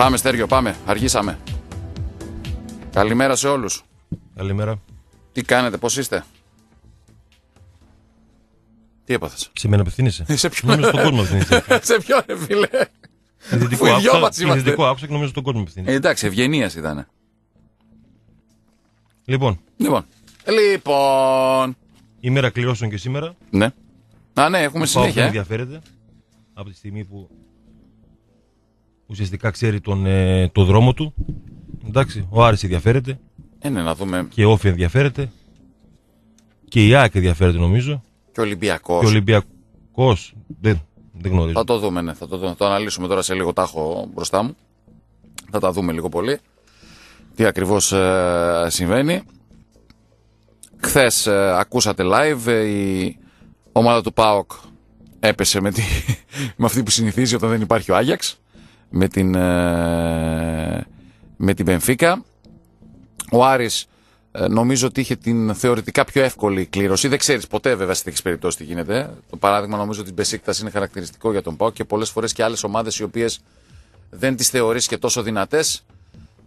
Πάμε, Στέργιο, πάμε. Αργήσαμε. Καλημέρα σε όλους. Καλημέρα. Τι κάνετε, πώς είστε. Τι έπαθες. Σε μένα απευθύνεσαι. σε ποιον. Νομίζω στον σε ποιον, ε, φίλε. Δυτικό άκουσα, δυτικό άκουσα και νομίζω στον κόσμο απευθύνεσαι. Ε, εντάξει, ευγενίας ήταν. Λοιπόν. Λοιπόν. Λοιπόν. μέρα κληρώσεων και σήμερα. Ναι. Α, ναι, έχουμε συνέχεια. Πάω ε. ενδιαφέρεται. Από τη στιγμή που ουσιαστικά ξέρει τον, ε, το δρόμο του. Εντάξει, ο Άρης ενδιαφέρεται. Ε, ναι, να δούμε. Και όφη ενδιαφέρεται. Και η ΑΕΚ ενδιαφέρεται νομίζω. Και ο Ολυμπιακός. Και ο Ολυμπιακός. Δεν, δεν γνωρίζω. Θα το δούμε, ναι. Θα το, θα το αναλύσουμε τώρα σε λίγο τάχο μπροστά μου. Θα τα δούμε λίγο πολύ. Τι ακριβώς ε, συμβαίνει. Χθες ε, ακούσατε live. η ομάδα του ΠΑΟΚ έπεσε με, τη, με αυτή που συνηθίζει όταν δεν υπάρχει ο Άγιαξ με την, ε, με την Ο Άρης ε, νομίζω ότι είχε την θεωρητικά πιο εύκολη κλήρωση. Δεν ξέρεις ποτέ βέβαια σε τέτοιες περιπτώσεις τι γίνεται. Το παράδειγμα νομίζω της Μπεσίκτας είναι χαρακτηριστικό για τον Πάο και πολλές φορές και άλλες ομάδες οι οποίες δεν τις θεωρείς και τόσο δυνατές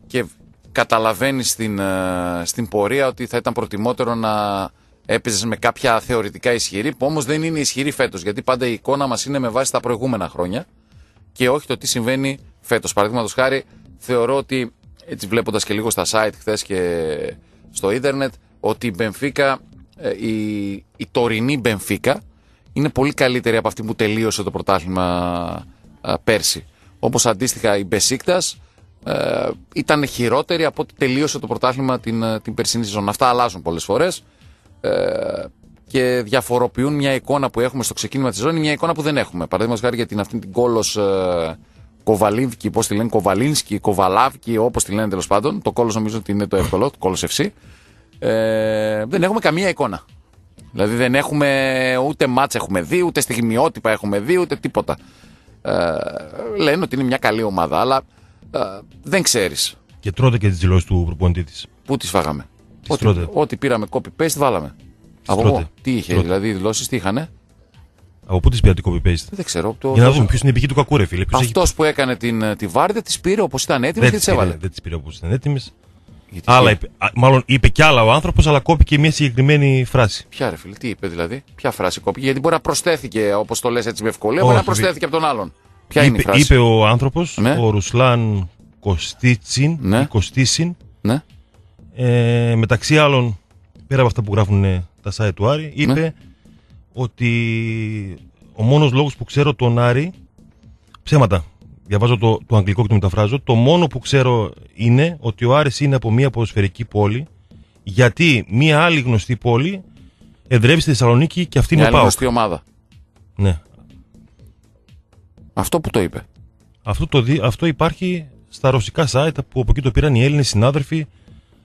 και καταλαβαίνεις στην, ε, στην πορεία ότι θα ήταν προτιμότερο να έπαιζες με κάποια θεωρητικά ισχυρή που όμως δεν είναι ισχυρή φέτος γιατί πάντα η εικόνα μας είναι με βάση τα προηγούμενα χρόνια και όχι το τι συμβαίνει φέτος. Παραδείγματος χάρη, θεωρώ ότι έτσι βλέποντας και λίγο στα site χθες και στο ίντερνετ, ότι η Μπενφίκα, ε, η, η τωρινή Μπενφίκα, είναι πολύ καλύτερη από αυτή που τελείωσε το πρωτάθλημα ε, πέρσι. Όπως αντίστοιχα η Μπεσίκτας ε, ήταν χειρότερη από ότι τελείωσε το πρωτάθλημα την, την περσινή σεζόν. Αυτά αλλάζουν πολλές φορές και διαφοροποιούν μια εικόνα που έχουμε στο ξεκίνημα της ζώνη, μια εικόνα που δεν έχουμε. Παραδείγματος χάρη για την αυτήν την κόλος ε, Κοβαλίνσκι, πώς τη λένε, Κοβαλίνσκι, Κοβαλάβκι, όπως τη λένε τέλος πάντων. Το κόλος νομίζω ότι είναι το εύκολο, το κόλος FC. Ε, δεν έχουμε καμία εικόνα. Δηλαδή δεν έχουμε ούτε μάτσα έχουμε δει, ούτε στιγμιότυπα έχουμε δει, ούτε τίποτα. Ε, λένε ότι είναι μια καλή ομάδα, αλλά ε, δεν ξέρεις. Και τρώτε και τις δηλώσεις του προπονητή της. Πού τις φάγαμε. ό,τι, ό,τι πήραμε copy-paste, βάλαμε. Από πρώτη. Τι είχε, πρώτη. δηλαδή οι δηλώσεις τι είχαν. Από πού τις Από πού τι πήρε την copy paste. Δεν ξέρω. Το... Για να δούμε ποιος είναι η πηγή του κακού, φίλε. Αυτός έχει... που έκανε την, τη βάρδια τη πήρε όπως ήταν έτοιμη και τις έβαλε. Δεν τη πήρε όπως ήταν έτοιμη. μάλλον είπε κι άλλα ο άνθρωπος, αλλά κόπηκε μια συγκεκριμένη φράση. Ποια ρε φίλε, τι είπε δηλαδή, ποια φράση κόπηκε, γιατί μπορεί να προσθέθηκε, όπως το λες έτσι με ευκολία, μπορεί να προσθέθηκε από τον άλλον. Ποια είπε, είναι η φράση. Είπε ο άνθρωπος, ναι. ο Ρουσλάν Κωστίτσιν, ναι. Κωστίσιν, ναι. Ε, μεταξύ άλλων, πέρα από αυτά που γράφουν τα site του Άρη, είπε ναι. ότι ο μόνος λόγος που ξέρω τον Άρη, ψέματα, διαβάζω το, το αγγλικό και το μεταφράζω, το μόνο που ξέρω είναι ότι ο Άρης είναι από μια ποδοσφαιρική πόλη, γιατί μια άλλη γνωστή πόλη εδρεύει στη Θεσσαλονίκη και αυτή είναι ο Πάοκ. γνωστή ομάδα. Ναι. Αυτό που το είπε. Αυτό, το, αυτό υπάρχει στα ρωσικά site που από εκεί το πήραν οι Έλληνες συνάδελφοι,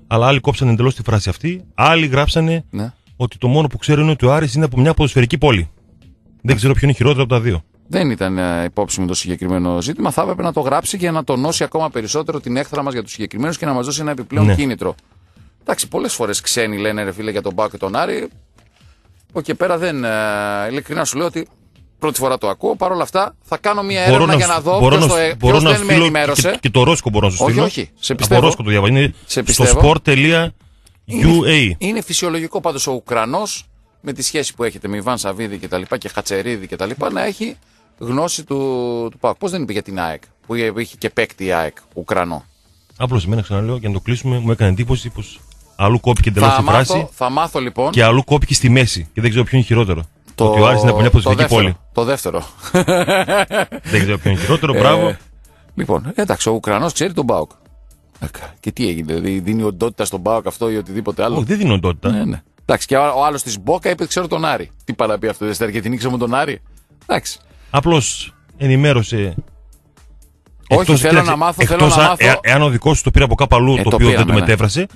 αλλά άλλοι κόψαν εντελώς τη φράση αυτή. Άλλοι γράψανε ναι ότι το μόνο που ξέρω είναι ότι ο Άρης είναι από μια ποδοσφαιρική πόλη. Δεν ξέρω ποιο είναι χειρότερο από τα δύο. Δεν ήταν ε, υπόψη μου το συγκεκριμένο ζήτημα. Θα έπρεπε να το γράψει για να τονώσει ακόμα περισσότερο την έχθρα μας για τους συγκεκριμένους και να μας δώσει ένα επιπλέον ναι. κίνητρο. Εντάξει, πολλές φορές ξένοι λένε ρε φίλε για τον Πάο και τον Άρη. Από και πέρα δεν. Ε, ειλικρινά σου λέω ότι πρώτη φορά το ακούω. Παρ' όλα αυτά θα κάνω μια έρευνα για να δω ποιο ε, δεν με ενημέρωσε. Και, το Ρώσκο μπορώ να σου στείλω. Όχι, όχι. Σε πιστεύω. στο sport.gr. UA. Είναι φυσιολογικό πάντως ο Ουκρανός με τη σχέση που έχετε με Ιβάν Σαββίδη και τα λοιπά και Χατσερίδη και τα λοιπά να έχει γνώση του, του ΠΑΟΚ. Πώς δεν είπε για την ΑΕΚ που είχε και παίκτη η ΑΕΚ Ουκρανό. Απλώς εμένα ξαναλέω για να το κλείσουμε μου έκανε εντύπωση πως αλλού κόπηκε εντελώς η φράση θα μάθω, λοιπόν. και αλλού κόπηκε στη μέση και δεν ξέρω ποιο είναι χειρότερο. Το... Ότι ο Άρης είναι από μια πόλη. Το δεύτερο. δεν ξέρω ποιο είναι χειρότερο, ε, μπράβο. Λοιπόν, εντάξει, ο Ουκρανός ξέρει τον Μπάουκ. Και τι έγινε, δηλαδή δίνει οντότητα στον Πάοκ αυτό ή οτιδήποτε άλλο. Όχι, δεν δίνει οντότητα. Ναι, ναι. Εντάξει, και ο άλλος της Μπόκα είπε: Ξέρω τον Άρη. Τι παραπεί αυτό, δεν την ήξερα μου τον Άρη. Εντάξει. Απλώς ενημέρωσε. Όχι, εκτός, θέλω να μάθω. Εκτός, θέλω να μάθω... Ε, εάν ο δικός του το πήρε από κάπου αλλού, ε, το, οποίο δεν το ναι. μετέφρασε.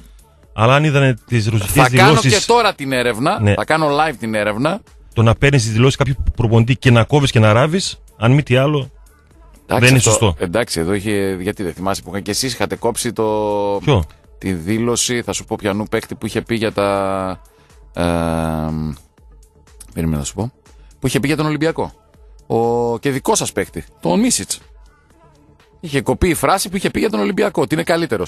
Αλλά αν είδανε τις ρωσικές δηλώσει. Θα κάνω και τώρα την έρευνα. Ναι. Θα κάνω live την έρευνα. Το να παίρνεις τις δηλώσεις κάποιου προποντή και να κόβεις και να ράβεις, αν μη τι άλλο. Εντάξει, δεν είναι σωστό. Εντάξει, εδώ είχε. Γιατί δεν θυμάσαι που είχα... και εσείς είχατε κόψει το. Ποιο? Τη δήλωση, θα σου πω πιανού παίκτη που είχε πει για τα. Ε, να σου πω. Που είχε πει για τον Ολυμπιακό. Ο, και δικό σας παίκτη, Το Μίσιτ. Είχε κοπεί η φράση που είχε πει για τον Ολυμπιακό, ότι είναι καλύτερος.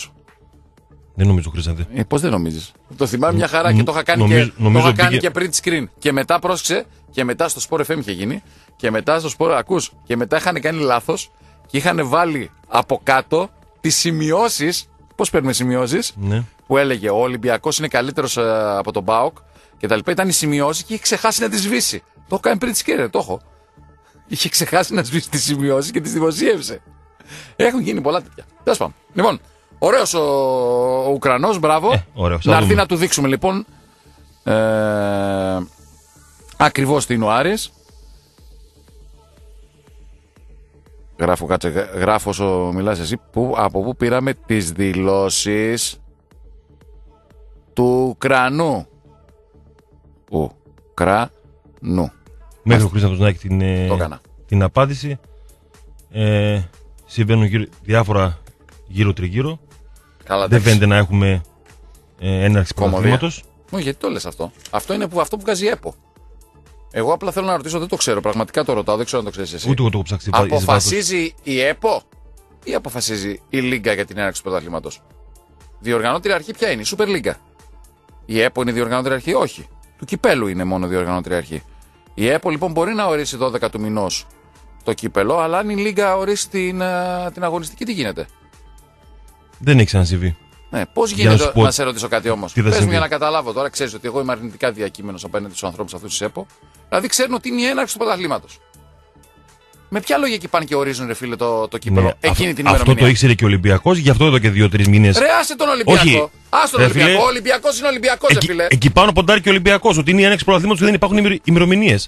Δεν νομίζω, Χρυσαντή. Ε, Πώς δεν νομίζεις. Το θυμάμαι μια χαρά και το είχα κάνει, νομίζω, και, νομίζω το είχα κάνει πήγε... και πριν τη screen. Και μετά πρόσεξε, και μετά στο Sport FM είχε γίνει και μετά στο Sport Ακούς και μετά είχαν κάνει λάθος και είχαν βάλει από κάτω τις σημειώσεις, πώς παίρνουμε σημειώσεις, ναι. που έλεγε ο Ολυμπιακός είναι καλύτερος ε, από τον ΠΑΟΚ και τα λοιπά ήταν οι σημειώσεις και είχε ξεχάσει να τις σβήσει. Το έχω κάνει πριν τη σκέρα, το έχω. Είχε ξεχάσει να σβήσει τις σημειώσεις και τις δημοσίευσε. Έχουν γίνει πολλά τέτοια. Τέλος Λοιπόν, ωραίος ο, ο Ουκρανός, μπράβο. Ε, ωραίος, να έρθει να του δείξουμε λοιπόν. Ε, Ακριβώς τι είναι Γράφω, κάτσε, γράφω όσο μιλάς εσύ. Που, από πού πήραμε τις δηλώσεις του κρανού. Ο κρανού. Μέχρι ο να εχει την, ε, την απάντηση. Ε, συμβαίνουν γύρω, διάφορα γύρω-τριγύρω. Καλά, Δεν φαίνεται να έχουμε Ένα ε, έναρξη Όχι γιατί το λες αυτό. Αυτό είναι που, αυτό που βγάζει ΕΠΟ. Εγώ απλά θέλω να ρωτήσω, δεν το ξέρω. Πραγματικά το ρωτάω, δεν ξέρω αν το ξέρεις εσύ. Ούτε εγώ το έχω ψάξει. Αποφασίζει η ΕΠΟ ή αποφασίζει η Λίγκα για την έναρξη του πρωταθλήματος. Διοργανώτρια αρχή ποια είναι, η Super League. Η ΕΠΟ είναι η διοργανώτρια αρχή, όχι. Του κυπέλου είναι μόνο διοργανώτρια αρχή. Η ΕΠΟ λοιπόν μπορεί να ορίσει 12 του μηνός το κύπελο, αλλά αν η Λίγκα ορίσει την, ε, την αγωνιστική, τι γίνεται. Δεν έχει ξανασυμβεί. Ναι, πώς γίνεται. Πω... Να σε ρωτήσω κάτι όμω. Πες μου για να καταλάβω τώρα, ξέρεις ότι εγώ είμαι αρνητικά διακείμενος απέναντι στους ανθρώπους αυτούς της ΕΠΟ. Δηλαδή ξέρουν ότι είναι η έναρξη του πρωταθλήματος. Με ποια λογική πάνε και ορίζουν, ρε φίλε, το, το κύπελο ναι, εκείνη αυ, την ημέρα. Αυτό το ήξερε και ο Ολυμπιακός, γι' αυτό εδώ και δύο-τρει μήνες. Χρειάζεται τον Ολυμπιακό. Όχι. Άστον τον ρε, Ολυμπιακό. Ο Ολυμπιακός είναι Ολυμπιακός, ρε φίλε. Εκεί πάνω ποντάρει και ο Ολυμπιακός, ότι είναι η του πρωταθλήματος και δεν υπάρχουν ημερομηνίες. Ε.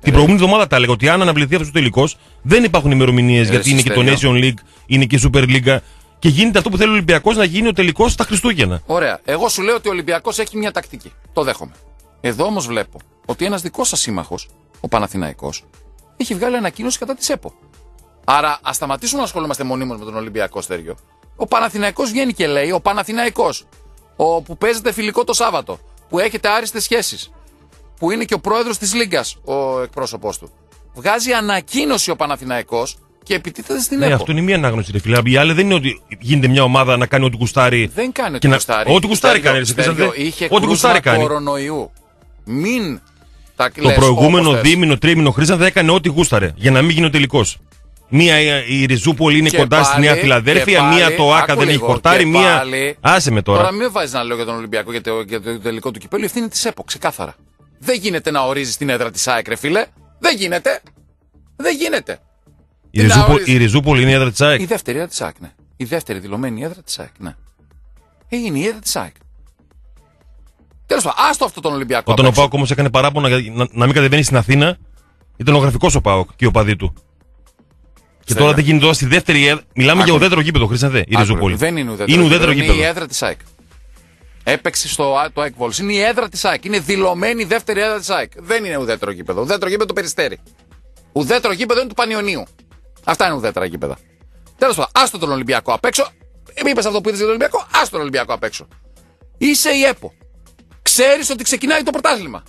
Την προηγούμενη εβδομάδα τα έλεγα ότι αν αναβληθεί αυτός ο τελικός, δεν υπάρχουν ημερομηνίες ε, γιατί είναι και το Nation League, είναι και η Super League και γίνεται αυτό που θέλει ο Ολυμπιακός να γίνει ο τελικός στα Χριστούγεννα. Ωραία. Εγώ σου λέω ότι ο Ολυμπιακός έχει μια τακτική. Το δέχομαι. Εδώ όμως βλέπω ότι ένας δικός σας σύμμαχος, ο Παναθηναϊκός, έχει βγάλει ανακοίνωση κατά της ΕΠΟ. Άρα ας σταματήσουμε να ασχολούμαστε μονίμως με τον Ολυμπιακό στέριο. Ο Παναθηναϊκός βγαίνει και λέει: Ο Παναθηναϊκός, ο που παίζεται φιλικό το Σάββατο, που έχετε άριστες σχέσεις, που είναι και ο πρόεδρος της Λίγκας ο εκπρόσωπός του. Βγάζει ανακοίνωση ο Παναθηναϊκός και επιτίθεται στην ναι, Ναι, αυτό είναι μία ανάγνωση, ρε φίλε. Η άλλη δεν είναι ότι γίνεται μια ομάδα να κάνει ό,τι κουστάρει. Δεν κάνει ό,τι κουστάρει. Ό,τι κουστάρει κάνει. Είχε κρούσμα κάνει. κορονοιου Μην τα Το προηγούμενο δίμηνο, τρίμηνο χρήσαν, δεν έκανε ό,τι γούσταρε για να μην γίνει ο τελικός. Μία ε, η Ριζούπολη είναι και κοντά πάλι, στη Νέα Φιλαδέλφια, μία το Άκα δεν έχει χορτάρει, μία. Άσε με τώρα. Τώρα μην βάζεις να λέω για τον Ολυμπιακό και το, για το τελικό του κυπέλου, ευθύνη της ΕΠΟ, ξεκάθαρα. Δεν γίνεται να ορίζεις την έδρα της ΑΕΚ, φίλε. Δεν γίνεται. Δεν γίνεται. Η, Ριζούπολη, η Ριζούπολη είναι η έδρα της ΑΕΚ. Η δεύτερη έδρα της ΑΕΚ, ναι. Η δεύτερη δηλωμένη έδρα της ΑΕΚ, ναι. Ε, είναι η έδρα της ΑΕΚ. Τέλος πάντων, άστο αυτό τον Ολυμπιακό. Όταν ο Πάοκ όμως έκανε παράπονα να, να, μην κατεβαίνει στην Αθήνα, ήταν ο γραφικός ο Πάοκ και ο παδί του. Και τώρα δεν γίνεται τώρα στη δεύτερη έδρα. Μιλάμε για ουδέτερο γήπεδο, Χρυσανθέ. Η Ριζούπολη. Δεν είναι ουδέτερο, είναι ουδέτερο γήπεδο. Είναι η έδρα της ΑΕΚ. Έπαιξε στο το ΑΕΚ Είναι η έδρα της ΑΕΚ. Είναι δηλωμένη η δεύτερη έδρα της ΑΕΚ. Δεν είναι ουδέτερο γήπεδο. Ουδέτερο γήπεδο περιστέρι. Ουδέτερο γήπεδο είναι του Πανιωνίου. Αυτά είναι ουδέτερα γήπεδα. Τέλος πάντων, άστο τον Ολυμπιακό απ' έξω. Είπε αυτό που είδε για τον Ολυμπιακό, άστο τον Ολυμπιακό απ' έξω. Είσαι η ΕΠΟ. Ξέρεις ότι ξεκινάει το πρωτάθλημα.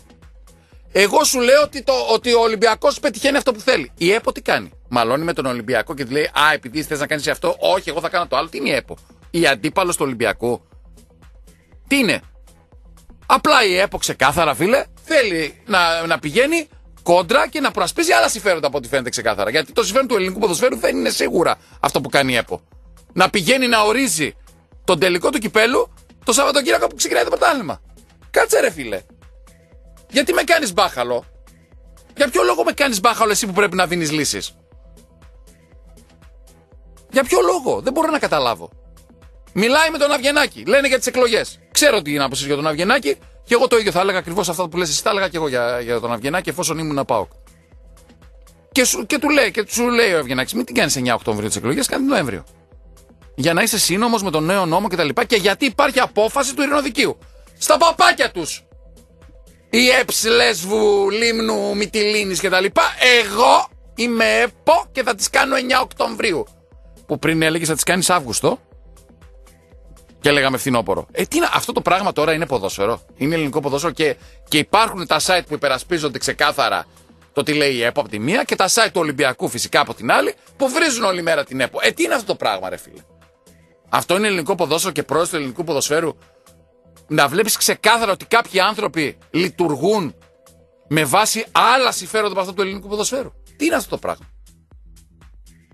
Εγώ σου λέω ότι, το, ότι ο Ολυμπιακός πετυχαίνει αυτό που θέλει. Η ΕΠΟ τι κάνει. Μαλώνει με τον Ολυμπιακό και τη λέει Α, επειδή θες να κάνεις αυτό, Όχι, εγώ θα κάνω το άλλο. Τι είναι η ΕΠΟ. Η αντίπαλος του Ολυμπιακού. Τι είναι. Απλά η ΕΠΟ ξεκάθαρα, φίλε, θέλει να, να πηγαίνει κόντρα και να προασπίζει άλλα συμφέροντα από ό,τι φαίνεται ξεκάθαρα. Γιατί το συμφέρον του ελληνικού ποδοσφαίρου δεν είναι σίγουρα αυτό που κάνει η ΕΠΟ. Να πηγαίνει να ορίζει τον τελικό του κυπέλου το Σαββατοκύριακο που ξεκινάει το πρωτάθλημα. Κάτσε ρε φίλε. Γιατί με κάνεις μπάχαλο. Για ποιο λόγο με κάνεις μπάχαλο εσύ που πρέπει να δίνεις λύσεις. Για ποιο λόγο, δεν μπορώ να καταλάβω. Μιλάει με τον Αυγενάκη, λένε για τις εκλογές. Ξέρω τι είναι άποψη για τον Αυγενάκη, και εγώ το ίδιο θα έλεγα ακριβώς αυτά που λες εσύ, τα έλεγα και εγώ για, για τον Αυγενάκη εφόσον ήμουν να πάω. Και, σου, και του λέει, και σου λέει ο Αυγενάκης, μην την κάνεις 9 Οκτωβρίου τις εκλογές, κάνει Νοέμβριο. Για να είσαι σύνομος με τον νέο νόμο κτλ. Και, γιατί υπάρχει απόφαση του ειρηνοδικείου. Στα παπάκια τους! Οι έψιλεσβου, λίμνου, μυτιλίνη κτλ. Εγώ είμαι ΕΠΟ και θα τις κάνω 9 Οκτωβρίου. Που πριν έλεγε θα τις κάνεις Αύγουστο, και λέγαμε φθινόπωρο. Ε, τι είναι, αυτό το πράγμα τώρα είναι ποδόσφαιρο. Είναι ελληνικό ποδόσφαιρο και, και υπάρχουν τα site που υπερασπίζονται ξεκάθαρα το τι λέει η ΕΠΟ από τη μία και τα site του Ολυμπιακού φυσικά από την άλλη που βρίζουν όλη μέρα την ΕΠΟ. Ε, τι είναι αυτό το πράγμα, ρε φίλε. Αυτό είναι ελληνικό ποδόσφαιρο και πρόεδρος του ελληνικού ποδοσφαίρου. Να βλέπεις ξεκάθαρα ότι κάποιοι άνθρωποι λειτουργούν με βάση άλλα συμφέροντα από αυτά του ελληνικού ποδοσφαίρου. Τι είναι αυτό το πράγμα.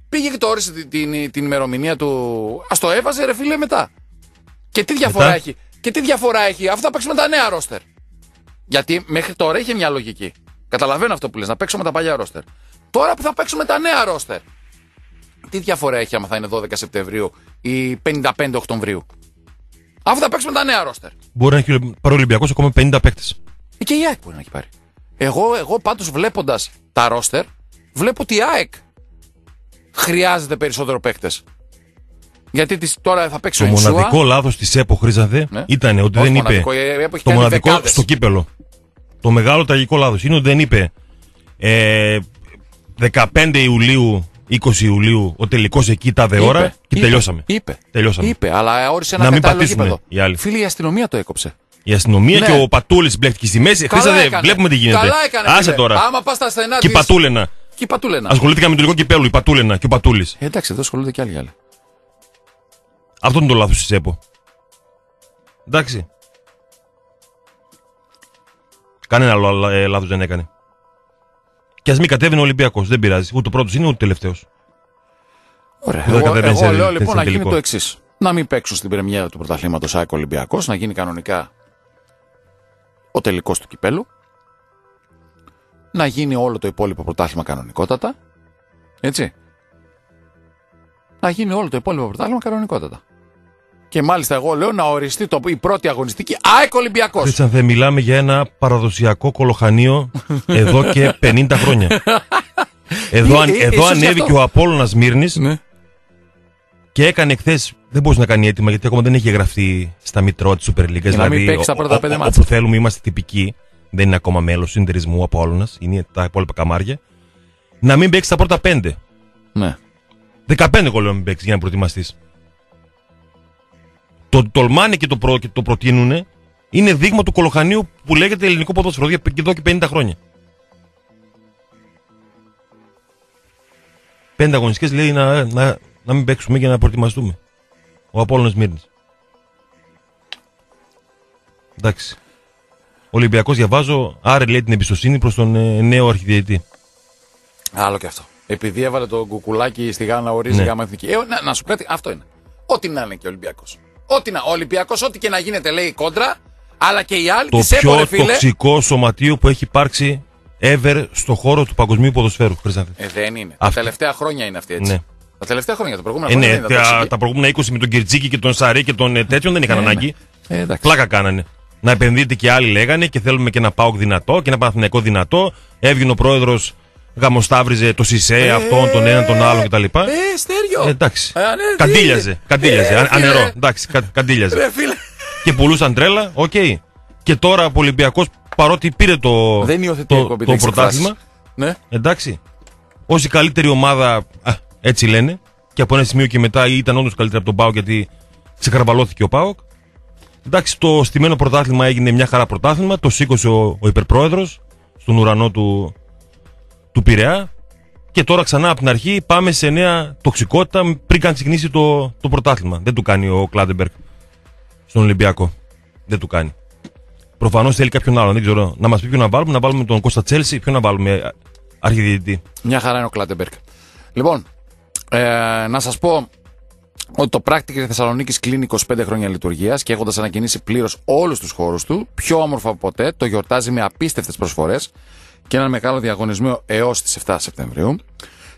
Πήγε και το όρισε την, την, την ημερομηνία του. Ας το έβαζε, ρε φίλε, μετά. Και τι διαφορά έχει. Και τι διαφορά έχει. Αφού θα παίξουμε τα νέα ρόστερ. Γιατί μέχρι τώρα είχε μια λογική. Καταλαβαίνω αυτό που λες, Να παίξουμε τα παλιά ρόστερ. Τώρα που θα παίξουμε τα νέα ρόστερ. Τι διαφορά έχει άμα θα είναι 12 Σεπτεμβρίου ή 55 Οκτωβρίου. Αφού θα παίξουμε τα νέα ρόστερ. Μπορεί να έχει παρολυμπιακό ακόμα 50 παίκτες. Ε, και η ΑΕΚ μπορεί να έχει πάρει. Εγώ, εγώ πάντως βλέποντας τα ρόστερ, βλέπω ότι η ΑΕΚ χρειάζεται περισσότερο παίκτες. Γιατί τις, τώρα θα παίξει το ο Το μοναδικό λάθος της ΕΠΟ Χρήζανδε ναι. ήταν ότι Όχι δεν μοναδικό, είπε. το μοναδικό δεκάδες. στο κύπελο. Το μεγάλο τραγικό λάθος είναι ότι δεν είπε ε, 15 Ιουλίου 20 Ιουλίου ο τελικός εκεί τα δε είπε, ώρα και είπε, τελειώσαμε. Είπε, τελειώσαμε. Είπε, αλλά όρισε ένα να μην πατήσουμε οι άλλοι. Φίλοι, η αστυνομία το έκοψε. Η αστυνομία ναι. και ο Πατούλης μπλέχτηκε στη μέση. Χρήσατε, βλέπουμε τι γίνεται. Άσε τώρα. Άμα πας στα στενά. Και δεις... Πατούλενα. Και Πατούλενα. Ασχολήθηκα με το τελικό κυπέλου, η Πατούλενα και ο Πατούλης. εντάξει, εδώ ασχολούνται και άλλοι άλλοι. Αυτό είναι το λάθος της ΕΠΟ. Εντάξει. Κανένα άλλο ε, λάθος δεν έκανε. Και ας μην κατέβαινε ο Ολυμπιακός. Δεν πειράζει. Ούτε ο πρώτος είναι ούτε τελευταίος. Ωραία. Εγώ, εγώ λέω λοιπόν να γίνει το εξής. Να μην παίξουν στην πρεμιέρα του πρωταθλήματος ΑΕΚ Ολυμπιακός, να γίνει κανονικά ο τελικός του κυπέλου. Να γίνει όλο το υπόλοιπο πρωτάθλημα κανονικότατα. Έτσι. Να γίνει όλο το υπόλοιπο πρωτάθλημα κανονικότατα. Και μάλιστα εγώ λέω να οριστεί το, η πρώτη αγωνιστική ΑΕΚ αν δεν μιλάμε για ένα παραδοσιακό κολοχανίο εδώ και 50 χρόνια. Εδώ, ε, αν, ε, εδώ ανέβηκε ο Απόλλωνας μύρνης ναι. και έκανε χθες. Δεν μπορούσε να κάνει έτοιμα γιατί ακόμα δεν έχει εγγραφεί στα μητρώα της Super League. Δηλαδή, τα πρώτα πέντε όπου θέλουμε είμαστε τυπικοί. Δεν είναι ακόμα μέλος συντηρησμού Απόλλωνας. Είναι τα υπόλοιπα καμάρια. Να μην παίξει τα πρώτα πέντε. Ναι. 15 να μην παίξει για να προετοιμαστείς. Το ότι τολμάνε και το, προ, το προτείνουν είναι δείγμα του κολοχανίου που λέγεται ελληνικό ποδόσφαιρο και εδώ και 50 χρόνια. Πέντε αγωνιστικές λέει να, να, να μην παίξουμε και να προετοιμαστούμε. Ο Απόλυνο Μύρνης. Εντάξει. Ο Ολυμπιακός διαβάζω, άρε λέει την εμπιστοσύνη προς τον ε, νέο αρχιδιετή. Άλλο και αυτό. Επειδή έβαλε το κουκουλάκι στη Γάνα ορίζει ναι. γάμα εθνική. Ε, να, να σου πει αυτό είναι. Ό,τι να είναι και ο Ολυμπιακός. Ό,τι να. Ο Ολυμπιακός, ό,τι και να γίνεται, λέει κόντρα. Αλλά και οι άλλοι τη Το πιο τοξικό σωματείο που έχει υπάρξει ever στο χώρο του παγκοσμίου ποδοσφαίρου, ε, δεν είναι. Τα τελευταία χρόνια είναι αυτή έτσι. Ναι. Τα τελευταία χρόνια, τα προηγούμενα ε, ναι, χρόνια. τα, τα, προηγούμενα 20 με τον Κυρτζίκη και τον Σαρή και τον ε, τέτοιον δεν είχαν ναι, ναι. ανάγκη. Ε, Πλάκα κάνανε. Να επενδύεται και άλλοι λέγανε και θέλουμε και ένα ΠΑΟΚ δυνατό και ένα Παναθηναϊκό δυνατό. Έβγαινε ο πρόεδρος γαμοσταύριζε το Σισε, ε, αυτόν, τον έναν, τον άλλον κτλ. Ε, στέριο. Ε, εντάξει. Ε, ναι, καντήλιαζε. Καντήλιαζε. Ε, ε ανερό. Εντάξει, κα, καντήλιαζε. φίλε. Και πουλούσαν τρέλα, οκ. Okay. Και τώρα ο Ολυμπιακός παρότι πήρε το, Δεν το, το πρωτάθλημα. Ναι. Εντάξει. Ω η καλύτερη ομάδα, α, έτσι λένε, και από ένα σημείο και μετά ήταν όντως καλύτερη από τον Πάοκ γιατί ξεκαρβαλώθηκε ο Πάοκ. Εντάξει, το στημένο πρωτάθλημα έγινε μια χαρά πρωτάθλημα. Το σήκωσε ο, ο υπερπρόεδρος στον ουρανό του του Πειραιά και τώρα ξανά από την αρχή πάμε σε νέα τοξικότητα πριν καν ξεκινήσει το, το πρωτάθλημα. Δεν του κάνει ο Κλάντεμπεργκ στον Ολυμπιακό. Δεν του κάνει. Προφανώς θέλει κάποιον άλλον. Δεν ξέρω. Να μας πει ποιον να βάλουμε. Να βάλουμε τον Κώστα Τσέλση. Ποιον να βάλουμε ε, αρχιδιετή. Μια χαρά είναι ο Κλάντεμπεργκ. Λοιπόν, ε, να σας πω ότι το της Θεσσαλονίκης κλείνει 25 χρόνια λειτουργίας και έχοντας ανακοινήσει πλήρως όλους τους χώρους του, πιο όμορφα ποτέ, το γιορτάζει με απίστευτες προσφορές και έναν μεγάλο διαγωνισμό έως τις 7 Σεπτεμβρίου.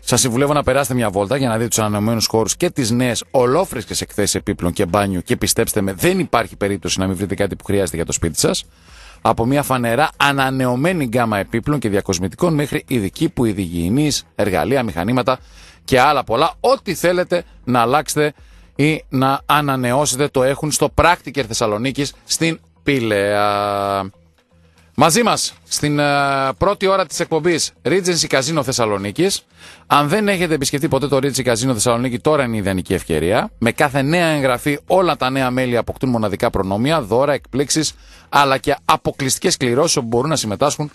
Σας συμβουλεύω να περάσετε μια βόλτα για να δείτε τους ανανεωμένους χώρους και τις νέες ολόφρεσκες εκθέσεις επίπλων και μπάνιου και πιστέψτε με, δεν υπάρχει περίπτωση να μην βρείτε κάτι που χρειάζεται για το σπίτι σας. Από μια φανερά ανανεωμένη γκάμα επίπλων και διακοσμητικών μέχρι ειδική που ειδηγιεινή εργαλεία, μηχανήματα και άλλα πολλά. Ό,τι θέλετε να αλλάξετε ή να ανανεώσετε το έχουν στο Πράκτικερ Θεσσαλονίκης στην Πήλαια. Μαζί μας στην ε, πρώτη ώρα της εκπομπής Regency Casino Θεσσαλονίκης. Αν δεν έχετε επισκεφτεί ποτέ το Regency Casino Θεσσαλονίκη, τώρα είναι η ιδανική ευκαιρία. Με κάθε νέα εγγραφή, όλα τα νέα μέλη αποκτούν μοναδικά προνόμια, δώρα, εκπλήξεις αλλά και αποκλειστικές κληρώσεις όπου μπορούν να συμμετάσχουν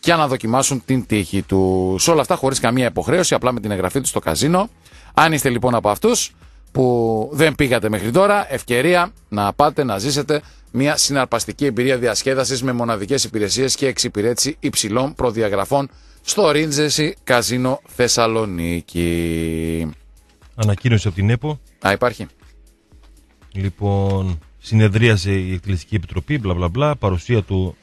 και να δοκιμάσουν την τύχη τους. Σε όλα αυτά χωρίς καμία υποχρέωση, απλά με την εγγραφή τους στο καζίνο. Αν είστε λοιπόν από αυτούς που δεν πήγατε μέχρι τώρα, ευκαιρία να πάτε να ζήσετε μια συναρπαστική εμπειρία διασκέδασης με μοναδικές υπηρεσίες και εξυπηρέτηση υψηλών προδιαγραφών στο Ρίντζεσι, Καζίνο Θεσσαλονίκη. Ανακοίνωση από την ΕΠΟ. Α, υπάρχει. Λοιπόν, συνεδρίασε η Εκτελεστική Επιτροπή, μπλα μπλα μπλα, παρουσία του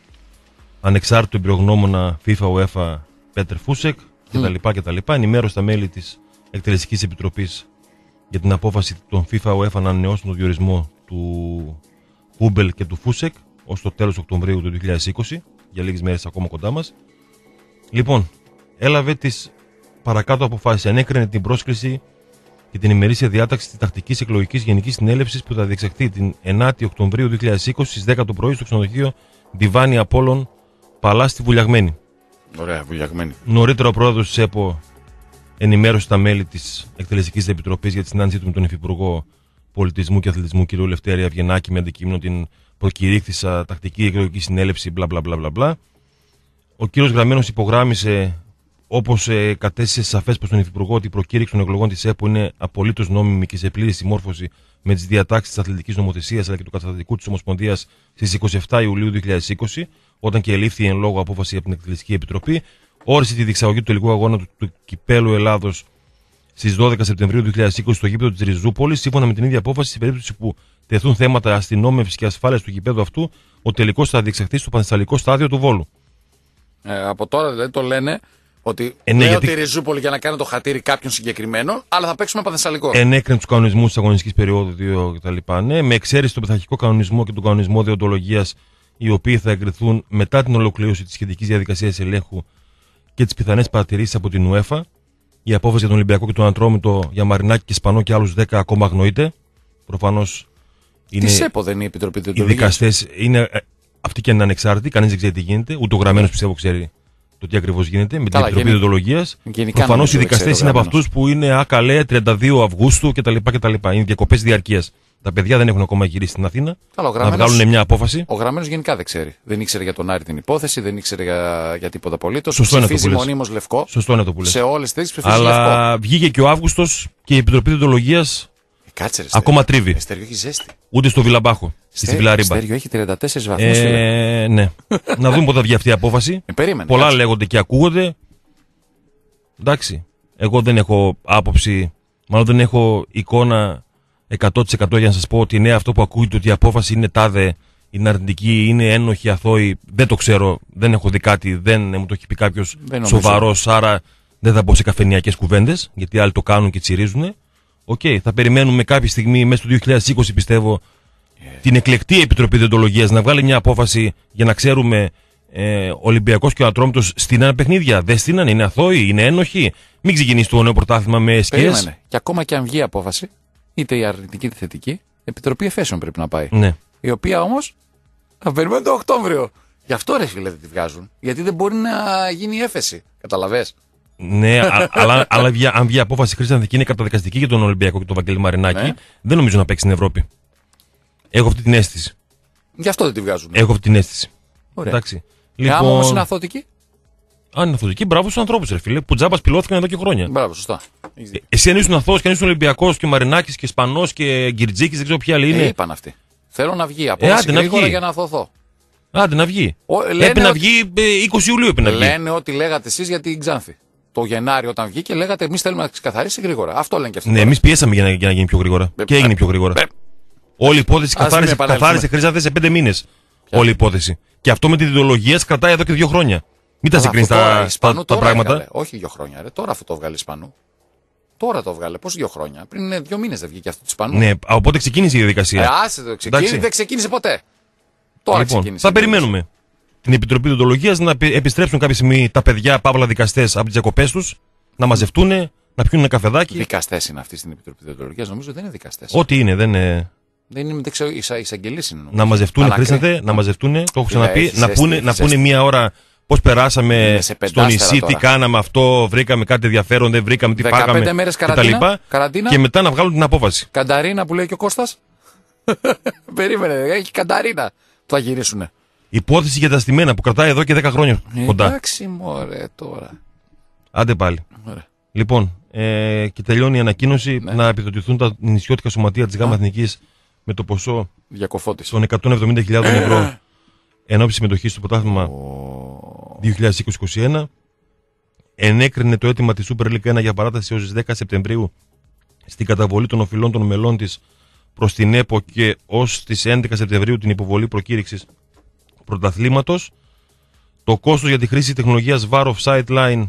ανεξάρτητου εμπειρογνώμονα FIFA UEFA Πέτερ Φούσεκ κτλ. Mm. κτλ. Ενημέρωση τα μέλη της Εκτελεστική Επιτροπής για την απόφαση των FIFA UEFA να ανανεώσουν τον διορισμό του Κούμπελ και του Φούσεκ ως το τέλος Οκτωβρίου του 2020, για λίγες μέρες ακόμα κοντά μας. Λοιπόν, έλαβε τις παρακάτω αποφάσεις. Ανέκρινε την πρόσκληση και την ημερήσια διάταξη της τακτικής εκλογικής γενικής συνέλευσης που θα διεξαχθεί την 9η Οκτωβρίου 2020 στι 10 το πρωί στο ξενοδοχείο Διβάνι Απόλων Παλάς στη Βουλιαγμένη. Ωραία, Βουλιαγμένη. Νωρίτερα ο πρόεδρος της ΕΠΟ ενημέρωσε τα μέλη της Εκτελεστικής Επιτροπής για τη συνάντησή του με τον Υφυπουργό Πολιτισμού και Αθλητισμού κ. Λευτέρη Αυγενάκη με αντικείμενο την προκηρύχθησα τακτική εκλογική συνέλευση μπλα μπλα μπλα μπλα. Ο κ. Γραμμένο υπογράμισε, όπως ε, κατέστησε σαφές προς τον Υφυπουργό, ότι η προκήρυξη των εκλογών της ΕΠΟ είναι απολύτως νόμιμη και σε πλήρη συμμόρφωση με τις διατάξεις της αθλητικής νομοθεσίας αλλά και του καταστατικού της Ομοσπονδίας στις 27 Ιουλίου 2020, όταν και ελήφθη εν λόγω απόφαση από την Εκτελεστική Επιτροπή, όρισε τη διεξαγωγή του τελικού αγώνα του, του Κυπέλου Ελλάδος στις 12 Σεπτεμβρίου 2020 στο γήπεδο της Ριζούπολης, σύμφωνα με την ίδια απόφαση, σε περίπτωση που τεθούν θέματα αστυνόμευσης και ασφάλειας του γηπέδου αυτού, ο τελικός θα διεξαχθεί στο Πανεσταλικό Στάδιο του Βόλου. Ε, από τώρα δηλαδή το λένε ότι ε, ναι, γιατί... τη Ριζούπολη για να κάνει το χατήρι κάποιον συγκεκριμένο, αλλά θα παίξουμε πανεσταλικό. Ενέκρινε τους κανονισμούς της αγωνιστικής περίοδου 2 κτλ. Ναι, με εξαίρεση τον πειθαρχικό κανονισμό και τον κανονισμό διοντολογίας, οι οποίοι θα εγκριθούν μετά την ολοκλήρωση της σχετικής διαδικασίας ελέγχου και τις πιθανές παρατηρήσεις από την UEFA. Η απόφαση για τον Ολυμπιακό και τον Αντρόμητο για Μαρινάκη και Σπανό και άλλους 10 ακόμα αγνοείται. Προφανώς είναι. Τι ΣΕΠΟ δεν είναι η Επιτροπή Οι δικαστές είναι ε, αυτοί και είναι ανεξάρτητοι, κανείς δεν ξέρει τι γίνεται. Ούτε ο γραμμένος πιστεύω ξέρει το τι ακριβώς γίνεται. Με την Επιτροπή Διοντολογία. Προφανώς οι δικαστέ είναι από αυτούς που είναι άκαλε 32 Αυγούστου κτλ. κτλ. Είναι διακοπές διαρκείας. Τα παιδιά δεν έχουν ακόμα γυρίσει στην Αθήνα. Αλλά να βγάλουν μια απόφαση. Ο γραμμένος γενικά δεν ξέρει. Δεν ήξερε για τον Άρη την υπόθεση, δεν ήξερε για, για τίποτα απολύτως. Σωστό είναι το μονίμως λευκό. Σωστό είναι το που λες. Σε όλες τις θέσει ψηφίζει Αλλά βγήκε και ο Αύγουστος και η Επιτροπή Ε, Κάτσε, ακόμα τρίβει. Εστεριό έχεις ζέστη. Ούτε στο Βιλαμπάχο. Στη Βιλαρίμπα. Εστεριό έχει 34 βαθμού. Ε, ναι. να δούμε πότε θα βγει αυτή η απόφαση. Ε, Πολλά λέγονται και ακούγονται. Εντάξει. Εγώ δεν έχω άποψη, μάλλον δεν έχω εικόνα 100% για να σας πω ότι ναι αυτό που ακούγεται ότι η απόφαση είναι τάδε, είναι αρνητική, είναι ένοχη, αθώη, δεν το ξέρω, δεν έχω δει κάτι, δεν μου το έχει πει κάποιος σοβαρός, άρα δεν θα μπω σε καφενιακές κουβέντες, γιατί άλλοι το κάνουν και τσιρίζουν. Οκ, θα περιμένουμε κάποια στιγμή μέσα του 2020 πιστεύω την εκλεκτή Επιτροπή Διοντολογίας να βγάλει μια απόφαση για να ξέρουμε ε, Ολυμπιακός και ο Ατρόμητος στείνανε παιχνίδια. Δεν στείνανε, είναι αθώοι, είναι ένοχοι. Μην ξεκινήσει το νέο πρωτάθλημα με σκέψη. Και ακόμα και αν βγει η απόφαση, είτε η αρνητική είτε η θετική, Επιτροπή Εφέσεων πρέπει να πάει. Ναι. Η οποία όμως θα περιμένει το Οκτώβριο. Γι' αυτό ρε φίλε δεν τη βγάζουν. Γιατί δεν μπορεί να γίνει η έφεση. Καταλαβέ. ναι, αλλά, αλλά αν βγει απόφαση Χρήσταν Δική είναι καταδικαστική για τον Ολυμπιακό και τον Βαγγέλη Μαρινάκη, ναι. δεν νομίζω να παίξει στην Ευρώπη. Έχω αυτή την αίσθηση. Γι' αυτό δεν τη βγάζουν. Έχω αυτή την αίσθηση. Ωραία. Εντάξει. Λοιπόν... όμω είναι αθωτική αθωτική, μπράβο στους ανθρώπους, ρε φίλε, που τζάμπας πιλώθηκαν εδώ και χρόνια. Μπράβο, σωστά. Ε, εσύ αν ήσουν αθώο και αν ήσουν Ολυμπιακός και Μαρινάκης και Ισπανός και Γκυρτζίκης, δεν ξέρω ποια άλλη είναι. Ε, είπαν αυτοί. Θέλω να βγει από ε, και για να αθωθώ. Άντε να βγει. Ο, να βγει 20 ε, Ιουλίου έπει να βγει. Λένε ό,τι λέγατε εσείς για την Ξάνθη. Το Γενάρη όταν και λέγατε εμείς θέλουμε να ξεκαθαρίσει γρήγορα. Αυτό λένε και αυτοί. Ναι, εμείς πιέσαμε για να, για να γίνει πιο γρήγορα. Ε, και έγινε ε, πιο γρήγορα. Όλη η υπόθεση καθάρισε, καθάρισε σε 5 μήνε. Όλη υπόθεση. Και αυτό με την διδολογία κρατάει εδώ και δύο χρόνια. Μην τα συγκρίνει τα, τα, τα, πράγματα. Έβγαλε. Όχι δύο χρόνια, ρε. Τώρα αυτό το βγάλει Ισπανού. Τώρα το βγάλε. Πώς δύο χρόνια. Πριν ε, δύο μήνες δεν βγήκε αυτό το Ισπανού. Ναι, οπότε ξεκίνησε η διαδικασία. Ε, άσε το ξεκίνησε. Δεν ξεκίνησε ποτέ. Τώρα λοιπόν, ξεκίνησε. Θα περιμένουμε την Επιτροπή Δοντολογίας να επιστρέψουν κάποια στιγμή τα παιδιά, παύλα δικαστές από τις διακοπές τους, να μαζευτούν, να πιούν ένα καφεδάκι. Δικαστές είναι αυτοί στην Επιτροπή Δοντολογίας, νομίζω δεν είναι δικαστές. Ό,τι είναι, δεν είναι. Δεν είναι, δεν ξέρω, εισαγγελίε είναι. Νομίζω. Να μαζευτούν, χρήσατε, ναι. να μαζευτούν, το έχω ε, ξαναπεί, να πούνε μία ώρα Πώς περάσαμε στο νησί, τι κάναμε αυτό, βρήκαμε κάτι ενδιαφέρον, δεν βρήκαμε, τι 15 φάγαμε. μέρες καραντίνα, καραντίνα. Και μετά να βγάλουν την απόφαση. Κανταρίνα που λέει και ο Κώστας. Περίμενε, έχει κανταρίνα που θα γυρίσουνε. Υπόθεση για τα στημένα που κρατάει εδώ και 10 χρόνια ε, κοντά. Εντάξει, μωρέ τώρα. Άντε πάλι. Ωραία. Λοιπόν, ε, και τελειώνει η ανακοίνωση ναι. να επιδοτηθούν τα νησιώτικα σωματεία της ΓΑΜΑ Εθνικής με το ποσό των 170.000 ευρώ. ώψη συμμετοχής στο πρωτάθλημα 2020-2021. Ενέκρινε το αίτημα της Super League 1 για παράταση έω 10 Σεπτεμβρίου στην καταβολή των οφειλών των μελών της προς την ΕΠΟ και ως τις 11 Σεπτεμβρίου την υποβολή προκήρυξης πρωταθλήματος. Το κόστος για τη χρήση τεχνολογίας VAR Offside Line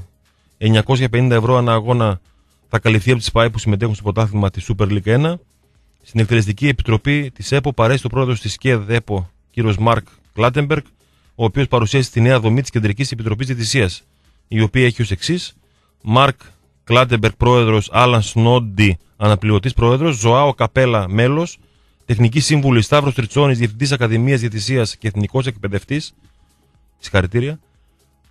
950 ευρώ ανά αγώνα θα καλυφθεί από τις ΠΑΕ που συμμετέχουν στο πρωτάθλημα της Super League 1. Στην εκτελεστική επιτροπή της ΕΠΟ παρέχει το πρόεδρος της ΚΕΔ ΕΠΟ, κ. Μάρκ Κλάτεμπεργκ, ο οποίος παρουσίασε τη νέα δομή της Κεντρικής Επιτροπής Διετησία, η οποία έχει ως εξής. Μαρκ Κλάτεμπεργκ, πρόεδρος, Άλαν Σνόντι, αναπληρωτής πρόεδρος, Ζωάο Καπέλα, μέλος, τεχνική σύμβουλη Σταύρος Τριτσόνης, διευθυντής Ακαδημίας Διετησία και εθνικός εκπαιδευτής. Συγχαρητήρια.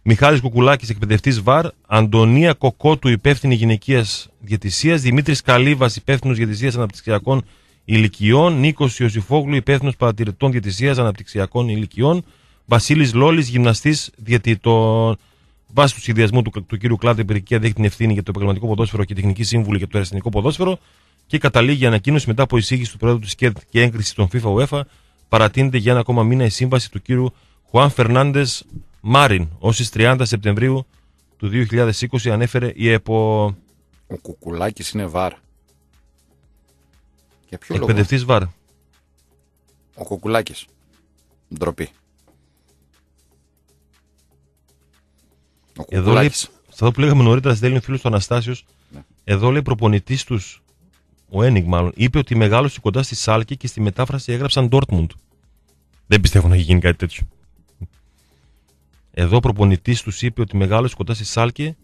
Μιχάλης Κουκουλάκης, εκπαιδευτής ΒΑΡ, Αντωνία Κοκότου, υπεύθυνη γυναικείας διαιτησία, Δημήτρη Καλίβα, υπεύθυνο διαιτησία αναπτυξιακών ηλικιών, Νίκος Ιωσήφογλου, υπεύθυνος παρατηρητών διατησίας αναπτυξιακών ηλικιών, Βασίλης Λόλης, γυμναστής διατηρητών. Βάσει του σχεδιασμού του, του κ. Κλάδη, η δέχει την ευθύνη για το επαγγελματικό ποδόσφαιρο και τεχνική σύμβουλη για το αριστερικό ποδόσφαιρο και καταλήγει η ανακοίνωση μετά από εισήγηση του πρόεδρου της ΣΚΕΤ και έγκριση των FIFA UEFA. Παρατείνεται για ένα ακόμα μήνα η σύμβαση του κ. Χουάν Φερνάντες Μάριν ω 30 Σεπτεμβρίου του 2020, ανέφερε η ΕΠΟ. Ο Κουκουλάκης είναι βάρ. Για ποιο Εκπαιδευτής βαρ. Ο Κουκουλάκης. Ντροπή. Εδώ λέει, αυτό που λέγαμε νωρίτερα στέλνει ο φίλος του Αναστάσιος. Ναι. Εδώ λέει προπονητής τους, ο Ένιγκ μάλλον, είπε ότι μεγάλωσε κοντά στη Σάλκη και στη μετάφραση έγραψαν Ντόρτμουντ. Δεν πιστεύω να έχει γίνει κάτι τέτοιο. Εδώ ο προπονητής τους είπε ότι μεγάλωσε κοντά στη Σάλκη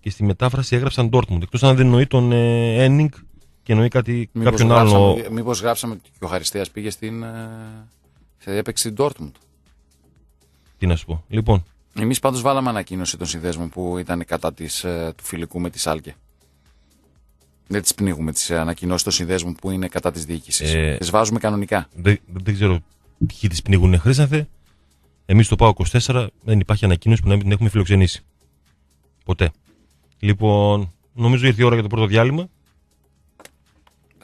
και στη μετάφραση έγραψαν Ντόρτμουντ. Εκτός αν δεν νοεί τον ε, Ένιγκ και εννοεί κάτι, μήπως κάποιον άλλο. Μήπως γράψαμε και ο Χαριστέας πήγε στην. Ε, έπαιξε στην Dortmund. Τι να σου πω. Λοιπόν. Εμείς πάντως βάλαμε ανακοίνωση των συνδέσμων που ήταν κατά της, ε, του φιλικού με τη Σάλκε. Δεν τις πνίγουμε τις ανακοινώσεις των συνδέσμων που είναι κατά της διοίκησης. Ε, τις βάζουμε κανονικά. Δεν, δεν ξέρω ποιοι τις πνίγουν, Χρήσανθε. Εμείς το ΠΑΟ 24 δεν υπάρχει ανακοίνωση που να μην την έχουμε φιλοξενήσει. Ποτέ. Λοιπόν, νομίζω ήρθε η ώρα για το πρώτο διάλειμμα.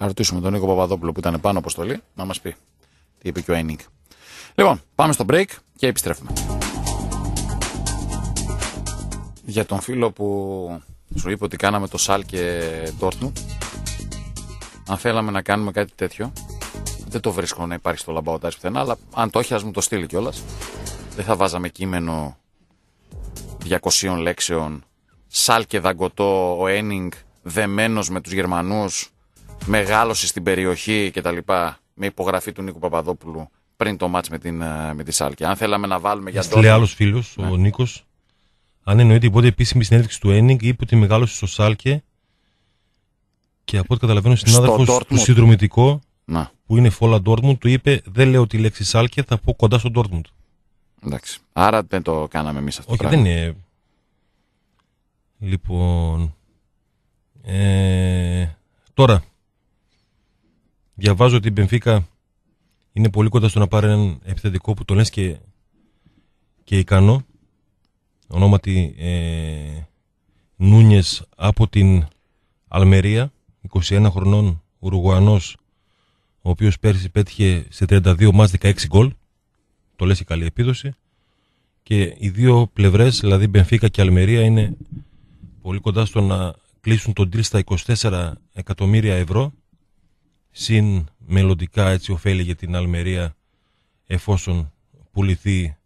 Θα ρωτήσουμε τον Νίκο Παπαδόπουλο που ήταν πάνω αποστολή να μας πει τι είπε και ο Ένικ. Λοιπόν, πάμε στο break και επιστρέφουμε. Για τον φίλο που σου είπε ότι κάναμε το Σάλ και Ντόρτμουντ, αν θέλαμε να κάνουμε κάτι τέτοιο, δεν το βρίσκω να υπάρχει στο λαμπαοτάρι πουθενά, αλλά αν το έχει, ας μου το στείλει κιόλας. Δεν θα βάζαμε κείμενο 200 λέξεων. Σάλ και δαγκωτό ο Ένινγκ δεμένος με τους Γερμανούς μεγάλωση στην περιοχή λοιπά με υπογραφή του Νίκου Παπαδόπουλου πριν το μάτς με, την, ε, με τη Σάλκη. Αν θέλαμε να βάλουμε για τώρα. Λέει άλλος φίλος, ο ναι. Νίκος αν εννοείται η επίσημη συνέντευξη του Ένιγκ, είπε ότι μεγάλωσε στο Σάλκε και από ό,τι καταλαβαίνω, ο συνάδελφος του συνδρομητικό να. που είναι Φόλα Ντόρτμουντ του είπε: Δεν λέω τη λέξη Σάλκε, θα πω κοντά στο Ντόρτμουντ. Εντάξει. Άρα δεν το κάναμε εμείς αυτό. Όχι, δεν είναι. Λοιπόν. Ε, τώρα, Διαβάζω ότι η Μπενφίκα είναι πολύ κοντά στο να πάρει έναν επιθετικό που το λες και, και ικανό. Ονόματι ε, Νούνιες από την Αλμερία, 21 χρονών Ουρουγουανός, ο οποίος πέρσι πέτυχε σε 32 μάτς 16 γκολ. Το λες η καλή επίδοση. Και οι δύο πλευρές, δηλαδή Μπενφίκα και Αλμερία, είναι πολύ κοντά στο να κλείσουν τον τρίστα 24 εκατομμύρια ευρώ συν μελλοντικά έτσι ωφέλη για την Αλμερία εφόσον πουληθεί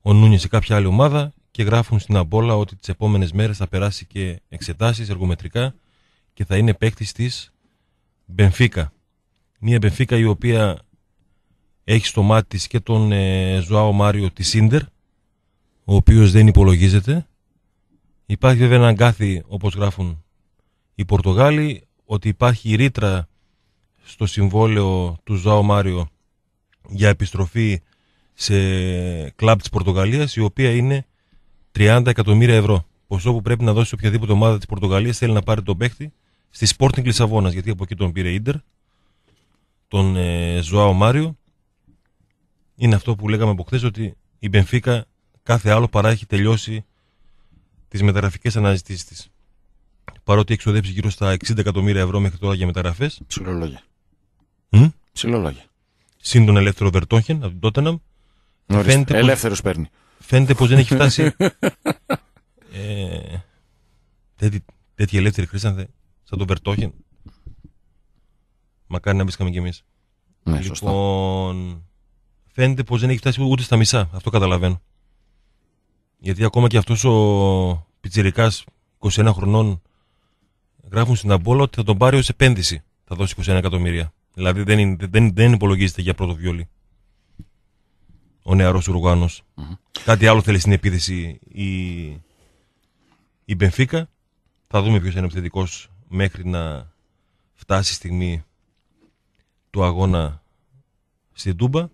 ο Νούνιες σε κάποια άλλη ομάδα και γράφουν στην Αμπόλα ότι τις επόμενες μέρες θα περάσει και εξετάσεις εργομετρικά και θα είναι παίκτης της Μπενφίκα. Μια Μπενφίκα η οποία έχει στο μάτι της και τον ε, Ζωάο Μάριο τη Σίντερ, ο οποίος δεν υπολογίζεται. Υπάρχει βέβαια ένα αγκάθι όπως γράφουν οι Πορτογάλοι, ότι υπάρχει η ρήτρα στο συμβόλαιο του Ζάο Μάριο για επιστροφή σε κλαμπ της Πορτογαλίας η οποία είναι 30 εκατομμύρια ευρώ. Ποσό που πρέπει να δώσει οποιαδήποτε ομάδα της Πορτογαλίας θέλει να πάρει τον παίχτη στη Sporting Λισαβόνας γιατί από εκεί τον πήρε Ίντερ τον ε, Μάριο είναι αυτό που λέγαμε από χθες ότι η Μπενφίκα κάθε άλλο παρά έχει τελειώσει τις μεταγραφικές αναζητήσεις της παρότι έχει εξοδέψει γύρω στα 60 εκατομμύρια ευρώ μέχρι τώρα για μεταγραφές. Mm? Συν τον ελεύθερο Βερτόχεν από τον Τότεναμ. Ελεύθερος παίρνει. Φαίνεται πως δεν έχει φτάσει. ε, τέτοι, τέτοιοι ελεύθεροι χρήσανθε, σαν τον Βερτόχεν. Μακάρι να μπήκαμε κι εμείς. Ναι, λοιπόν, φαίνεται πως δεν έχει φτάσει ούτε στα μισά. Αυτό καταλαβαίνω. Γιατί ακόμα και αυτός ο πιτσυρικά 21 χρονών γράφουν στην Αμπόλα ότι θα τον πάρει ως επένδυση. Θα δώσει 21 εκατομμύρια. Δηλαδή δεν, δεν, δεν υπολογίζεται για πρώτο βιολί. Ο νεαρο ουρουγανο Ουρουγκάνο. Κάτι άλλο θέλει στην επίθεση η, η Μπενφίκα. Θα δούμε ποιος είναι ο επιθετικός μέχρι να φτάσει η στιγμή του αγώνα στην Τούμπα.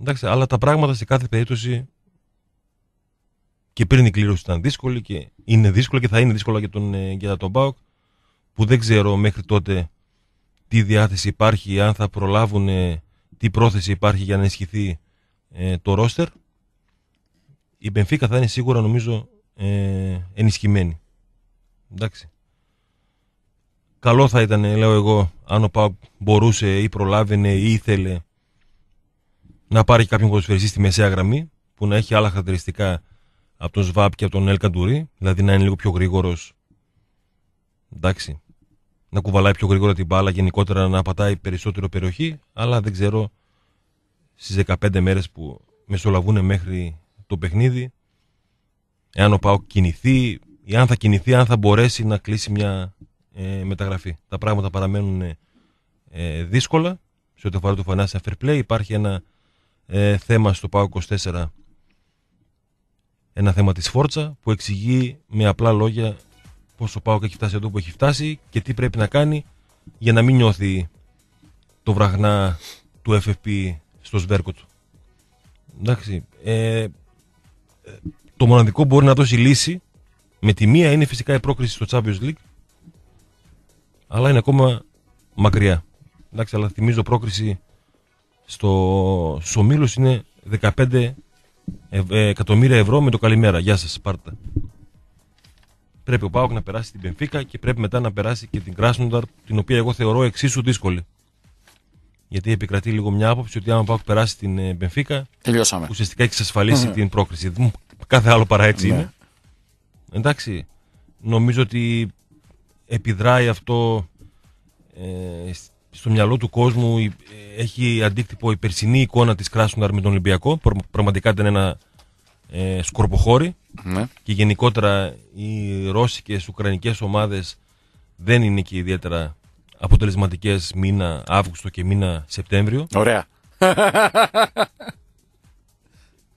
Εντάξει, αλλά τα πράγματα σε κάθε περίπτωση και πριν η κλήρωση ήταν δύσκολη και είναι δύσκολα και θα είναι δύσκολα για τον, ε, για τον Μπάουκ που δεν ξέρω μέχρι τότε τι διάθεση υπάρχει, αν θα προλάβουν, ε, τι πρόθεση υπάρχει για να ενισχυθεί ε, το ρόστερ. Η Μπενφίκα θα είναι σίγουρα νομίζω ε, ενισχυμένη. Εντάξει. Καλό θα ήταν, ε, λέω εγώ, αν ο Παπ μπορούσε ή προλάβαινε ή ήθελε να πάρει κάποιον ποδοσφαιριστή στη μεσαία γραμμή που να έχει άλλα χαρακτηριστικά από τον ΣΒΑΠ και από τον Ελ Καντουρί, δηλαδή να είναι λίγο πιο γρήγορος. Εντάξει να κουβαλάει πιο γρήγορα την μπάλα, γενικότερα να πατάει περισσότερο περιοχή, αλλά δεν ξέρω στις 15 μέρες που μεσολαβούν μέχρι το παιχνίδι, εάν ο Πάοκ κινηθεί ή αν θα κινηθεί, αν θα μπορέσει να κλείσει μια ε, μεταγραφή. Τα πράγματα παραμένουν ε, δύσκολα σε ό,τι αφορά το Φανάσια Fair Play. Υπάρχει ένα ε, θέμα στο Πάο 24, ένα θέμα της Φόρτσα, που εξηγεί με απλά λόγια πόσο πάω και έχει φτάσει εδώ που έχει φτάσει και τι πρέπει να κάνει για να μην νιώθει το βραχνά του FFP στο σβέρκο του. Εντάξει. Ε, ε, το μοναδικό που μπορεί να δώσει λύση με τη μία είναι φυσικά η πρόκριση στο Champions League, αλλά είναι ακόμα μακριά. Εντάξει, αλλά θυμίζω πρόκριση στο Σομίλους είναι 15 ε, εκατομμύρια ευρώ με το καλημέρα. Γεια σας, Σπάρτα. Πρέπει ο Πάοκ να περάσει την Πενφύκα και πρέπει μετά να περάσει και την Κράσνονταρ, την οποία εγώ θεωρώ εξίσου δύσκολη. Γιατί επικρατεί λίγο μια άποψη ότι αν ο Πάοκ περάσει την ε, Πενφύκα, Τελειώσαμε. ουσιαστικά έχει εξασφαλίσει mm-hmm. την πρόκριση. Κάθε άλλο παρά ναι. είναι. Εντάξει, νομίζω ότι επιδράει αυτό ε, στο μυαλό του κόσμου. Ε, έχει αντίκτυπο η περσινή εικόνα της Κράσνονταρ με τον Ολυμπιακό. Πραγματικά ήταν ένα ε, σκορποχώρη ναι. και γενικότερα οι ρώσικες, ουκρανικές ομάδες δεν είναι και ιδιαίτερα αποτελεσματικές μήνα Αύγουστο και μήνα Σεπτέμβριο. Ωραία.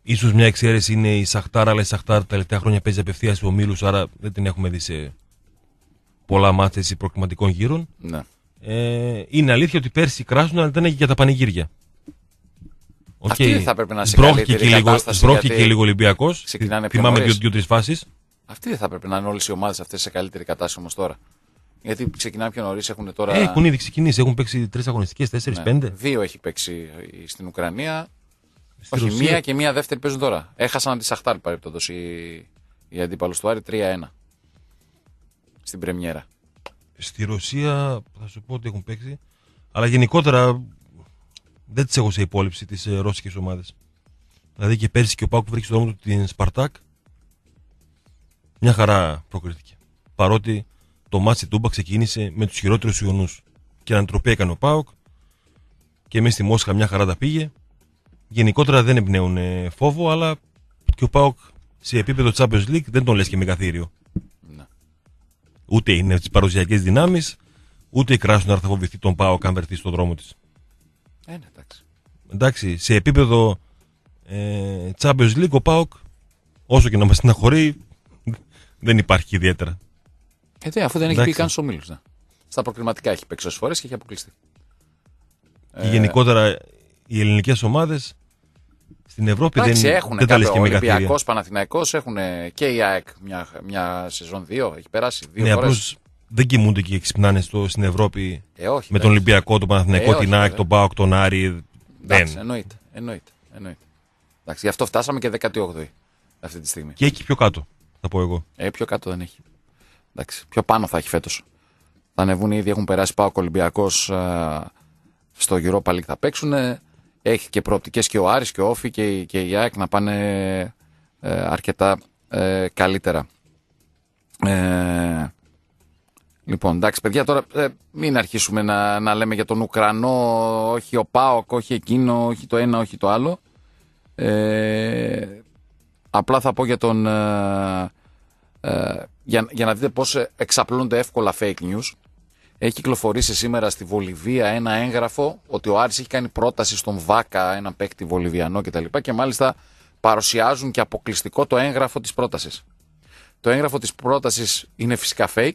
Ίσως μια εξαίρεση είναι η Σαχτάρα, αλλά η Σαχτάρα τα τελευταία χρόνια παίζει απευθείας ο ομίλου, άρα δεν την έχουμε δει σε πολλά μάθηση προκληματικών γύρων. Ναι. Ε, είναι αλήθεια ότι πέρσι κράσουν, αλλά δεν έχει για τα πανηγύρια. Okay. Αυτή θα πρέπει να είναι σε καλύτερη και κατάσταση. και λίγο Ολυμπιακός. Θυμάμαι δύο-τρει φάσεις. Αυτή δεν θα πρέπει να είναι όλες οι ομάδες αυτές σε καλύτερη κατάσταση όμως τώρα. Γιατί ξεκινάνε πιο νωρίς, έχουν τώρα. Ε, έχουν ήδη ξεκινήσει, έχουν παίξει τρεις αγωνιστικές, τέσσερι-πέντε. Ναι. Δύο έχει παίξει στην Ουκρανία. Στην Όχι, μία και μία δεύτερη παίζουν τώρα. Έχασαν τη Σαχτάρ παρεπτόντω η η αντίπαλο του Άρη 3-1 στην Πρεμιέρα. Στη Ρωσία θα σου πω ότι έχουν παίξει. Αλλά γενικότερα δεν τις έχω σε υπόλοιψη τις ε, ρώσικες ομάδες. Δηλαδή και πέρσι και ο Πάκου βρήκε στο δρόμο του την Σπαρτάκ. Μια χαρά προκρίθηκε. Παρότι το μάτσι Τούμπα ξεκίνησε με τους χειρότερους Ιωνούς. Και ανατροπή έκανε ο Πάοκ. Και εμείς στη Μόσχα μια χαρά τα πήγε. Γενικότερα δεν εμπνέουν ε, φόβο, αλλά και ο Πάοκ σε επίπεδο Champions League δεν τον λες και με καθήριο. Ναι. Ούτε είναι τις παρουσιακές δυνάμεις, ούτε η Κράσουνα θα φοβηθεί τον Πάοκ αν βρεθεί στον δρόμο της. Ένα ε, εντάξει, σε επίπεδο ε, Champions League ο ΠΑΟΚ, όσο και να μας συναχωρεί, δεν υπάρχει ιδιαίτερα. Ε, δε, αφού δεν έχει πει καν στο Μίλους, Ναι. Στα προκριματικά έχει παίξει όσες φορές και έχει αποκλειστεί. Και ε, γενικότερα οι ελληνικές ομάδες στην Ευρώπη εντάξει, δεν, έχουν δεν τα λες και Ο Παναθηναϊκός έχουν και η ΑΕΚ μια, μια σεζόν δύο, έχει περάσει δύο ναι, φορές. Απλώς δεν κοιμούνται και ξυπνάνε στο, στην Ευρώπη ε, με τον Ολυμπιακό, τον Παναθηναϊκό, ε, την ΑΕΚ, τον ΠΑΟΚ, τον Άρη. Εντάξει, εννοείται. εννοείται, εννοείται. γι' αυτό φτάσαμε και 18η αυτή τη στιγμή. Και έχει πιο κάτω, θα πω εγώ. Ε, πιο κάτω δεν έχει. Εντάξει, πιο πάνω θα έχει φέτος. Θα ανεβούν ήδη, έχουν περάσει πάω Ολυμπιακός στο Europa League θα παίξουν. Έχει και προοπτικές και ο Άρης και ο Όφη και, και η ΑΕΚ να πάνε ε, αρκετά ε, καλύτερα. Ε, Λοιπόν, εντάξει, παιδιά, τώρα ε, μην αρχίσουμε να, να λέμε για τον Ουκρανό, όχι ο Πάοκ, όχι εκείνο, όχι το ένα, όχι το άλλο. Ε, απλά θα πω για τον. Ε, ε για, να δείτε πώς εξαπλούνται εύκολα fake news. Έχει κυκλοφορήσει σήμερα στη Βολιβία ένα έγγραφο ότι ο Άρης έχει κάνει πρόταση στον Βάκα, έναν παίκτη βολιβιανό κτλ. Και, και μάλιστα παρουσιάζουν και αποκλειστικό το έγγραφο της πρότασης. Το έγγραφο της πρότασης είναι φυσικά fake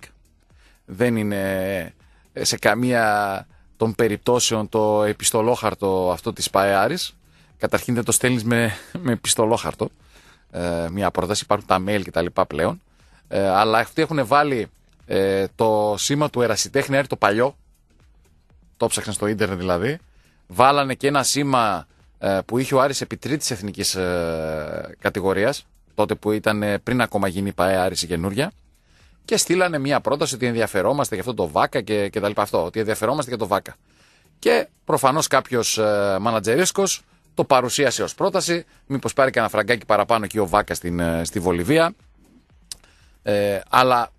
δεν είναι ε, σε καμία των περιπτώσεων το επιστολόχαρτο αυτό της ΠΑΕΑΡΙΣ Καταρχήν δεν το στέλνεις με, με επιστολόχαρτο. Ε, μια πρόταση, υπάρχουν τα mail λοιπά πλέον. Ε, αλλά αυτοί έχουν βάλει ε, το σήμα του ερασιτέχνη έρθει το παλιό. Το ψάχναν στο ίντερνετ δηλαδή. Βάλανε και ένα σήμα που είχε ο Άρης επί τρίτης εθνικής κατηγορίας τότε που ήταν πριν ακόμα γίνει η ΠαΕ η καινούρια και στείλανε μια πρόταση ότι ενδιαφερόμαστε για αυτό το ΒΑΚΑ και, και τα λοιπά. Αυτό, ότι ενδιαφερόμαστε για το ΒΑΚΑ. Και προφανώς κάποιος ε, το παρουσίασε ως πρόταση. Μήπως πάρει κανένα φραγκάκι παραπάνω και ο ΒΑΚΑ στην, ε, στη Βολιβία. Ε, αλλά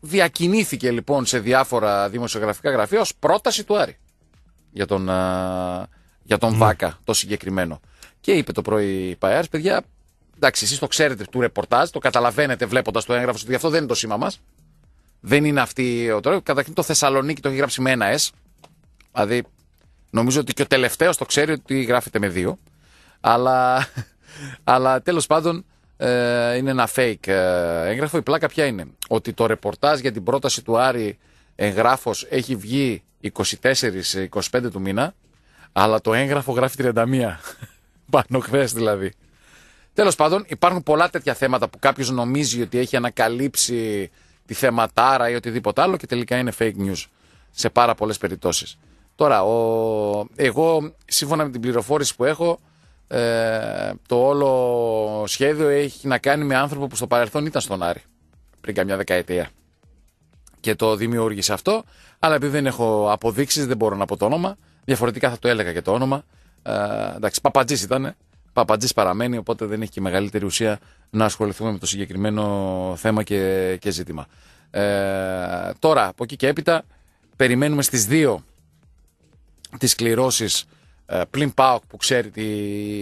διακινήθηκε λοιπόν σε διάφορα δημοσιογραφικά γραφεία ως πρόταση του Άρη για τον, ε, για τον ναι. ΒΑΚΑ το συγκεκριμένο. Και είπε το πρωί η παιδιά, εντάξει, εσείς το ξέρετε του ρεπορτάζ, το καταλαβαίνετε βλέποντας το έγγραφο, ότι αυτό δεν είναι το σήμα μας. Δεν είναι αυτή ο τρόπο. Καταρχήν το Θεσσαλονίκη το έχει γράψει με ένα S. Δηλαδή, νομίζω ότι και ο τελευταίος το ξέρει ότι γράφεται με δύο. Αλλά, αλλά τέλος πάντων ε, είναι ένα fake ε, έγγραφο. Η πλάκα ποια είναι. Ότι το ρεπορτάζ για την πρόταση του Άρη εγγράφος έχει βγει 24-25 του μήνα, αλλά το έγγραφο γράφει 31. Πάνω χθες δηλαδή. Τέλος πάντων, υπάρχουν πολλά τέτοια θέματα που κάποιος νομίζει ότι έχει ανακαλύψει τη θεματάρα ή οτιδήποτε άλλο και τελικά είναι fake news σε πάρα πολλές περιπτώσεις. Τώρα, εγώ σύμφωνα με την πληροφόρηση που έχω, ε, το όλο σχέδιο έχει να κάνει με άνθρωπο που στο παρελθόν ήταν στον Άρη πριν καμιά δεκαετία και το δημιούργησε αυτό. Αλλά επειδή δεν έχω αποδείξεις, δεν μπορώ να πω το όνομα. Διαφορετικά θα το έλεγα και το όνομα. Ε, εντάξει, Παπατζής ήταν. Παπατζής παραμένει, οπότε δεν έχει και μεγαλύτερη ουσία να ασχοληθούμε με το συγκεκριμένο θέμα και, και ζήτημα. Ε, τώρα, από εκεί και έπειτα, περιμένουμε στις δύο τις κληρώσεις ε, πλην ΠΑΟΚ που ξέρει τι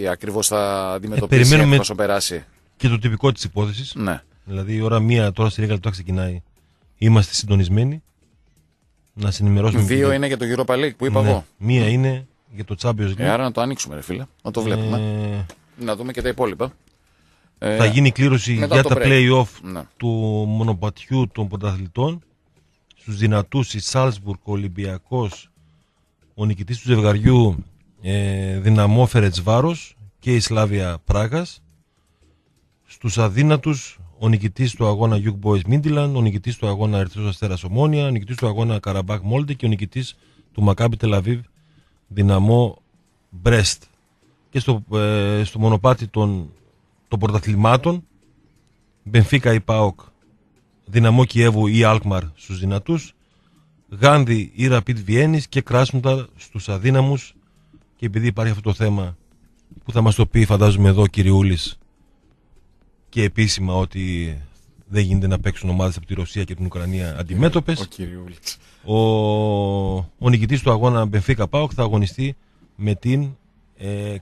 ακριβώς θα αντιμετωπίσει ε, περάσει. Και το τυπικό της υπόθεσης. Ναι. Δηλαδή η ώρα μία τώρα στη Ρίγα λεπτά ξεκινάει. Είμαστε συντονισμένοι. Να συνημερώσουμε. Δύο είναι για το Europa League που είπα ναι. εγώ. Μία είναι για το Champions League. άρα να το ανοίξουμε, ρε φίλε. Να το βλέπουμε. Ε, να δούμε και τα υπόλοιπα. Ε, θα γίνει κλήρωση για τα play-off ναι. του μονοπατιού των πρωταθλητών. Στους δυνατούς η Σάλσμπουργκ, Ολυμπιακό, Ολυμπιακός, ο νικητής του ζευγαριού ε, Δυναμόφερετς και η Σλάβια Πράγας. Στους αδύνατους ο νικητής του αγώνα Young Boys Midland, ο νικητής του αγώνα Ερυθρός Αστέρας Ομόνια, ο νικητής του αγώνα Καραμπάχ Μόλτε και ο νικητής του Μακάμπι Τελαβίβ δυναμό Μπρέστ και στο, ε, στο μονοπάτι των, των πρωταθλημάτων Μπενφίκα ή Πάοκ Δυναμό Κιέβου ή Αλκμαρ στους δυνατούς Γάνδη ή Ραπίτ Βιέννης και Κράσνοντα στους αδύναμους και επειδή υπάρχει αυτό το θέμα που θα μας το πει φαντάζομαι εδώ κυριούλης και επίσημα ότι δεν γίνεται να παίξουν ομάδες από τη Ρωσία και την Ουκρανία αντιμέτωπες. Ο, ο, νικητής του αγώνα Μπενφίκα Πάοκ θα αγωνιστεί με την ε,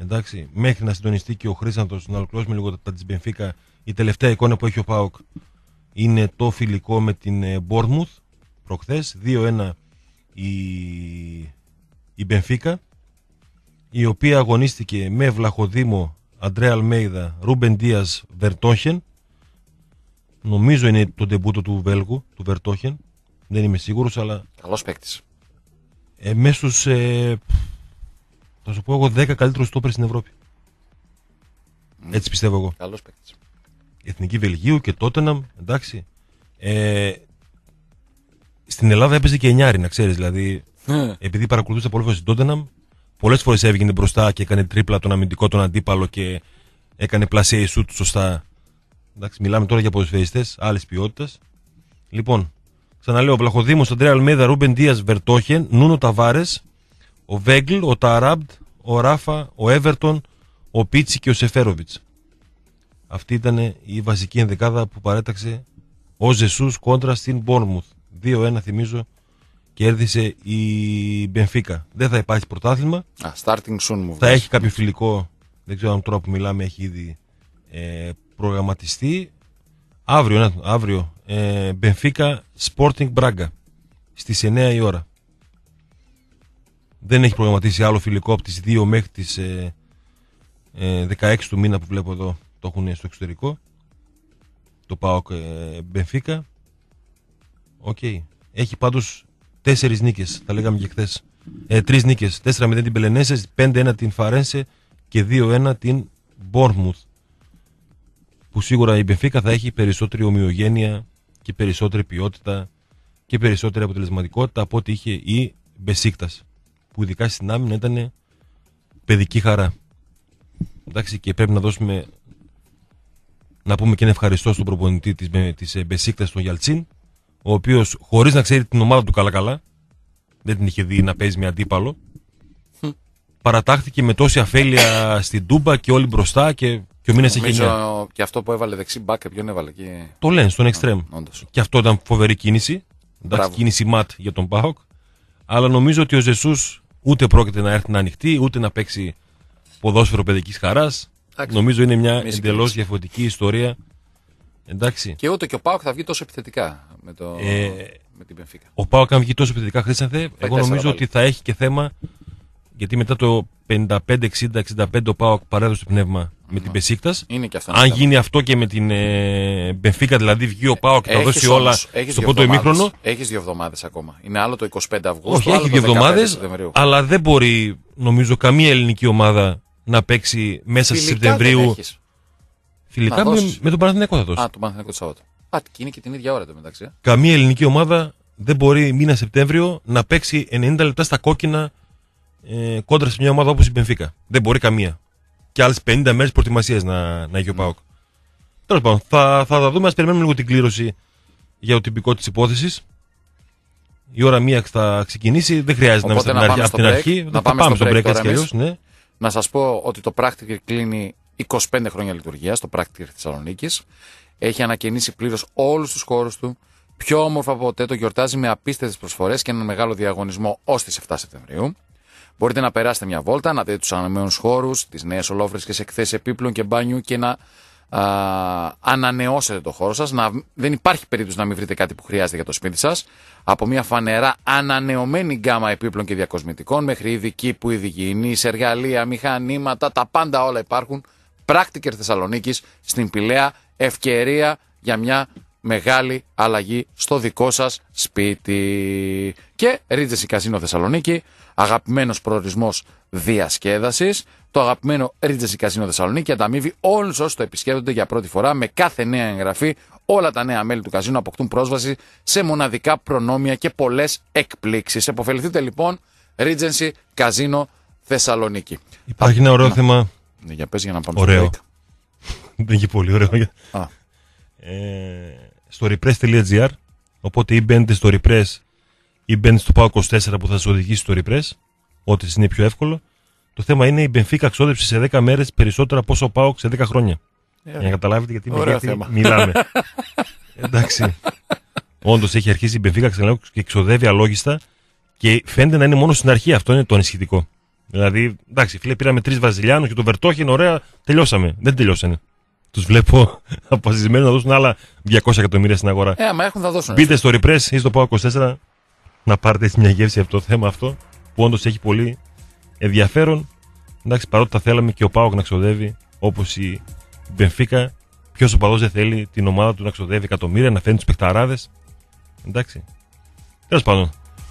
Εντάξει, μέχρι να συντονιστεί και ο Χρήσαντος, να ολοκληρώσουμε λίγο τα της Μπενφίκα. Η τελευταία εικόνα που έχει ο Πάοκ είναι το φιλικό με την Μπόρμουθ προχθέ. 2-1 η, η Μπενφίκα, η οποία αγωνίστηκε με Βλαχοδήμο Αντρέα Αλμέιδα, Ρούμπεν Δία Βερτόχεν. Νομίζω είναι το τεμπούτο του Βέλγου, του Βερτόχεν. Δεν είμαι σίγουρος, αλλά. Καλός παίκτης. Ε, Ε, θα σου πω εγώ 10 καλύτερου τόπερ στην Ευρώπη. Mm. Έτσι πιστεύω εγώ. Καλός παίκτης. Εθνική Βελγίου και Τότεναμ, εντάξει. Ε, στην Ελλάδα έπαιζε και εννιάρη, να ξέρεις. Δηλαδή, ναι. επειδή παρακολουθούσα πολύ φορές την Τότεναμ, πολλές φορές έβγαινε μπροστά και έκανε τρίπλα τον αμυντικό τον αντίπαλο και έκανε πλασία η σουτ σωστά. Εντάξει, μιλάμε τώρα για ποδοσφαιριστές άλλης ποιότητας. Λοιπόν, ξαναλέω: ο Βλαχοδήμος, Αντρέα Αλμέδα, Ρούμπεν Δίας, Βερτόχεν, Νούνο Ταβάρες, ο Βέγγλ, ο Ταράμπτ, ο Ράφα, ο Εύερτον, ο Πίτσι και ο Σεφέροβιτ. Αυτή ήταν η βασική ενδεκάδα που παρέταξε ο Ζεσούς κόντρα στην Μπόρμουθ. 2-1 θυμίζω κέρδισε η Μπενφίκα. Δεν θα υπάρχει πρωτάθλημα. Α, starting soon μου Θα έχει κάποιο φιλικό. Δεν ξέρω αν τώρα που μιλάμε έχει ήδη ε, προγραμματιστεί. Αύριο, ναι, αύριο. Ε, Sporting Braga στις 9 η ώρα. Δεν έχει προγραμματίσει άλλο φιλικό από τις 2 μέχρι τις 16 ε, ε, του μήνα που βλέπω εδώ το έχουν στο εξωτερικό. Το ΠΑΟΚ Μπενφίκα. Οκ. Έχει πάντως Τέσσερις νίκες, τα λέγαμε και χθες. Ε, Τρεις νίκες. 4-0 την Πελενέσες, 5-1 την Φαρένσε και 2-1 την Μπόρμουθ. Που σίγουρα η Μπεφίκα θα έχει περισσότερη ομοιογένεια και περισσότερη ποιότητα και περισσότερη αποτελεσματικότητα από ό,τι είχε η Μπεσίκτας. Που ειδικά στην άμυνα ήταν παιδική χαρά. Εντάξει, και πρέπει να δώσουμε να πούμε και ένα ευχαριστώ στον προπονητή της, της Μπεσίκτας, τον Γιαλτσίν ο οποίος χωρίς να ξέρει την ομάδα του καλά-καλά, δεν την είχε δει να παίζει με αντίπαλο, παρατάχθηκε με τόση αφέλεια στην Τούμπα και όλοι μπροστά και, και ο Μίνα είχε γίνει. Και αυτό που έβαλε δεξί μπάκα, ποιον έβαλε. Και... Το λένε στον Εκστρέμ. Και αυτό ήταν φοβερή κίνηση. Εντάξει, κίνηση ματ για τον Πάοκ. Αλλά νομίζω ότι ο Ζεσούς ούτε πρόκειται να έρθει να ανοιχτεί, ούτε να παίξει ποδόσφαιρο παιδικής χαράς. Νομίζω είναι μια εντελώς διαφορετική ιστορία. Εντάξει. Και ούτε και ο Πάοκ θα βγει τόσο επιθετικά με, το, ε, με την Πενφύκα. Ο Πάοκ, αν βγει τόσο επιθετικά, χρήσατε. Ε, εγώ νομίζω ότι θα έχει και θέμα. Γιατί μετά το 55-60-65 ο Πάοκ παρέδωσε το πνεύμα με την Πεσίκτας. Είναι αυτό. Αν γίνει αυτό και με την ε, Μπενφίκα, δηλαδή βγει ο ε, Πάοκ και τα δώσει όλα στο πρώτο ημίχρονο. Έχεις δύο εβδομάδες ακόμα. Είναι άλλο το 25 Αυγούστου. Όχι, έχει δύο εβδομάδε, αλλά δεν μπορεί νομίζω καμία ελληνική ομάδα να παίξει μέσα στη Σεπτεμβρίου. Φιλικά με, τον Παναθηναϊκό θα δώσει. Α, τον Παναθηναϊκό Σάββατο. Α, είναι και την ίδια ώρα το μεταξύ. Καμία ελληνική ομάδα δεν μπορεί μήνα Σεπτέμβριο να παίξει 90 λεπτά στα κόκκινα ε, κόντρα σε μια ομάδα όπως η Μπενφίκα. Δεν μπορεί καμία. Και άλλες 50 μέρες προετοιμασίας να, να έχει ο ναι. Πάοκ. Τέλος πάντων, θα, θα τα δούμε. Ας περιμένουμε λίγο την κλήρωση για το τυπικό της υπόθεσης. Η ώρα μία θα ξεκινήσει. Δεν χρειάζεται να είμαστε από την αρχή. Να πάμε, πάμε στο break, break ναι. Να σας πω ότι το Practical κλείνει 25 χρόνια λειτουργίας, το Practical Θεσσαλονίκης. Έχει ανακαινήσει πλήρως όλους τους χώρους του. Πιο όμορφα από ποτέ το γιορτάζει με απίστευτες προσφορές και έναν μεγάλο διαγωνισμό ως τις 7 Σεπτεμβρίου. Μπορείτε να περάσετε μια βόλτα, να δείτε τους αναμένου χώρους, τις νέες ολόφρεσκες εκθέσεις επίπλων και μπάνιου και να α, ανανεώσετε το χώρο σας. Δεν υπάρχει περίπτωση να μην βρείτε κάτι που χρειάζεται για το σπίτι σας. Από μια φανερά ανανεωμένη γκάμα επίπλων και διακοσμητικών μέχρι ειδική που ειδηγενεί, εργαλεία, μηχανήματα, τα πάντα όλα υπάρχουν. Πράκτικερ Θεσσαλονίκης στην Πηλαία ευκαιρία για μια μεγάλη αλλαγή στο δικό σας σπίτι. Και Regency Casino Θεσσαλονίκη, αγαπημένος προορισμός διασκέδασης. Το αγαπημένο Regency Casino Θεσσαλονίκη ανταμείβει όλους όσους το επισκέπτονται για πρώτη φορά με κάθε νέα εγγραφή. Όλα τα νέα μέλη του καζίνου αποκτούν πρόσβαση σε μοναδικά προνόμια και πολλές εκπλήξεις. Εποφεληθείτε λοιπόν Regency Casino Θεσσαλονίκη. Υπάρχει ένα ωραίο θέμα. Ναι, ναι, για πες για να πάμε Ωραίο. Στο δεν είχε πολύ ωραίο. Α. Ε, στο repress.gr Οπότε ή μπαίνετε στο repress ή μπαίνετε στο πάω 24 που θα σας οδηγήσει στο repress, ό,τι είναι πιο εύκολο. Το θέμα είναι η Μπενφίκα ξόδεψε σε 10 μέρες περισσότερα από όσο πάω σε 10 χρόνια. Ε, Για να καταλάβετε γιατί, γιατί μιλάμε. Εντάξει. Όντως έχει αρχίσει η Μπενφίκα και ξοδεύει αλόγιστα και φαίνεται να είναι μόνο στην αρχή. Αυτό είναι το ανησυχητικό. Δηλαδή, εντάξει, φίλε, πήραμε τρεις Βαζιλιάνου και τον Βερτόχιν, ωραία, τελειώσαμε. Δεν τελειώσανε τους βλέπω αποφασισμένοι να δώσουν άλλα 200 εκατομμύρια στην αγορά. Ε, μα έχουν θα δώσουν. Μπείτε στο Repress ή στο Power 24 να πάρετε μια γεύση από το θέμα αυτό που όντως έχει πολύ ενδιαφέρον. Εντάξει, παρότι τα θέλαμε και ο Πάοκ να ξοδεύει όπως η Μπενφίκα. Ποιος παδός δεν θέλει την ομάδα του να ξοδεύει εκατομμύρια, να φέρνει τους παιχταράδες. Εντάξει. Τέλος πάντων,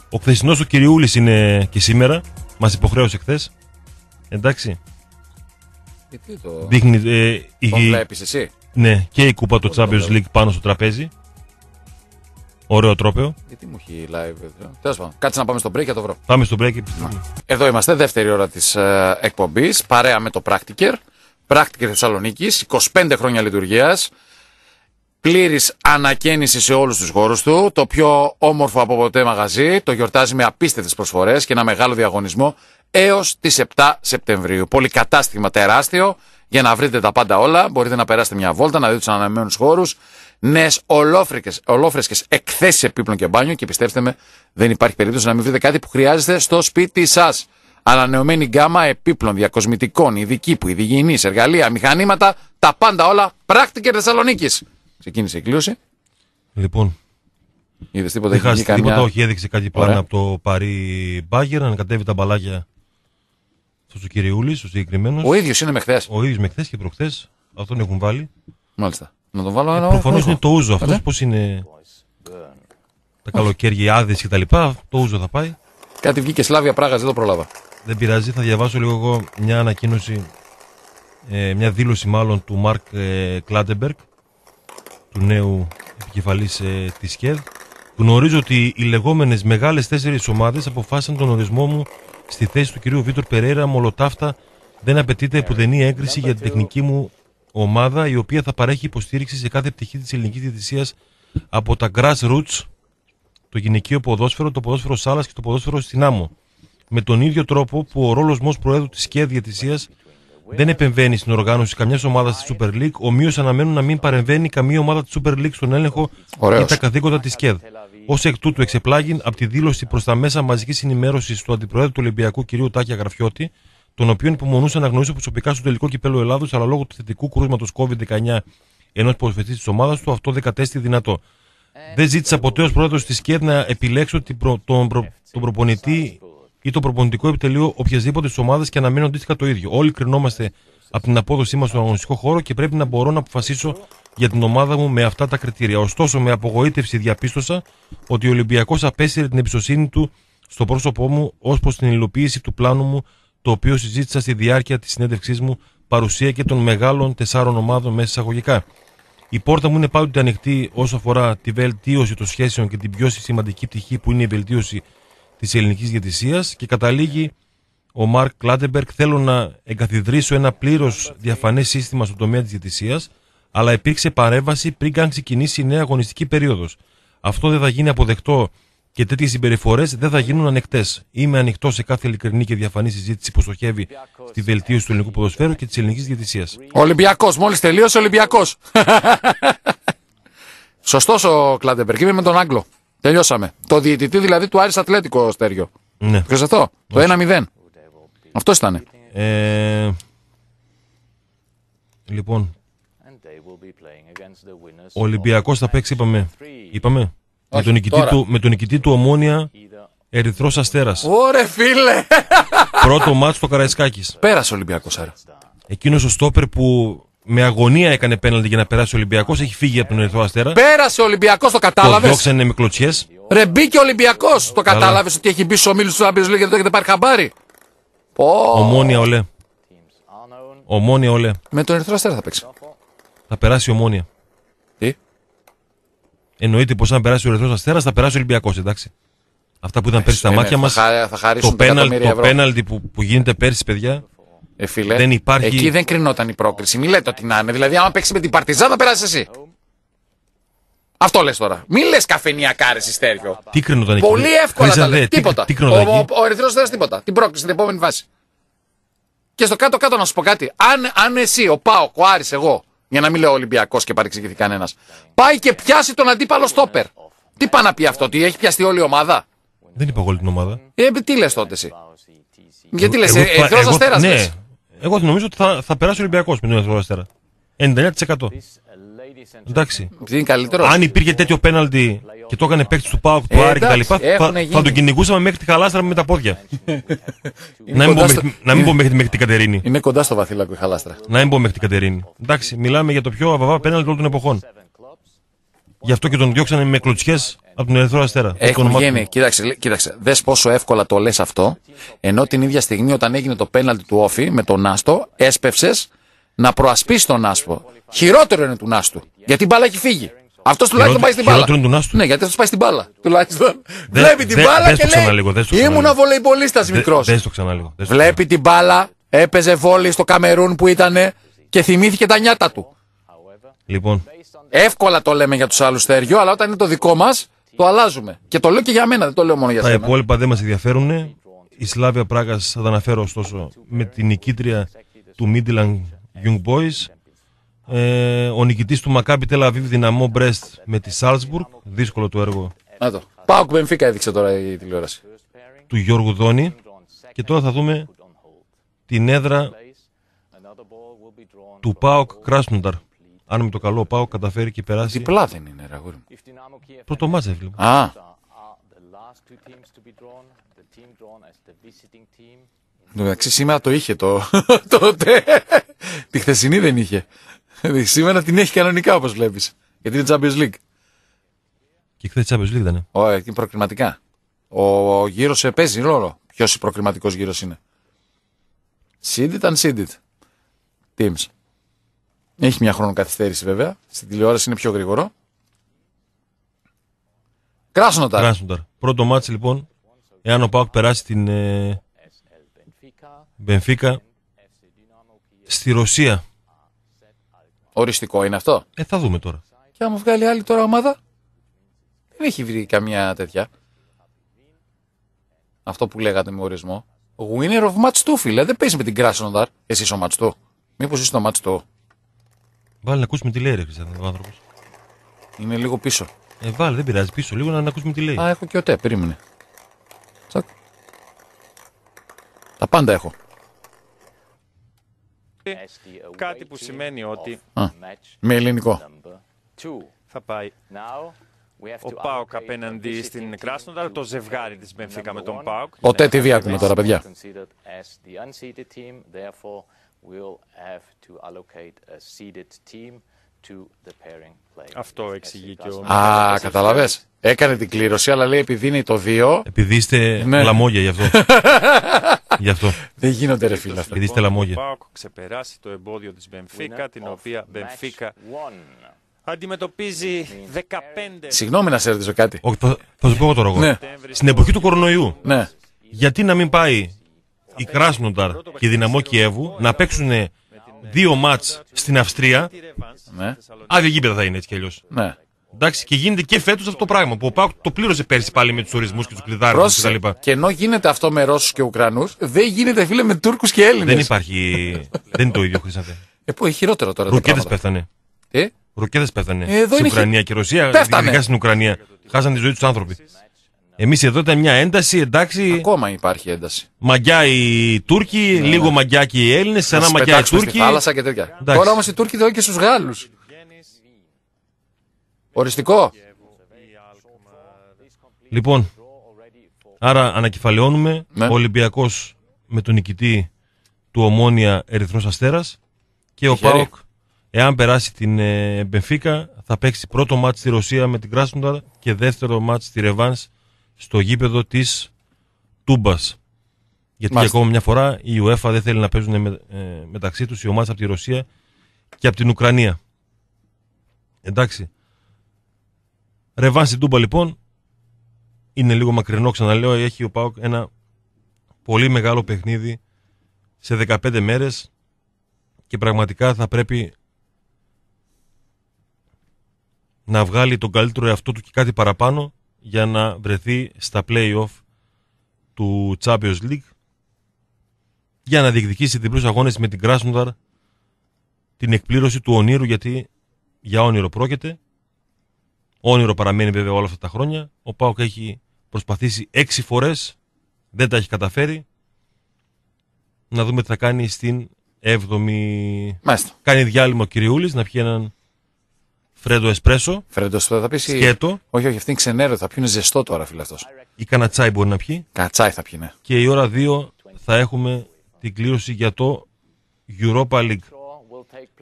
ο χθεσινός ο Κυριούλης είναι και σήμερα. Μας υποχρέωσε χθες. Εντάξει. Και τι το. Δείχνει, ε, βλέπεις εσύ. Ναι, και η κούπα του Champions League πάνω στο τραπέζι. Ωραίο τρόπαιο. Γιατί μου έχει live. Ε, ε, Τέλος πάντων, κάτσε να πάμε στο break για το βρω. Πάμε στο break. Εδώ είμαστε, δεύτερη ώρα της ε, εκπομπής. Παρέα με το Practiker. Practiker Θεσσαλονίκης, 25 χρόνια λειτουργίας. Πλήρης ανακαίνιση σε όλους τους χώρους του. Το πιο όμορφο από ποτέ μαγαζί. Το γιορτάζει με απίστευτες προσφορές και ένα μεγάλο διαγωνισμό έως τις 7 Σεπτεμβρίου. Πολυκατάστημα τεράστιο για να βρείτε τα πάντα όλα. Μπορείτε να περάσετε μια βόλτα, να δείτε τους αναμένους χώρους. Νέες ολόφρεσκες εκθέσεις επίπλων και μπάνιο και πιστέψτε με, δεν υπάρχει περίπτωση να μην βρείτε κάτι που χρειάζεστε στο σπίτι σας. Ανανεωμένη γκάμα επίπλων, διακοσμητικών, ειδική που, ειδηγενεί, εργαλεία, μηχανήματα, τα πάντα όλα. Πράκτικερ Θεσσαλονίκης. Ξεκίνησε η κλήρωση. Λοιπόν, Είδες τίποτα, έχει τίποτα, όχι, έδειξε κάτι πάνω από το Παρί Μπάγκερ, ανακατεύει τα μπαλάκια αυτός ο Κυριούλης, ο συγκεκριμένος. Ο ίδιος είναι με χθες. Ο ίδιος με χθες και προχθές. Αυτόν έχουν βάλει. Μάλιστα. Να τον βάλω ένα. Ε, Προφανώ είναι το ούζο αυτός. Πώς είναι. Τα καλοκαίρια, άδειε κτλ. Το ούζο θα πάει. Κάτι βγήκε Σλάβια Πράγας, δεν το προλάβα. Δεν πειράζει, θα διαβάσω λίγο εγώ μια ανακοίνωση, ε, μια δήλωση μάλλον του Μαρκ ε, του νέου επικεφαλής ε, της ΣΚΕΔ. Γνωρίζω ότι οι λεγόμενες μεγάλες τέσσερις ομάδες αποφάσισαν τον ορισμό μου στη θέση του κυρίου Βίτορ Περέρα, μολοτάφτα δεν απαιτείται επουδενή έγκριση για την τεχνική μου ομάδα, η οποία θα παρέχει υποστήριξη σε κάθε πτυχή της ελληνικής διαιτησίας από τα grassroots, το γυναικείο ποδόσφαιρο, το ποδόσφαιρο σάλας και το ποδόσφαιρο στην άμμο. Με τον ίδιο τρόπο που ο ρόλος μου ω Προέδρου της ΣΚΕΔ Διαιτησίας δεν επεμβαίνει στην οργάνωση καμιάς ομάδας της Super League, ομοίως αναμένουν να μην παρεμβαίνει καμία ομάδα της Super League στον έλεγχο ή τα καθήκοντα της ΚΕΔ. Ως εκ τούτου εξεπλάγει από τη δήλωση προς τα μέσα μαζικής ενημέρωσης του Αντιπροέδρου του Ολυμπιακού κ. Τάκια Γραφιώτη, τον οποίο υπομονούσε να γνωρίσει προσωπικά στο τελικό κυπέλο Ελλάδος, αλλά λόγω του θετικού κρούσματος COVID-19 ενό προσφεστή της ομάδας του, αυτό δεν κατέστη δυνατό. Δεν ζήτησα ποτέ ως πρόεδρος της ΣΚΕΔ να επιλέξω την τον, τον προπονητή ή το προπονητικό επιτελείο οποιασδήποτε ομάδας και αναμένω αντίστοιχα το ίδιο. Όλοι κρινόμαστε από την απόδοσή μας στον αγωνιστικό χώρο και πρέπει να μπορώ να αποφασίσω για την ομάδα μου με αυτά τα κριτήρια. Ωστόσο, με απογοήτευση διαπίστωσα ότι ο Ολυμπιακός απέσυρε την εμπιστοσύνη του στο πρόσωπό μου ως προς την υλοποίηση του πλάνου μου, το οποίο συζήτησα στη διάρκεια της συνέντευξής μου παρουσία και των μεγάλων τεσσάρων ομάδων μέσα εισαγωγικά. Η πόρτα μου είναι πάντοτε ανοιχτή όσο αφορά τη βελτίωση των σχέσεων και την πιο σημαντική πτυχή που είναι η βελτίωση της ελληνικής διατησία και καταλήγει ο Μαρκ Κλάτεμπεργκ θέλω να εγκαθιδρύσω ένα πλήρως διαφανές σύστημα στον τομέα της διαιτησίας, αλλά υπήρξε παρέμβαση πριν καν ξεκινήσει η νέα αγωνιστική περίοδος. Αυτό δεν θα γίνει αποδεκτό και τέτοιες συμπεριφορές δεν θα γίνουν ανεκτές. Είμαι ανοιχτός σε κάθε ειλικρινή και διαφανή συζήτηση που στοχεύει στη βελτίωση του ελληνικού ποδοσφαίρου και της ελληνικής διαιτησίας. Ολυμπιακός, μόλις τελείωσε Ολυμπιακός. Σωστός ο Κλάντεμπεργκ, είμαι με τον Άγγλο. Τελειώσαμε. Το διαιτητή δηλαδή του Άρης Ατλέτικο, Στέριο. Ναι. αυτό, το 1-0. Αυτό ήταν. Ε, λοιπόν. Ο Ολυμπιακός θα παίξει, είπαμε. είπαμε Όχι, με, τον νικητή του, με τον νικητή του Ομόνια Ερυθρός Αστέρας. Ωρε φίλε! Πρώτο μάτσο στο Καραϊσκάκης. Πέρασε ο Ολυμπιακός άρα. Εκείνος ο στόπερ που με αγωνία έκανε πέναλτι για να περάσει ο Ολυμπιακός. Έχει φύγει από τον Ερυθρό Αστέρα. Πέρασε ο Ολυμπιακός, το κατάλαβε. Το διώξανε με κλωτσιές. Ρε ο Ολυμπιακός. Το κατάλαβες ότι έχει μπει στου ομίλου του Champions League και δεν το πάρει χαμπάρι. Ομόνια ολέ. Ομόνια ολέ. Με τον Ερυθρό Αστέρα θα παίξει. Θα περάσει ομόνια. Τι. Εννοείται πως αν περάσει ο Ερυθρός Αστέρας θα περάσει ο Ολυμπιακός, εντάξει. Αυτά που ήταν ε, πέρσι στα ε, μάτια ε, μας. Το, πέναλτι που, που γίνεται πέρσι, παιδιά. Ε, δεν υπάρχει... Εκεί δεν κρινόταν η πρόκριση. Μην λέτε ότι να είναι. Δηλαδή, άμα παίξεις με την Παρτιζάν θα περάσεις εσύ. Αυτό λες τώρα. Μην λες καφενιακά ρε συστέριο. Τι κρίνονταν εκεί. Πολύ εύκολα τα λέει. Τίποτα. Τι, ο ο, ο Ερυθρός δεν τίποτα. Την πρόκληση στην επόμενη βάση. Και στο κάτω-κάτω να σου πω κάτι. Αν, αν εσύ, ο Πάο, ο Άρης, εγώ, για να μην λέω Ολυμπιακός και παρεξηγηθεί κανένας, πάει και πιάσει τον αντίπαλο στόπερ. Τι πάει να πει αυτό, ότι έχει πιαστεί όλη η ομάδα. Δεν είπα όλη την ομάδα. Ε, τι λες τότε εσύ. Γιατί λε, ε, Ερυθρό Αστέρας. Ναι, εγώ νομίζω ότι θα, θα περάσει ο Ολυμπιακός με τον Ερυθρό Αστέρα. 99%. Εντάξει. καλύτερο. Αν υπήρχε τέτοιο πέναλτι και το έκανε παίκτης του Πάουκ, του ΆΡΙ ε, Άρη κτλ. Θα, θα τον κυνηγούσαμε μέχρι τη χαλάστρα με τα πόδια. να, μην πω, μέχρι, την Κατερίνη. Είναι κοντά στο βαθύλακο η χαλάστρα. Να μην πω μέχρι την Κατερίνη. Εντάξει, μιλάμε για το πιο αβαβά πέναλτι όλων των εποχών. Γι' αυτό και τον διώξανε με κλωτσιές από την Ερυθρό Αστέρα. Έχουν βγαίνει. Κοίταξε, κοίταξε. Δες πόσο εύκολα το λες αυτό. Ενώ την ίδια στιγμή όταν έγινε το πέναλτι του Όφη με τον Άστο, έσπευσες να προασπίσεις τον Άσπο. Χειρότερο είναι του Νάστου. Γιατί η μπάλα έχει φύγει. Αυτός τουλάχιστον πάει στην μπάλα. Του Νάστου. Ναι, γιατί αυτός πάει στην μπάλα. Τουλάχιστον. Βλέπει την μπάλα και λέει. Ήμουν βολεϊπολίστα μικρό. Βλέπει την μπάλα, έπαιζε βόλη στο Καμερούν που ήταν και θυμήθηκε τα νιάτα του. Λοιπόν. Εύκολα το λέμε για τους άλλους θέριο, αλλά όταν είναι το δικό μας, το αλλάζουμε. Και το λέω και για μένα, δεν το λέω μόνο για σένα. Τα υπόλοιπα δεν μας ενδιαφέρουν. Η Σλάβια Πράγας θα τα αναφέρω ωστόσο με την νικήτρια του Midland Young Boys ε, ο νικητής του Μακάμπι Τελαβίβ δυναμό Μπρέστ με τη Σάλτσμπουργκ. Δύσκολο το έργο. Να το. Πάοκ Μπενφίκα έδειξε τώρα η τηλεόραση. Του Γιώργου Δόνη. Και τώρα θα δούμε την έδρα του Πάοκ Κράσνονταρ. Αν με το καλό ο Πάοκ καταφέρει και περάσει. Διπλά δεν είναι, ραγόρι μου. Πρώτο μάτσε, λοιπόν. Α. σήμερα το είχε το. Τότε. Τη χθεσινή δεν είχε. Δηλαδή, σήμερα την έχει κανονικά όπως βλέπεις. Γιατί είναι Champions League. Και χθες Champions League δεν Όχι, προκριματικά. Ο γύρος παίζει ρόλο. Ποιος προκριματικός γύρος είναι. Seeded and seeded. Teams. Έχει μια χρόνο καθυστέρηση βέβαια. Στη τηλεόραση είναι πιο γρήγορο. Κράσνοταρ. Κράσνοταρ. Πρώτο μάτς λοιπόν. Εάν ο Πάουκ περάσει την ε, Μπενφίκα στη Ρωσία Οριστικό είναι αυτό. Ε, θα δούμε τώρα. Και μου βγάλει άλλη τώρα ομάδα, δεν έχει βρει καμία τέτοια. Αυτό που λέγατε με ορισμό. Winner of match 2 φίλε. Δεν παίζεις με την Κράσινοδαρ. Εσύ είσαι ο match 2 Μήπως είσαι το match 2 Βάλει να ακούσουμε τι λέει, ρε ο άνθρωπος. Είναι λίγο πίσω. Ε, βάλει, δεν πειράζει. Πίσω λίγο να, ακούσουμε τι λέει. Α, έχω και ο τε, περίμενε. Τα πάντα έχω κάτι που σημαίνει ότι με ελληνικό θα πάει ο Πάοκ απέναντι στην Κράσνονταρ, το ζευγάρι της Μπενφίκα με τον Πάοκ. ο τι διάκουμε τώρα, παιδιά. Αυτό εξηγεί και ο Α, καταλαβέ. Έκανε την κλήρωση, αλλά λέει επειδή είναι το 2. Επειδή είστε ναι. λαμόγια γι' αυτό. Γι' αυτό. Δεν γίνονται ρε φίλε αυτά. Επειδή λαμόγια. Ο ξεπεράσει το εμπόδιο της Μπενφίκα, την οποία Μπενφίκα αντιμετωπίζει 15... Συγγνώμη να σε ρωτήσω κάτι. Όχι, θα, σου πω τώρα εγώ. Ναι. Στην εποχή του κορονοϊού, ναι. γιατί να μην πάει η Κράσνονταρ και η Δυναμό Κιέβου να παίξουν δύο μάτς στην Αυστρία, ναι. άδεια γήπεδα θα είναι έτσι κι αλλιώς. Ναι. Εντάξει, και γίνεται και φέτος αυτό το πράγμα που ο το πλήρωσε πέρσι πάλι με τους ορισμούς και τους κλειδάρους κτλ. Και, και ενώ γίνεται αυτό με Ρώσους και Ουκρανούς, δεν γίνεται φίλε με Τούρκους και Έλληνες. Δεν υπάρχει. δεν είναι το ίδιο, Χρυσάτε. Ε, πω, χειρότερο τώρα. Ρουκέτε πέθανε. Ε? Ρουκέτες πέθανε. Ε, στην Ουκρανία και Ρωσία. Ρωσία. Ειδικά στην Ουκρανία. Χάσαν τη ζωή τους άνθρωποι. Εμείς εδώ ήταν μια ένταση, εντάξει. Ακόμα υπάρχει ένταση. Μαγκιά οι Τούρκοι, ναι. λίγο μαγκιά και οι Έλληνες, ένα μαγκιά οι Τούρκοι. Τώρα όμως οι Τούρκοι δεν και στους Γάλλους. Οριστικό. Λοιπόν, άρα ανακεφαλαιώνουμε. Ο ναι. Ολυμπιακός με τον νικητή του Ομόνια Ερυθρός Αστέρας. και ο ΠΑΟΚ εάν περάσει την ε, θα παίξει πρώτο μάτς στη Ρωσία με την Κράστοντα και δεύτερο μάτς στη Ρεβάν στο γήπεδο της Τούμπας. Γιατί και ακόμα μια φορά η UEFA δεν θέλει να παίζουν με, ε, μεταξύ τους οι ομάδες από τη Ρωσία και από την Ουκρανία. Εντάξει στην Τούμπα λοιπόν. Είναι λίγο μακρινό, ξαναλέω. Έχει ο Πάοκ ένα πολύ μεγάλο παιχνίδι σε 15 μέρες και πραγματικά θα πρέπει να βγάλει τον καλύτερο εαυτό του και κάτι παραπάνω για να βρεθεί στα play-off του Champions League για να διεκδικήσει διπλούς αγώνες με την Κράσνουδαρ την εκπλήρωση του ονείρου γιατί για όνειρο πρόκειται Όνειρο παραμένει βέβαια όλα αυτά τα χρόνια. Ο Πάοκ έχει προσπαθήσει έξι φορές, δεν τα έχει καταφέρει. Να δούμε τι θα κάνει στην 7η. Μάλιστα. Κάνει διάλειμμα ο Κυριούλης να πιει έναν φρέντο εσπρέσο. Φρέντο εσπρέσο θα πεις. Σκέτο. Όχι, όχι, αυτή είναι ξενέρο, θα πιούν ζεστό τώρα φίλε αυτός. Ή κανατσάι μπορεί να πιει. Κατσάι θα πιει, ναι. Και η ώρα 2 θα έχουμε την κλήρωση για το Europa League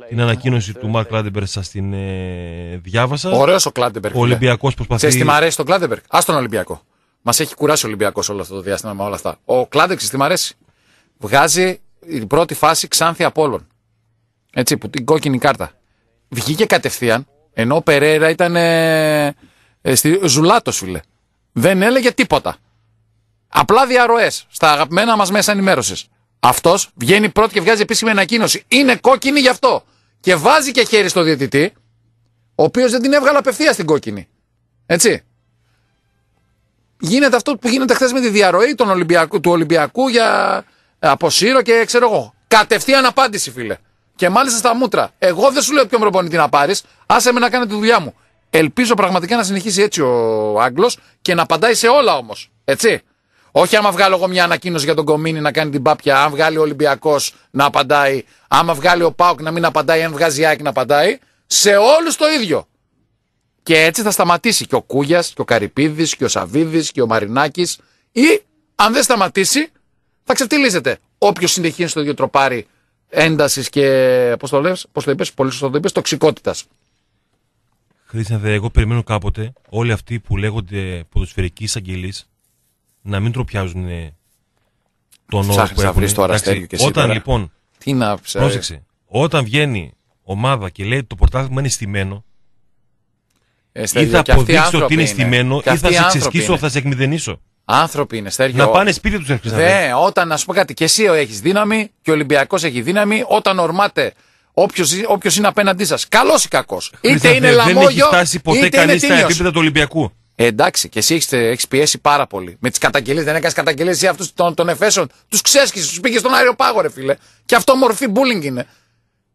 την ανακοίνωση του Μαρκ Κλάντεμπερ σας την ε, διάβασα. Ωραίος ο Κλάντεμπερ. Ο Ολυμπιακός προσπαθεί. σε τι μου αρέσει τον Κλάντεμπερ. Α τον Ολυμπιακό. Μας έχει κουράσει ο Ολυμπιακός όλο αυτό το διάστημα με όλα αυτά. Ο Κλάντεμπερ, τι μου αρέσει. Βγάζει την πρώτη φάση Ξάνθη Απόλων. Έτσι, που την κόκκινη κάρτα. Βγήκε κατευθείαν, ενώ ο Περέρα ήταν. Ε, ε στη... Ζουλάτος, φίλε. Δεν έλεγε τίποτα. Απλά διαρροές στα αγαπημένα μας μέσα ενημέρωσης. Αυτός βγαίνει πρώτο και βγάζει επίσημη ανακοίνωση. Είναι κόκκινη γι' αυτό. Και βάζει και χέρι στο διαιτητή, ο οποίος δεν την έβγαλε απευθεία την κόκκινη. Έτσι. Γίνεται αυτό που γίνεται χθες με τη διαρροή των Ολυμπιακού, του Ολυμπιακού για ε, αποσύρω και ξέρω εγώ. Κατευθείαν απάντηση, φίλε. Και μάλιστα στα μούτρα. Εγώ δεν σου λέω ποιον προπονητή να πάρεις. Άσε με να κάνει τη δουλειά μου. Ελπίζω πραγματικά να συνεχίσει έτσι ο Άγγλος και να απαντάει σε όλα όμως. Έτσι. Όχι άμα βγάλω εγώ μια ανακοίνωση για τον Κομίνη να κάνει την πάπια, αν βγάλει ο Ολυμπιακός να απαντάει, άμα βγάλει ο Πάοκ να μην απαντάει, αν βγάζει Άκη να απαντάει. Σε όλους το ίδιο. Και έτσι θα σταματήσει και ο Κούγιας και ο Καρυπίδης και ο Σαβίδη και ο Μαρινάκης. Ή αν δεν σταματήσει, θα ξεφτυλίζεται. Όποιος συνεχίζει στο ίδιο τροπάρι έντασης και. Πώς το λες, Πώς το είπες, Πολύ το είπες, τοξικότητας. Χρήσανδε, εγώ περιμένω κάποτε όλοι αυτοί που λέγονται ποδοσφαιρικοί εισαγγελείς να μην τροπιάζουν ε, τον όρο που έχουν. Βρεις το Εντάξει, και όταν λοιπόν. Τι να Πρόσεξε. Όταν βγαίνει ομάδα και λέει το πρωτάθλημα είναι στημένο. Ε, ή θα αποδείξεις ότι είναι στημένο ή θα σε ξεσκίσω, θα σε εκμηδενήσω. Άνθρωποι είναι, Στέργιο. Να πάνε σπίτι τους έρχεσαι. Ναι, όταν, α πω κάτι, και εσύ έχεις δύναμη και ο Ολυμπιακός έχει δύναμη, όταν ορμάται όποιος είναι απέναντί σας, καλός ή κακός. Είτε είναι λαμόγιο, είτε Δεν έχει φτάσει ποτέ κανείς στα επίπεδα του Ολυμπιακού. Ε, εντάξει, και εσύ έχεις πιέσει πάρα πολύ. Με τις καταγγελίες, δεν έκανες καταγγελίες ή αυτούς των, των εφέσεων. Τους ξέσχισες, τους πήγες στον αεροπάγο, ρε φίλε. Και αυτό μορφή bullying είναι.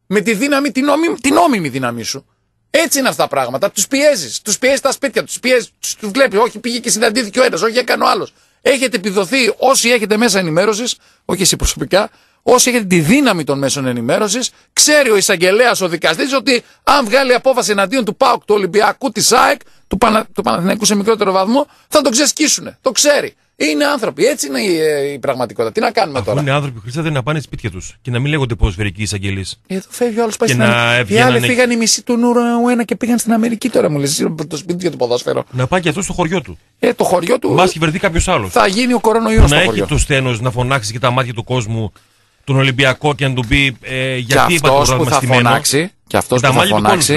Με τη δύναμη, την, νόμιμη, την όμιμη δύναμή σου. Έτσι είναι αυτά τα πράγματα. Τους πιέζεις. Τους πιέζει τα σπίτια, τους πιέζει. Τους βλέπει. Όχι, πήγε και συναντήθηκε ο ένας, όχι, έκανε ο άλλος. Έχετε επιδοθεί όσοι έχετε μέσα ενημέρωσης, όχι εσύ προσωπικά, όσοι έχετε τη δύναμη των μέσων ενημέρωσης, ξέρει ο εισαγγελέας, ο δικαστής, ότι αν βγάλει απόφαση εναντίον του ΠΑΟΚ, του Ολυμπιακού, της ΣΑΕΚ, του, Πανα, του Παναθηναϊκού σε μικρότερο βαθμό, θα τον ξεσκίσουνε, Το ξέρει. Είναι άνθρωποι. Έτσι είναι η, ε, η πραγματικότητα. Τι να κάνουμε Αφού τώρα. Είναι άνθρωποι που να πάνε σπίτια τους και να μην λέγονται ποδοσφαιρικοί εισαγγελεί. Εδώ φεύγει ο άλλος πάει στην Αμερική. Οι άλλοι φύγανε η μισή του νουρου ένα και πήγαν στην Αμερική τώρα. Μου λες το σπίτι για το ποδόσφαιρο. Να πάει και αυτό στο χωριό του. Ε, το χωριό του. Μα κυβερνεί κάποιος άλλος. Θα γίνει ο κορονοϊός. Να έχει το στένος να φωνάξεις και τα μάτια του κόσμου τον Ολυμπιακό και να του πει ε, γιατί είπα το που θα φωνάξει. Και αυτός που, θα φωνάξει. και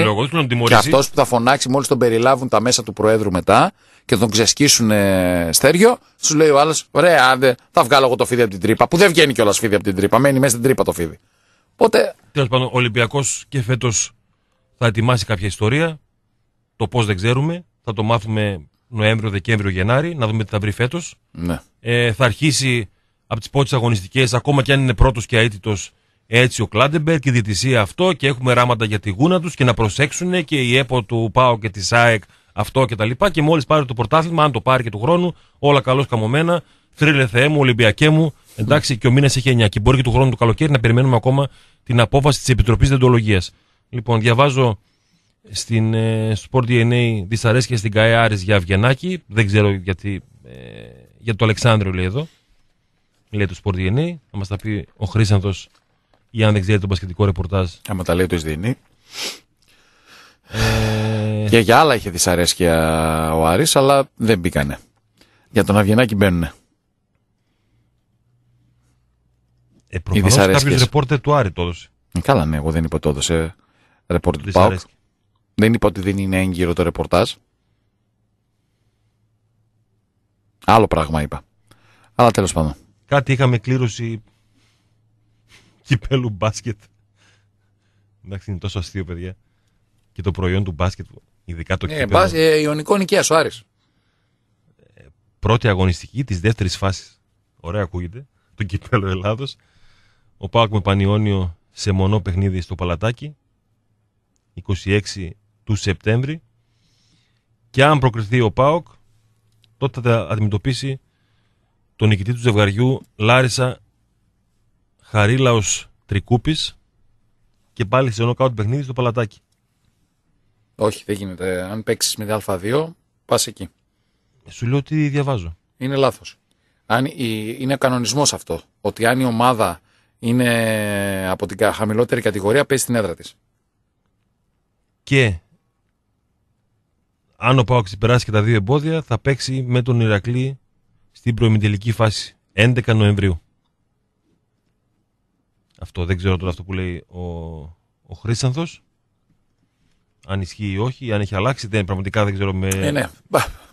αυτό που θα φωνάξει, μόλις τον περιλάβουν τα μέσα του Προέδρου μετά και τον ξεσκίσουν ε, στέριο, σου λέει ο άλλος: Ρε, άντε, θα βγάλω εγώ το φίδι από την τρύπα. Που δεν βγαίνει κιόλας φίδι από την τρύπα. Μένει μέσα στην τρύπα το φίδι. Οπότε. Τέλος πάντων, ο Ολυμπιακός και φέτος θα ετοιμάσει κάποια ιστορία. Το πώς δεν ξέρουμε. Θα το μάθουμε Νοέμβριο, Δεκέμβριο, Γενάρη. Να δούμε τι θα βρει φέτος. Ναι. Ε, θα αρχίσει από τις πρώτες αγωνιστικές, ακόμα και αν είναι πρώτος και αίτητος έτσι ο Κλάντεμπερκ, η διαιτησία αυτό και έχουμε ράματα για τη γούνα τους και να προσέξουν και η ΕΠΟ του ΠΑΟ και της ΣάΕΚ αυτό και τα λοιπά. Και μόλις πάρει το πρωτάθλημα, αν το πάρει και του χρόνου, όλα καλώς καμωμένα. Θρύλε Θεέ μου, Ολυμπιακέ μου. Εντάξει, και ο μήνας έχει 9. Και μπορεί και του χρόνου του καλοκαίρι να περιμένουμε ακόμα την απόφαση της Επιτροπής Δεντολογίας. Λοιπόν, διαβάζω στην ε, Sport DNA δυσαρέσκεια στην ΚΑΕ για Αυγενάκη. Δεν ξέρω γιατί. Ε, για το Αλεξάνδριο λέει εδώ λέει το Sport DNA. Θα μας τα πει ο Χρήσανθο, ή αν δεν ξέρει το πασχετικό ρεπορτάζ. Άμα τα λέει το SDN. Ε, Και για άλλα είχε δυσαρέσκεια ο άρης, αλλά δεν μπήκανε. Για τον Αβγενάκη μπαίνουνε. Ε, προφανώς κάποιος ρεπόρτερ του Άρη το έδωσε. Ε, καλά ναι, εγώ δεν είπα το έδωσε ρεπόρτερ του ΠΑΟΚ. Δεν είπα ότι δεν είναι έγκυρο το ρεπορτάζ. Άλλο πράγμα είπα. Αλλά τέλος πάντων. Κάτι είχαμε κλήρωση κυπέλου μπάσκετ. Εντάξει, είναι τόσο αστείο, παιδιά. Και το προϊόν του μπάσκετ, ειδικά το κυπέλου ναι, κυπέλο. ε, Ιωνικό νοικία, ο Άρης. Ε, πρώτη αγωνιστική της δεύτερης φάσης. Ωραία ακούγεται. Το κυπέλο Ελλάδος. Ο Πάοκ με Πανιόνιο σε μονό παιχνίδι στο Παλατάκι. 26 του Σεπτέμβρη. Και αν προκριθεί ο Πάοκ, τότε θα αντιμετωπίσει τον νικητή του ζευγαριού Λάρισα Χαρίλαος Τρικούπης και πάλι σε κάτω παιχνίδι στο παλατάκι. Όχι, δεν γίνεται. Αν παίξεις με Α2, πας εκεί. Σου λέω ότι διαβάζω. Είναι λάθος. Είναι κανονισμός αυτό. Ότι αν η ομάδα είναι από την χαμηλότερη κατηγορία, παίζει στην έδρα της. Και αν ο Πάοξ περάσει και τα δύο εμπόδια, θα παίξει με τον Ηρακλή στην προημιτελική φάση 11 Νοεμβρίου. Αυτό δεν ξέρω τώρα αυτό που λέει ο, ο Χρήσανθος. Αν ισχύει ή όχι, αν έχει αλλάξει, δεν, πραγματικά δεν ξέρω με... Ε, ναι.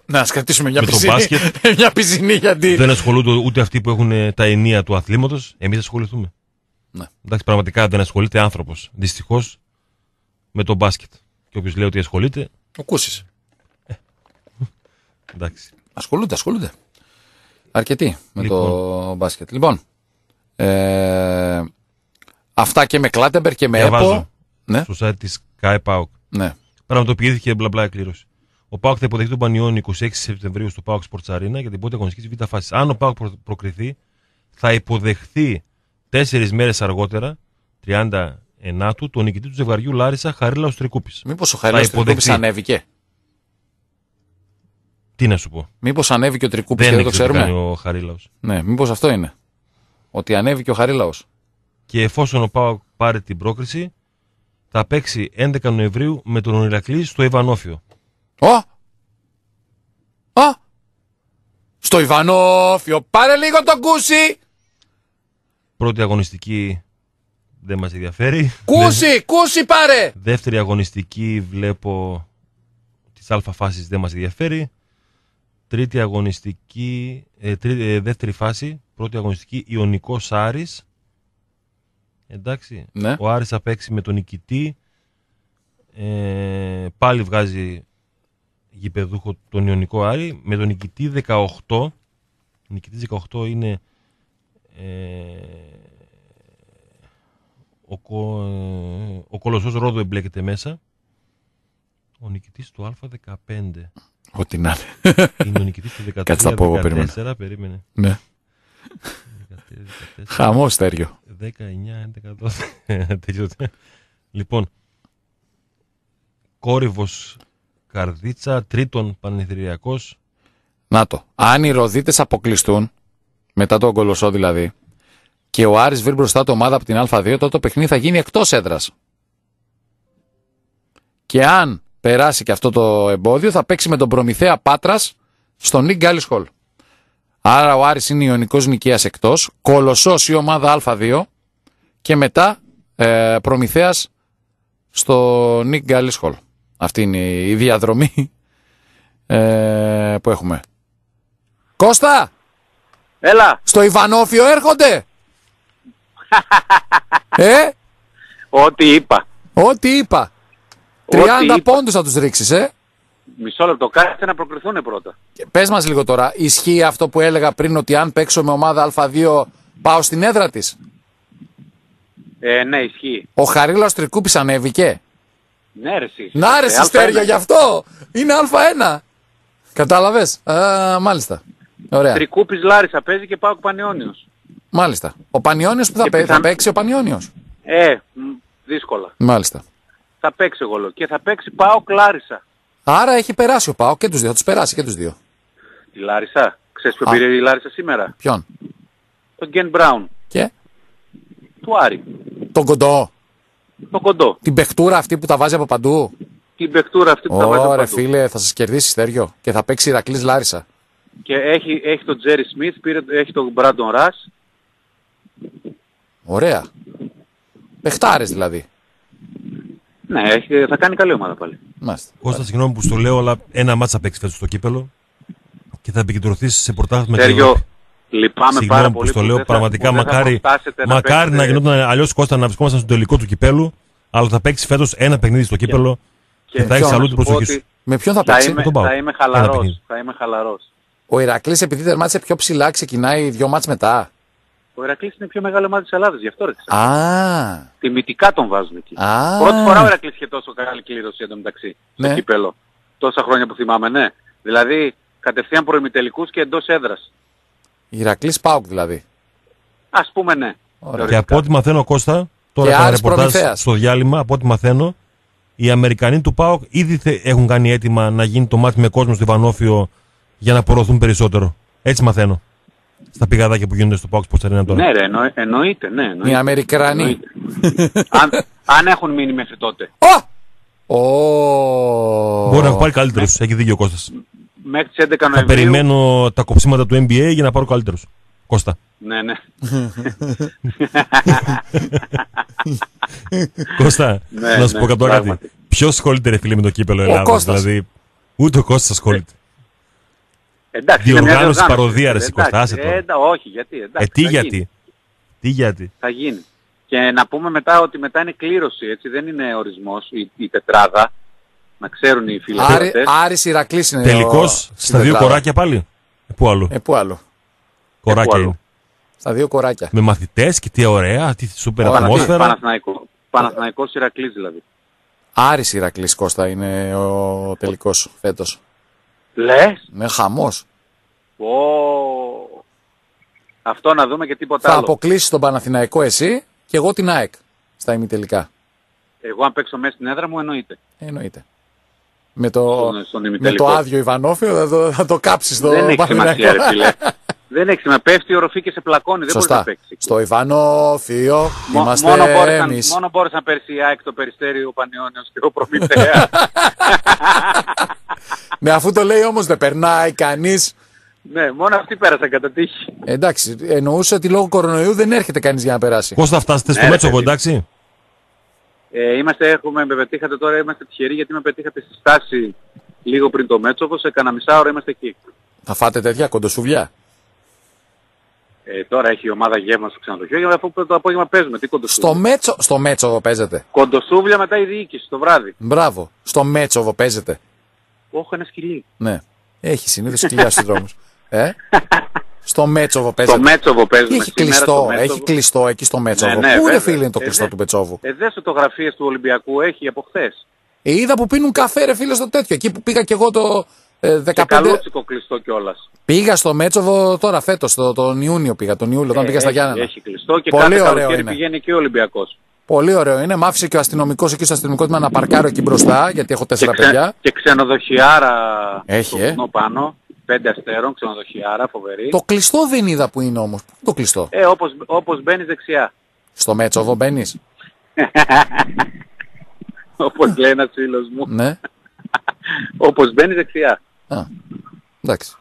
Να ας μια πιζινή, μια πιζινή γιατί... Δεν ασχολούνται ούτε αυτοί που έχουν ε, τα ενία του αθλήματος, εμείς ασχοληθούμε. Ναι. Εντάξει, πραγματικά δεν ασχολείται άνθρωπος, δυστυχώς, με το μπάσκετ. Και όποιος λέει ότι ασχολείται... Ο Κούσης. Ε, εντάξει. Ασχολούνται, ασχολούνται. Αρκετοί με λοιπόν. το μπάσκετ. Λοιπόν, ε, αυτά και με Κλάτεμπερ και με Διαβάζω. Ναι. Στο site της ΚΑΕ ΠΑΟΚ. Ναι. Πραγματοποιήθηκε μπλα μπλα εκκλήρωση. Ο Πάουκ θα υποδεχτεί τον Πανιόν 26 Σεπτεμβρίου στο Πάουκ Sports Arena για την πρώτη αγωνιστική β' φάσης. Αν ο Πάουκ προκριθεί, θα υποδεχθεί τέσσερις μέρες αργότερα, 39 του, τον νικητή του ζευγαριού Λάρισα Χαρίλα Οστρικούπη. Μήπως ο Χαρίλα Οστρικούπη ανέβηκε. Τι να σου πω. Μήπως ανέβηκε ο Τρικούπης και δεν το ξέρουμε. ο Χαρίλαος. Ναι, μήπως αυτό είναι. Ότι ανέβηκε ο Χαρίλαος. Και εφόσον ο Πάο πάρει την πρόκριση, θα παίξει 11 Νοεμβρίου με τον Ηρακλή στο Ιβανόφιο. Ω! Ω! Στο Ιβανόφιο! Πάρε λίγο τον κούσι! Πρώτη αγωνιστική δεν μας ενδιαφέρει. Κούσι! Κούσι πάρε! Δεύτερη αγωνιστική βλέπω τη αλφα φάση δεν μας ενδιαφέρει τρίτη αγωνιστική, ε, ε, δεύτερη φάση, πρώτη αγωνιστική Ιωνικό Άρης. Εντάξει, ναι. ο Άρης θα παίξει με τον νικητή. Ε, πάλι βγάζει γηπεδούχο τον Ιωνικό Άρη. Με τον νικητή 18. νικητή 18 είναι ε, ο, κο, ε, ο Κολοσσός Ρόδο εμπλέκεται μέσα. Ο νικητής του Α15. Ό,τι να είναι. Είναι ο νικητής του 13 14, πω, περίμενε. Ναι. Χαμός στέριο. 19, 11, 12. λοιπόν, Κόρυβος Καρδίτσα, τρίτον πανεθυριακός. Να το. Αν οι Ροδίτες αποκλειστούν, μετά τον Κολοσσό δηλαδή, και ο Άρης βρει μπροστά το ομάδα από την Α2, τότε το παιχνίδι θα γίνει εκτός έδρας. Και αν περάσει και αυτό το εμπόδιο, θα παίξει με τον Προμηθέα Πάτρας στο Νίκ Γκάλι Χολ. Άρα ο Άρης είναι Ιωνικό νικίας εκτός, κολοσσός η ομάδα Α2 και μετά ε, στο Νίκ Γκάλι Αυτή είναι η διαδρομή ε, που έχουμε. Κώστα! Έλα! Στο Ιβανόφιο έρχονται! ε! Ό,τι είπα. Ό,τι είπα. 30 πόντους θα τους ρίξεις, ε. Μισό λεπτό, κάθε να προκριθούν πρώτα. Πες μας λίγο τώρα, ισχύει αυτό που έλεγα πριν ότι αν παίξω με ομάδα Α2 πάω στην έδρα της. Ε, ναι, ισχύει. Ο Χαρίλα Τρικούπης ανέβηκε. Ναι, ρε, Να ρε, γι' αυτό! Είναι Α1. Κατάλαβε. Μάλιστα. Ωραία. Τρικούπης Λάρισα παίζει και πάω Πανιόνιος. Μάλιστα. Ο Πανιόνιος που θα, πιθαν... θα παίξει ο Πανιόνιος. Ε, δύσκολα. Μάλιστα. Θα παίξει εγώ Και θα παίξει πάω Κλάρισα. Άρα έχει περάσει ο Πάο και τους δύο. Θα τους περάσει και τους δύο. Η Λάρισα. Ξέρεις ποιο πήρε η Λάρισα σήμερα. Ποιον. Τον Γκεν Μπράουν. Και. Του Άρη. Τον κοντό. Τον κοντό. Την παιχτούρα αυτή που τα βάζει από παντού. Την παιχτούρα αυτή που τα βάζει από παντού. Ωραία, φίλε, θα σας κερδίσει στεριο Και θα παίξει η Ηρακλής Λάρισα. Και έχει, έχει τον Τζέρι Σμιθ, έχει τον Μπράντον Ρα. Ωραία. Πεχτάρε δηλαδή. Ναι, θα κάνει καλή ομάδα πάλι. Μάλιστα. Κώστα, συγγνώμη που σου το λέω, αλλά ένα μάτσα παίξεις φέτος στο κύπελο και θα επικεντρωθείς σε πρωτάθλημα και τον Λυπάμαι συγγνώμη πάρα που σου το λέω, πραγματικά μακάρι, μακάρι να γινόταν αλλιώς Κώστα να βρισκόμασταν στο τελικό του κυπέλου, αλλά θα παίξεις φέτος ένα παιχνίδι στο κύπελο και, θα έχεις αλλού την προσοχή σου. Με ποιον θα παίξει, θα είμαι, θα είμαι χαλαρός. χαλαρός. Ο Ηρακλής, επειδή τερμάτισε πιο ψηλά, ξεκινάει δύο μάτς μετά. Ο Ηρακλής είναι η πιο μεγάλη ομάδα της Ελλάδας, γι' αυτό ρε Α. Τιμητικά τον βάζουν εκεί. Α. Πρώτη φορά ο Ηρακλής είχε τόσο καλή κλήρωση εντωμεταξύ ναι. στο κύπελο. Τόσα χρόνια που θυμάμαι, ναι. Δηλαδή κατευθείαν προημιτελικούς και εντός έδρας. Ηρακλής Πάουκ δηλαδή. Ας πούμε ναι. Ωραία. Και από ό,τι μαθαίνω Κώστα, τώρα τα ρεπορτάζ στο διάλειμμα, από ό,τι μαθαίνω, οι Αμερικανοί του ΠΑΟΚ ήδη έχουν κάνει έτοιμα να γίνει το μάτι με κόσμο στη Βανόφιο για να προωθούν περισσότερο. Έτσι μαθαίνω στα πηγαδάκια που γίνονται στο Πάουξ Πορτ θα είναι τώρα. Ναι, ρε, εννο, εννοείται, ναι. Οι Αμερικανοί. αν, αν έχουν μείνει μέχρι τότε. Oh! Μπορεί να έχω πάρει καλύτερους. Έχει δίκιο ο Κώστας. Μέχρι τις 11 Νοεμβρίου. Θα περιμένω τα κοψίματα του NBA για να πάρω καλύτερους. Κώστα. Ναι, ναι. Κώστα, ναι, να σου ναι, πω κάτι. Ποιος ασχολείται, φίλε, με το κύπελο Ελλάδα. Δηλαδή, ούτε ο Κώστας ασχολείται. Εντάξει, διοργάνωση παροδία, ρε Σικοστάσε όχι, γιατί. Ε, εντάξει, ε, τι γιατί. Τι γιατί. Θα γίνει. Και να πούμε μετά ότι μετά είναι κλήρωση, έτσι, δεν είναι ορισμός η, η τετράδα. Να ξέρουν οι φίλοι Άρη, Άρης είναι Τελικώς, ο... στα δύο κοράκια πάλι. Ε, πού άλλο. Ε, άλλο. Ε, κοράκια είναι. Στα δύο κοράκια. Με μαθητές και τι ωραία, τι σούπερ ατμόσφαιρα. Παναθηναϊκό, Παναθηναϊκός δηλαδή. Άρης Ηρακλής Κώστα είναι ο τελικός φέτος. Λες. Με χαμός. Ω, αυτό να δούμε και τίποτα θα άλλο. Θα αποκλείσεις τον Παναθηναϊκό εσύ και εγώ την ΑΕΚ στα ημιτελικά. Εγώ αν παίξω μέσα στην έδρα μου εννοείται. Εννοείται. Με το, με το άδειο Ιβανόφιο θα το, θα το κάψεις το Δεν έχει σημασία ρε Δεν έχει να πέφτει, η Ροφή και σε πλακώνει. Δεν μπορεί να παίξει. Στο Ιβάνο, Θείο, Μο, είμαστε μόνο μπόρεσαν, να Μόνο πέρσι η ΑΕΚ, το Περιστέρι, ο Πανιόνιο και ο προμήθεια. Ναι, με αφού το λέει όμως δεν περνάει κανείς. Ναι, μόνο αυτοί πέρασαν κατά τύχη. Εντάξει, εννοούσα ότι λόγω κορονοϊού δεν έρχεται κανείς για να περάσει. Πώς θα φτάσετε στο ναι, εντάξει. Ε, είμαστε, έχουμε, με πετύχατε τώρα, είμαστε τυχεροί γιατί με πετύχατε στη στάση λίγο πριν το Μέτσοβο. Σε κανένα μισά ώρα είμαστε εκεί. Θα φάτε τέτοια κοντοσουβιά. Ε, τώρα έχει η ομάδα γεύμα στο ξενοδοχείο, για αφού το απόγευμα παίζουμε. Τι Στο Μέτσο, στο Μέτσοβο παίζετε. Κοντοσούβλια μετά η διοίκηση το βράδυ. Μπράβο. Στο Μέτσοβο παίζετε. Όχι ένα σκυλί. Ναι. Έχει συνήθως σκυλιά στους δρόμους. Ε? Στο Μέτσοβο παίζεται. Στο Μέτσοβο παίζεται. Έχει κλειστό, έχει κλειστό εκεί στο ναι, Μέτσοβο. Ναι, ναι, Πού είναι φίλε είναι το ε, κλειστό ε, του Μέτσοβου. Ε, δε φωτογραφίες του Ολυμπιακού έχει από χθες. Ε, είδα που πίνουν καφέ, ρε φίλε, στο τέτοιο. Εκεί που πήγα και εγώ το, 15... Ε, και καλούτσικο κλειστό κιόλας. Πήγα στο Μέτσοβο τώρα φέτος, το, τον Ιούνιο πήγα, τον Ιούλιο, όταν ε, πήγα στα Γιάννα. Έχει κλειστό και Πολύ κάθε ωραίο είναι. πηγαίνει και ο Ολυμπιακός. Πολύ ωραίο είναι. Μ' άφησε και ο αστυνομικός εκεί στο αστυνομικό τμήμα να παρκάρω εκεί μπροστά, γιατί έχω τέσσερα παιδιά. Και ξενοδοχιάρα έχει, ε. πάνω. Πέντε αστέρων, ξενοδοχιάρα, φοβερή. Το κλειστό δεν είδα που είναι όμως. Πού το κλειστό. Ε, όπως μπαίνεις δεξιά. Στο Μέτσοβο μπαίνεις. Όπως λέει ένας φίλος μου. Ναι. Όπως μπαίνεις δεξιά. Α, εντάξει.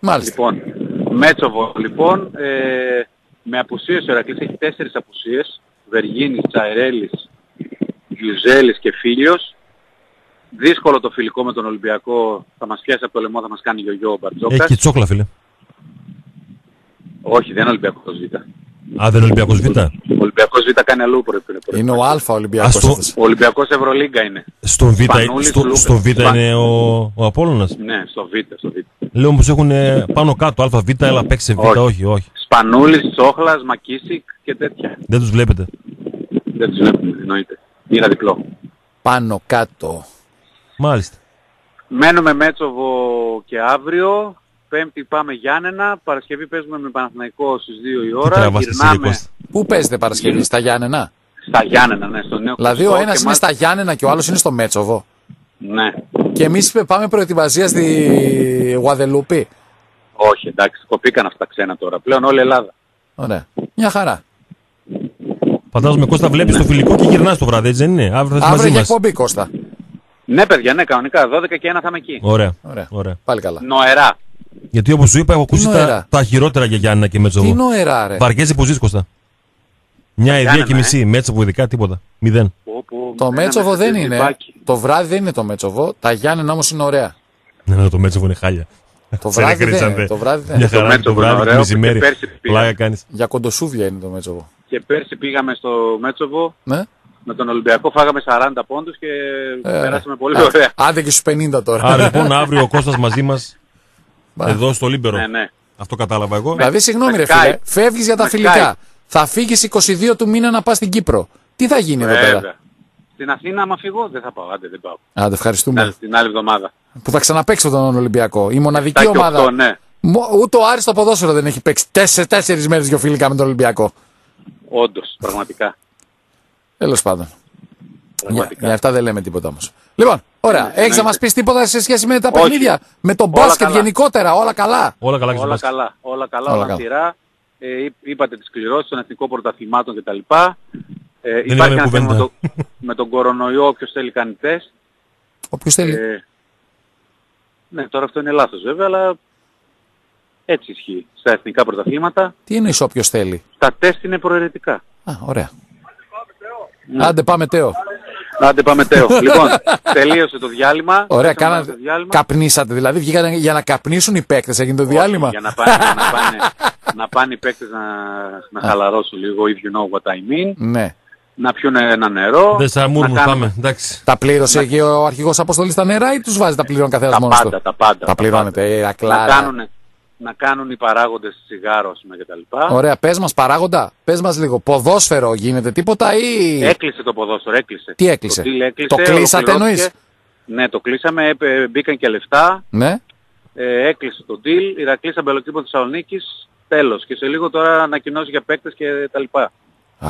Μάλιστα. Λοιπόν, Μέτσοβο, λοιπόν, ε, με απουσίες ο Ερακλής έχει τέσσερις απουσίες. Βεργίνης, Τσαερέλης, Γιουζέλης και Φίλιος. Δύσκολο το φιλικό με τον Ολυμπιακό. Θα μας πιάσει από το λαιμό, θα μας κάνει γιογιό ο Μπαρτζόκας. Έχει και τσόκλα, φίλε. Όχι, δεν είναι Ολυμπιακός Β. Α, δεν είναι Ολυμπιακός Β. Ολυμπιακός Β κάνει αλλού πρέπει. Είναι ο Α Ολυμπιακός. Στο... Ολυμπιακός Ευρωλίγκα είναι. Β, στο, στο Β είναι ο, ο Ναι, στο Β. Στο Β. Λέω όμως έχουν πάνω κάτω Α, Β, αλλά παίξει Β. Όχι, όχι. όχι. Σπανούλης, Τσόχλας, Μακίσικ και τέτοια. Δεν τους βλέπετε. Δεν τους βλέπετε εννοείται. Είναι διπλό. Πάνω κάτω. Μάλιστα. Μένουμε Μέτσοβο και αύριο. Πέμπτη πάμε Γιάννενα, Παρασκευή παίζουμε με Παναθηναϊκό στις 2 η ώρα. Γυρνάμε... Πού παίζετε Παρασκευή, στα Γιάννενα. Στα Γιάννενα, ναι, στο νέο Δηλαδή ο ένας είναι στα Γιάννενα και ο άλλος είναι στο Μέτσοβο. Ναι. Και εμείς πάμε προετοιμασία στη Γουαδελούπη. Όχι, εντάξει, κοπήκαν αυτά ξένα τώρα. Πλέον όλη η Ελλάδα. Ωραία. Μια χαρά. Φαντάζομαι Κώστα βλέπεις ναι. το φιλικό και γυρνάς το βράδυ, έτσι δεν είναι. Αύριο θα Αύριο εκπομπή, Κώστα. Ναι, παιδιά, ναι, κανονικά. 12 και 1 θα είμαι εκεί. Ωραία. Ωραία. Ωραία. Πάλι καλά. Νοερά. Γιατί όπως σου είπα, έχω ακούσει τα, τα, χειρότερα για Γιάννα και Μέτσοβο. Τι νοερά, ρε. Βαριέσαι που ζεις, Κώστα. Μια ιδέα και ναι. μισή. Ε. Μέτσοβο ειδικά, τίποτα. Μηδέν. το ναι, Μέτσοβο δεν ναι, είναι. Το βράδυ δεν είναι το Μέτσοβο. Τα Γιάννενα όμως είναι ωραία. Ναι, ναι, το Μέτσοβο είναι χάλια. Το βράδυ δεν είναι. Το βράδυ δεν είναι. Το το βράδυ, είναι μεσημέρι. Πλάκα κάνεις. Για κοντοσούβια είναι το Μέτσοβο. Και πέρσι πήγαμε στο Μέτσοβο. Ναι. Με τον Ολυμπιακό φάγαμε 40 πόντους και ε, περάσαμε πολύ ωραία. Ε, άντε και στους 50 τώρα. Άρα λοιπόν αύριο ο Κώστας μαζί μας. Εδώ στο Λίμπερο. Ναι, ναι. Αυτό κατάλαβα εγώ. Δηλαδή, συγγνώμη, ρε φίλε, φεύγεις για τα φιλικά. Θα φύγεις 22 του μήνα να πας στην Κύπρο. Τι θα γίνει εδώ πέρα. Στην Αθήνα, άμα φύγω, δεν θα πάω. Άντε, δεν πάω. Άντε, ευχαριστούμε. Την άλλη εβδομάδα. Που θα ξαναπέξω τον Ολυμπιακό. Η μοναδική ομάδα. Ναι. Ούτε ο Άρης το ποδόσφαιρο δεν έχει παίξει. Τέσσερι μέρες δυο φιλικά με τον Ολυμπιακό. Όντως, πραγματικά. Τέλος πάντων. Για, αυτά δεν λέμε τίποτα όμως. Λοιπόν, ωραία. Ε, Έχεις να μας πεις τίποτα σε σχέση με τα παιχνίδια, με τον μπάσκετ γενικότερα, όλα καλά. Όλα καλά, όλα καλά. Όλα καλά, όλα καλά. Ε, είπατε τις κληρώσεις των εθνικών πρωταθλημάτων κτλ. Ε, υπάρχει ένα θέμα με, το, με τον κορονοϊό, οποιο θέλει κάνει τεστ. Όποιος θέλει. Ε, ναι, τώρα αυτό είναι λάθος βέβαια, αλλά έτσι ισχύει στα εθνικά πρωταθλήματα. Τι εννοείς όποιος θέλει. Τα τεστ είναι προαιρετικά. Α, ωραία. Ναι. Άντε πάμε Τέο. Άντε πάμε τέο. λοιπόν, τελείωσε το διάλειμμα. Ωραία, κάνα... το διάλειμμα. καπνίσατε. Δηλαδή Βγήκατε για να καπνίσουν οι παίκτες, έγινε το διάλειμμα. για να πάνε, να πάνε, να πάνε οι παίκτες να, να χαλαρώσουν λίγο, if you know what I mean. Ναι. Να πιούν ένα νερό. Δεν σα πάμε. Εντάξει. Τα πλήρωσε και ο αρχηγός αποστολή τα νερά ή τους βάζει τα πληρώνει καθένας τα μόνος Τα πάντα, τα Τα ε, Να κάνουν, να κάνουν οι παράγοντες τσιγάρο ας πούμε Ωραία, πες μας παράγοντα, πες μας λίγο, ποδόσφαιρο γίνεται τίποτα ή... Έκλεισε το ποδόσφαιρο, έκλεισε. Τι έκλεισε, το, έκλεισε, το κλείσατε εννοείς. Ναι, το κλείσαμε, ε, ε, μπήκαν και λεφτά, ναι. ε, έκλεισε το deal, η Ρακλής Αμπελοκύπρο Θεσσαλονίκης, τέλος. Και σε λίγο τώρα ανακοινώσει για παίκτες και τα λοιπά. Α,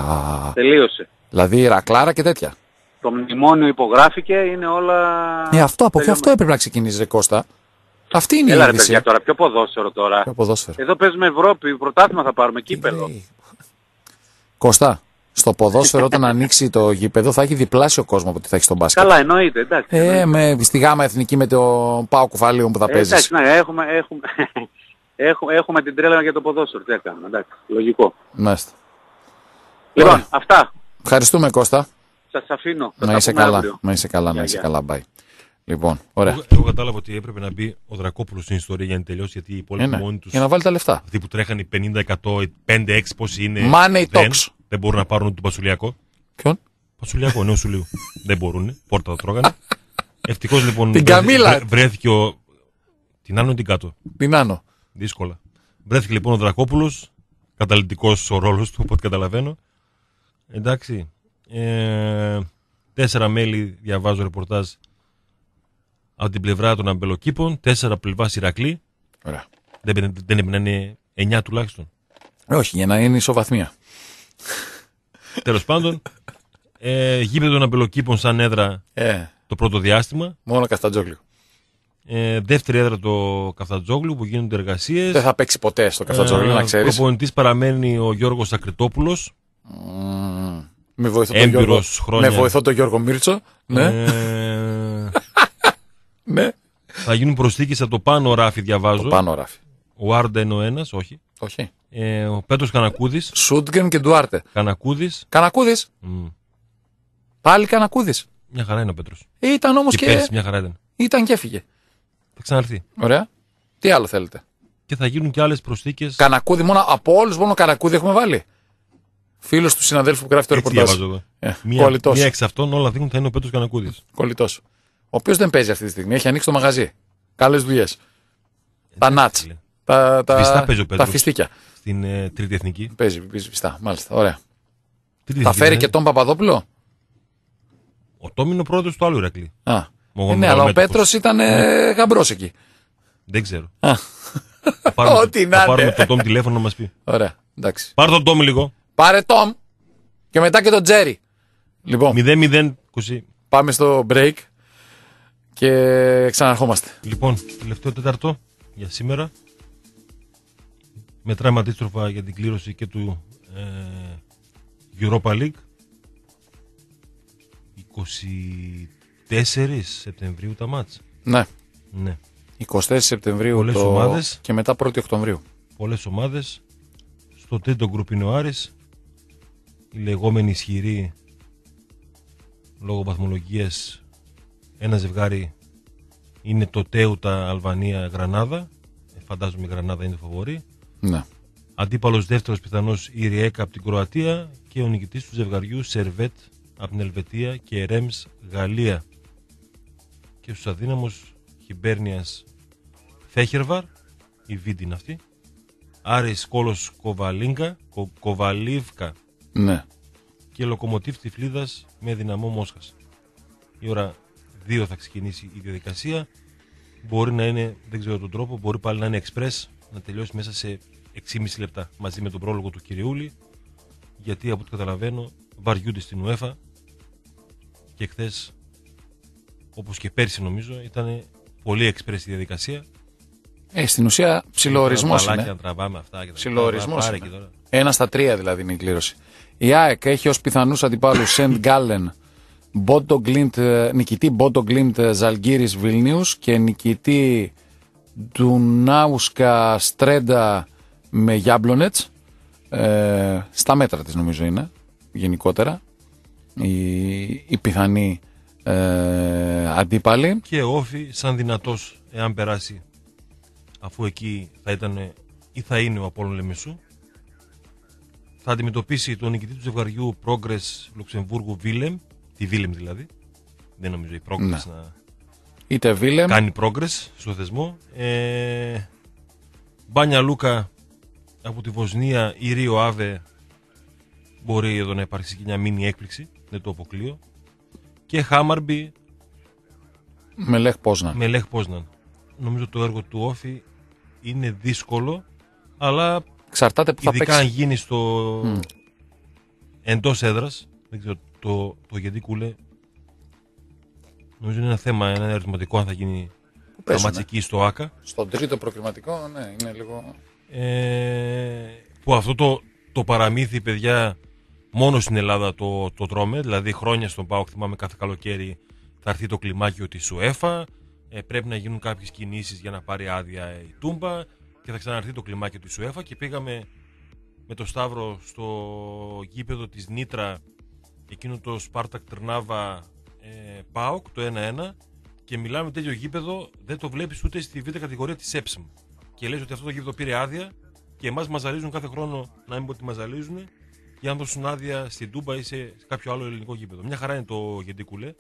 Τελείωσε. Δηλαδή η Ρακλάρα και τέτοια. Το μνημόνιο υπογράφηκε, είναι όλα... Ε, αυτό, από αυτό έπρεπε να ξεκινήσει, Κώστα. Αυτή είναι η είδηση. Έλα τώρα, πιο ποδόσφαιρο τώρα. Πιο ποδόσφαιρο. Εδώ παίζουμε Ευρώπη, πρωτάθλημα θα πάρουμε, κύπελο. Κωστά, στο ποδόσφαιρο όταν ανοίξει το γήπεδο θα έχει διπλάσιο κόσμο από ότι θα έχει στον μπάσκετ. Καλά, εννοείται, εντάξει. Ε, με, στη γάμα εθνική με το πάο κουφαλίων που θα ε, παίζεις. Εντάξει, ναι, έχουμε, έχουμε, έχουμε, έχουμε, την τρέλα για το ποδόσφαιρο. Τι έκανα, εντάξει, λογικό. Μάλιστα. Λοιπόν, αυτά. Ευχαριστούμε Κώστα. σας αφήνω. Να είσαι καλά. Να είσαι καλά, να είσαι καλά. Bye. Λοιπόν, ωραία. Εγώ, κατάλαβα ότι έπρεπε να μπει ο Δρακόπουλος στην ιστορία για να τελειώσει γιατί οι υπόλοιποι ε, ναι, μόνοι τους. Για να βάλει τα λεφτά. Αυτοί που τρέχανε 50, 5, 6 πόσοι είναι. Money δεν, talks. Δεν μπορούν να πάρουν τον Πασουλιακό. Ποιον? Πασουλιακό, σου λέω. δεν μπορούν. Πόρτα τα τρώγανε. Ευτυχώς λοιπόν. Την Καμίλα. Βρέθηκε ο. Την άνω την κάτω. Την άνω. Δύσκολα. Βρέθηκε λοιπόν ο Δρακόπουλος. Καταλητικός ο ρόλος του, από καταλαβαίνω. Εντάξει. Ε, τέσσερα μέλη διαβάζω ρεπορτάζ από την πλευρά των αμπελοκήπων, Τέσσερα από πλευρά Ηρακλή. Ωραία. Δεν, δεν είναι 9 τουλάχιστον. Όχι, για να είναι ισοβαθμία. Τέλος πάντων, ε, γήπεδο των αμπελοκήπων σαν έδρα ε, το πρώτο διάστημα. Μόνο Καφτατζόγλου. Ε, δεύτερη έδρα το Καφτατζόγλου που γίνονται εργασίες. Δεν θα παίξει ποτέ στο Καφτατζόγλου, ε, να ξέρεις. παραμένει ο Γιώργος Ακριτόπουλος. Mm, με βοηθό τον Γιώργο, με βοηθό τον Γιώργο Μίρτσο. Ναι. Ε, ναι. Θα γίνουν προσθήκες από το πάνω ράφι, διαβάζω. Το πάνω ράφι. Ο Άρντα είναι ο ένας, όχι. όχι. Ε, ο Πέτρος Κανακούδης. Σούντγκεν και Ντουάρτε. Κανακούδης. Κανακούδης. Mm. Πάλι Κανακούδης. Μια χαρά είναι ο Πέτρος. Ήταν όμως και. Πέρσι, μια χαρά ήταν. Ήταν και έφυγε. Θα ξαναρθεί. Ωραία. Τι άλλο θέλετε. Και θα γίνουν και άλλες προσθήκες. Κανακούδη, μόνο από όλους μόνο Κανακούδη έχουμε βάλει. Φίλος του συναδέλφου που γράφει το ρεπορτάζ. Ε, Μία, μία εξ αυτών όλα δείχνουν θα είναι ο Πέτρος Κανακούδης. Κολλητός. Ο οποίος δεν παίζει αυτή τη στιγμή, έχει ανοίξει το μαγαζί. Καλές δουλειές. Τα νάτ. Τα, τα, τα φιστίκια. Στην ε, τρίτη εθνική. Παίζει, παίζει πιστά, μάλιστα. Ωραία. Τρίτη θα εθνική, φέρει ναι. και τον Παπαδόπουλο. Ο Τόμ είναι ο πρόεδρο του άλλου Ηρακλή. Α. Ε, ναι, αλλά ο Πέτρο ήταν ε, ναι. γαμπρός εκεί. Δεν ξέρω. Ό,τι να είναι. πάρουμε τον Τόμ τηλέφωνο να μας πει. Ωραία. Εντάξει. Πάρε τον Τόμ λίγο. Πάρε Τόμ. Και μετά και τον Τζέρι. Λοιπόν. 0-0-20. Πάμε στο break και ξαναρχόμαστε. Λοιπόν, τελευταίο τέταρτο για σήμερα. Μετράμε αντίστροφα για την κλήρωση και του ε, Europa League. 24 Σεπτεμβρίου τα μάτς. Ναι. ναι. 24 Σεπτεμβρίου Πολλές το... ομάδες, και μετά 1η Οκτωβρίου. Πολλές ομάδες. Στο τρίτο γκρουπ είναι ο Άρης. Η λεγόμενη ισχυρή λόγω βαθμολογίας ένα ζευγάρι είναι το Τέουτα Αλβανία-Γρανάδα. Ε, φαντάζομαι η Γρανάδα είναι φοβορή. Ναι. Αντίπαλος δεύτερος πιθανός η Ριέκα από την Κροατία και ο νικητής του ζευγαριού Σερβέτ από την Ελβετία και Ρέμ Γαλλία. Και στους αδύναμους Χιμπέρνιας Φέχερβαρ, η Βίντι είναι αυτή. Άρης Κόλος Κοβαλίνκα, Κο, Κοβαλίβκα. Ναι. Και Λοκομοτήφ Τυφλίδας με δυναμό Μόσχα. Η ώρα δύο θα ξεκινήσει η διαδικασία. Μπορεί να είναι, δεν ξέρω τον τρόπο, μπορεί πάλι να είναι express, να τελειώσει μέσα σε 6,5 λεπτά μαζί με τον πρόλογο του Κυριούλη. Γιατί από ό,τι καταλαβαίνω βαριούνται στην UEFA και χθες, όπως και πέρσι νομίζω, ήταν πολύ express η διαδικασία. Ε, στην ουσία ψηλοορισμό ε, είναι. Να τραβάμε αυτά και τα Ένα στα τρία δηλαδή είναι η κλήρωση. Η ΑΕΚ έχει ως πιθανούς αντιπάλους Σεντ Γκάλεν, Μπότο ε, νικητή Μπότο Γκλίντ Ζαλγκύρης Βιλνίους και νικητή Ντουνάουσκα Στρέντα με Γιάμπλονετς στα μέτρα της νομίζω είναι γενικότερα η, η πιθανή ε, αντίπαλη και όφη σαν δυνατός εάν περάσει αφού εκεί θα ήταν ή θα είναι ο Απόλλων Λεμισού θα αντιμετωπίσει τον νικητή του ζευγαριού Progress Λουξεμβούργου Βίλεμ τη Βίλεμ δηλαδή. Δεν νομίζω η πρόκληση ναι. να Είτε Βίλεμ. κάνει Progress στο θεσμό. Ε, Μπάνια Λούκα από τη Βοσνία, η Ρίο Άβε μπορεί εδώ να υπάρξει και μια μίνι έκπληξη, δεν το αποκλείω. Και Χάμαρμπι Μελέχ Πόσναν. Με Νομίζω το έργο του Όφη είναι δύσκολο, αλλά Ξαρτάται που ειδικά θα αν γίνει στο mm. εντός έδρας, δεν ξέρω το, γιατί κούλε νομίζω είναι ένα θέμα, ένα ερωτηματικό αν θα γίνει ματσική στο ΆΚΑ. Στον τρίτο προκριματικό, ναι, είναι λίγο... Ε, που αυτό το, το παραμύθι, παιδιά, μόνο στην Ελλάδα το, το τρώμε, δηλαδή χρόνια στον ΠΑΟΚ, θυμάμαι κάθε καλοκαίρι θα έρθει το κλιμάκιο της Σουέφα, ε, πρέπει να γίνουν κάποιες κινήσεις για να πάρει άδεια η Τούμπα και θα ξαναρθεί το κλιμάκιο του Σουέφα και πήγαμε με το Σταύρο στο γήπεδο της Νίτρα εκείνο το Σπάρτακ Τρνάβα ε, Πάοκ το 1-1 και μιλάμε τέτοιο γήπεδο δεν το βλέπεις ούτε στη β' κατηγορία της ΕΠΣΜ και λες ότι αυτό το γήπεδο πήρε άδεια και εμάς μαζαλίζουν κάθε χρόνο να μην πω ότι μαζαλίζουν για να δώσουν άδεια στην Τούμπα ή σε κάποιο άλλο ελληνικό γήπεδο. Μια χαρά είναι το Γεντικουλέ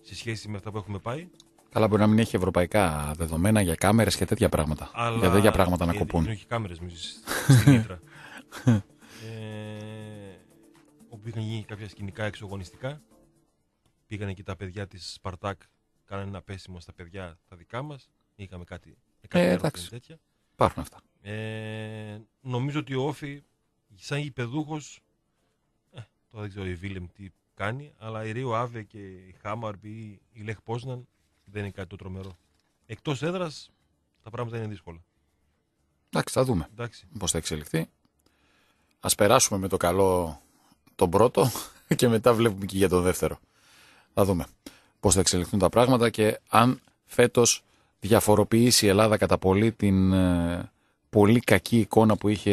σε σχέση με αυτά που έχουμε πάει. Καλά, μπορεί να μην έχει ευρωπαϊκά δεδομένα για κάμερες και τέτοια πράγματα. Αλλά για τέτοια πράγματα να κοπούν. Δεν έχει κάμερε, στην που είχαν γίνει κάποια σκηνικά εξωγονιστικά. Πήγαν και τα παιδιά της Σπαρτάκ, κάνανε ένα πέσιμο στα παιδιά τα δικά μας. Είχαμε κάτι. Ε, εντάξει. Τέτοια. Υπάρχουν αυτά. Ε, νομίζω ότι ο Όφη, σαν υπεδούχο, Ε, τώρα δεν ξέρω η Βίλεμ τι κάνει, αλλά η Ρίο Άβε και η Χάμαρμπι ή η Λεχ Πόσναν δεν είναι κάτι το τρομερό. Εκτός έδρας τα πράγματα είναι δύσκολα. Εντάξει, θα δούμε πώς θα εξελιχθεί. Ας περάσουμε με το καλό τον πρώτο και μετά βλέπουμε και για τον δεύτερο. Θα δούμε πώς θα εξελιχθούν τα πράγματα και αν φέτος διαφοροποιήσει η Ελλάδα κατά πολύ την ε, πολύ κακή εικόνα που είχε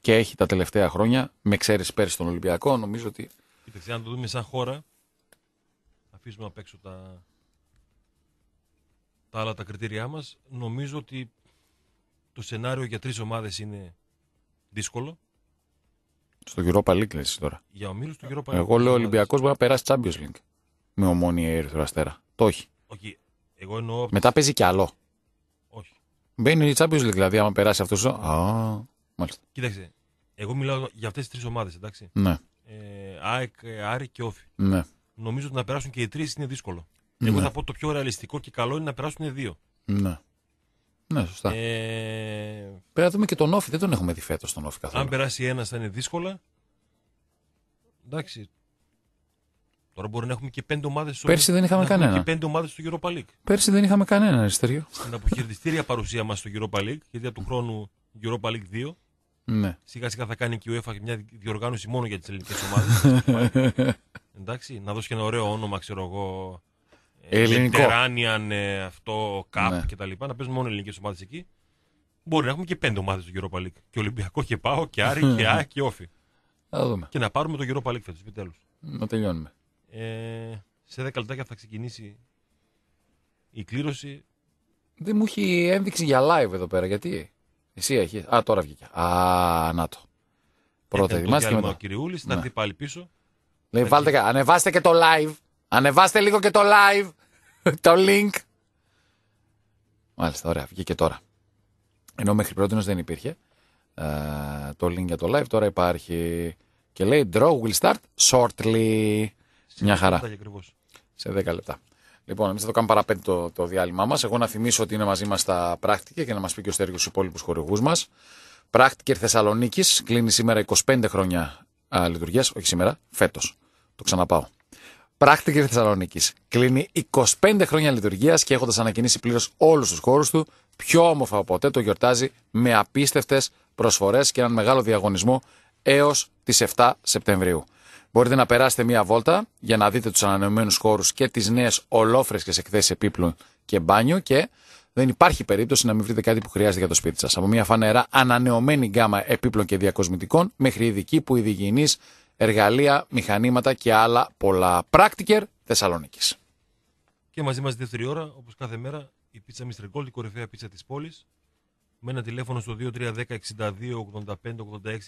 και έχει τα τελευταία χρόνια, με ξέρει πέρσι τον Ολυμπιακό, νομίζω ότι... Κοιτάξτε, αν το δούμε σαν χώρα, αφήσουμε απ' έξω τα, τα άλλα τα κριτήριά μας. νομίζω ότι το σενάριο για τρεις ομάδες είναι δύσκολο. Στο Europa League λες τώρα. Για ομίλους του Europa Εγώ λέω Ολυμπιακό μπορεί να περάσει Champions League. Με ομόνια Ερυθρό Αστέρα. Το όχι. Okay. Εγώ εννοώ... Μετά παίζει κι άλλο. Όχι. Μπαίνει η Champions League δηλαδή, άμα περάσει αυτός. Α, μάλιστα. Κοίταξε. Εγώ μιλάω για αυτές τις τρεις ομάδες, εντάξει. Ναι. Ε, ΑΕΚ, ε, Άρη και Όφη. Ναι. Νομίζω ότι να περάσουν και οι τρεις είναι δύσκολο. Ναι. Εγώ θα πω το πιο ρεαλιστικό και καλό είναι να περάσουν οι δύο. Ναι. Ναι, σωστά. Ε... Πρέπει να και τον Όφη. Δεν τον έχουμε δει φέτος τον Όφη καθόλου. Αν περάσει ένας θα είναι δύσκολα. Εντάξει. Τώρα μπορεί να έχουμε και πέντε ομάδες στο Πέρσι δεν είχαμε κανένα. Και πέντε ομάδες στο Europa League. Πέρσι δεν είχαμε κανένα αριστεριό. Στην αποχαιρετιστήρια παρουσία μας στο Europa League, γιατί από του χρόνου Europa League 2. Ναι. Σιγά σιγά θα κάνει και η UEFA μια διοργάνωση μόνο για τις ελληνικές ομάδες. Εντάξει, να δώσει και ένα ωραίο όνομα, ξέρω εγώ. Ε, ελληνικό. Mediterranean, ε, ναι, αυτό, ΚΑΠ ναι. κτλ. Να παίζουν μόνο ελληνικές ομάδες εκεί. Μπορεί να έχουμε και πέντε ομάδες του Europa League. Και Ολυμπιακό και Πάο και Άρη και Α και Όφη. Θα δούμε. Και να πάρουμε το Europa League φέτος επιτέλους. Να τελειώνουμε. Ε, σε 10 λεπτάκια θα ξεκινήσει η κλήρωση. Δεν μου έχει ένδειξη για live εδώ πέρα. Γιατί. Εσύ έχεις. Α, τώρα βγήκε. Α, να το. Πρώτα ετοιμάστηκε μετά. Ο Κυριούλης να δει πάλι πίσω. Λέει, βάλτε, ανεβάστε και το live. Ανεβάστε λίγο και το live, το link. Μάλιστα, ωραία, βγήκε τώρα. Ενώ μέχρι πρώτη δεν υπήρχε ε, το link για το live, τώρα υπάρχει. Και λέει draw will start shortly. Μια χαρά. Σε 10 λεπτά. Λοιπόν, εμείς θα το κάνουμε παραπέντε το, το διάλειμμά μας. Εγώ να θυμίσω ότι είναι μαζί μας τα πράκτικα και να μας πει και ο Στέργιος τους υπόλοιπους χορηγούς μας. Πράκτικερ Θεσσαλονίκης κλείνει σήμερα 25 χρόνια λειτουργίας, όχι σήμερα, φέτος. Το ξαναπάω. Πράκτικη Θεσσαλονίκης. Κλείνει 25 χρόνια λειτουργίας και έχοντας ανακοινήσει πλήρως όλους τους χώρους του, πιο όμορφα από ποτέ το γιορτάζει με απίστευτες προσφορές και έναν μεγάλο διαγωνισμό έως τις 7 Σεπτεμβρίου. Μπορείτε να περάσετε μία βόλτα για να δείτε τους ανανεωμένους χώρους και τις νέες ολόφρεσκες εκθέσεις επίπλων και μπάνιο και δεν υπάρχει περίπτωση να μην βρείτε κάτι που χρειάζεται για το σπίτι σας. Από μια φανερά ανανεωμένη γκάμα επίπλων και διακοσμητικών μέχρι ειδική που οι εργαλεία, μηχανήματα και άλλα πολλά. Πράκτικερ Θεσσαλονίκης. Και μαζί μας δεύτερη ώρα, όπως κάθε μέρα, η πίτσα Mr. Gold, η κορυφαία πίτσα της πόλης. Με ένα τηλέφωνο στο 2310-62-85-86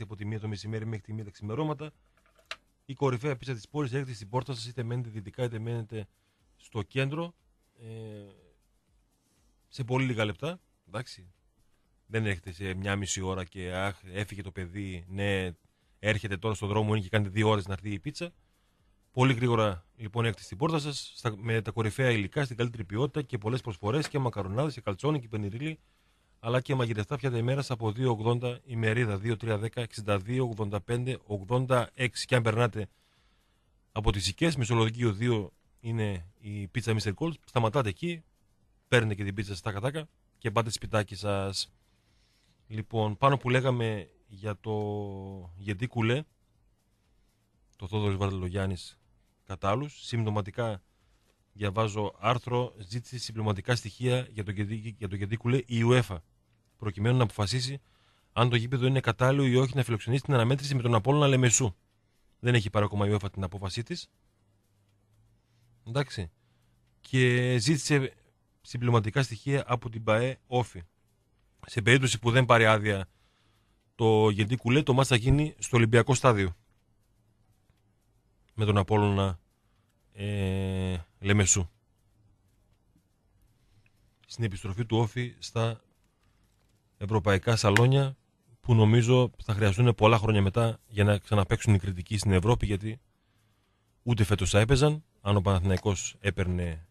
από τη μία το μεσημέρι μέχρι τη μία τα ξημερώματα. Η κορυφαία πίτσα της πόλης έρχεται στην πόρτα σας, είτε μένετε δυτικά είτε μένετε στο κέντρο. Ε, σε πολύ λίγα λεπτά. Εντάξει. Δεν έρχεται σε μια μισή ώρα και αχ, έφυγε το παιδί, ναι, έρχεται τώρα στον δρόμο, είναι και κάνετε δύο ώρες να έρθει η πίτσα. Πολύ γρήγορα λοιπόν έχετε στην πόρτα σας με τα κορυφαία υλικά στην καλύτερη ποιότητα και πολλές προσφορές και μακαρονάδες και καλτσόνι και πενιρίλι αλλά και μαγειρευτά πιάτα ημέρας από 2,80 ημερίδα 2,310, 62, 85, 86 και αν περνάτε από τις οικέ, ο 2 είναι η πίτσα Mr. Cold. Σταματάτε εκεί, παίρνετε και την πίτσα στα κατάκα και πάτε σπιτάκι σας. Λοιπόν, πάνω που λέγαμε για το Γεντίκουλε, το Θόδωρος Βαρδελογιάννης κατάλληλο. Συμπτωματικά διαβάζω άρθρο, ζήτησε συμπληρωματικά στοιχεία για το, για το Γεντίκουλε η UEFA, προκειμένου να αποφασίσει αν το γήπεδο είναι κατάλληλο ή όχι να φιλοξενήσει την αναμέτρηση με τον Απόλλωνα Λεμεσού. Δεν έχει πάρει ακόμα η UEFA την απόφασή της. Εντάξει. Και ζήτησε συμπληρωματικά στοιχεία από την ΠαΕ Όφη. Σε περίπτωση που δεν πάρει άδεια το γιατί κουλέ το μάτς θα γίνει στο Ολυμπιακό στάδιο. Με τον Απόλλωνα ε, Λεμεσού. Στην επιστροφή του Όφη στα ευρωπαϊκά σαλόνια που νομίζω θα χρειαστούν πολλά χρόνια μετά για να ξαναπαίξουν οι κριτικοί στην Ευρώπη γιατί ούτε φέτος θα έπαιζαν αν ο Παναθηναϊκός έπαιρνε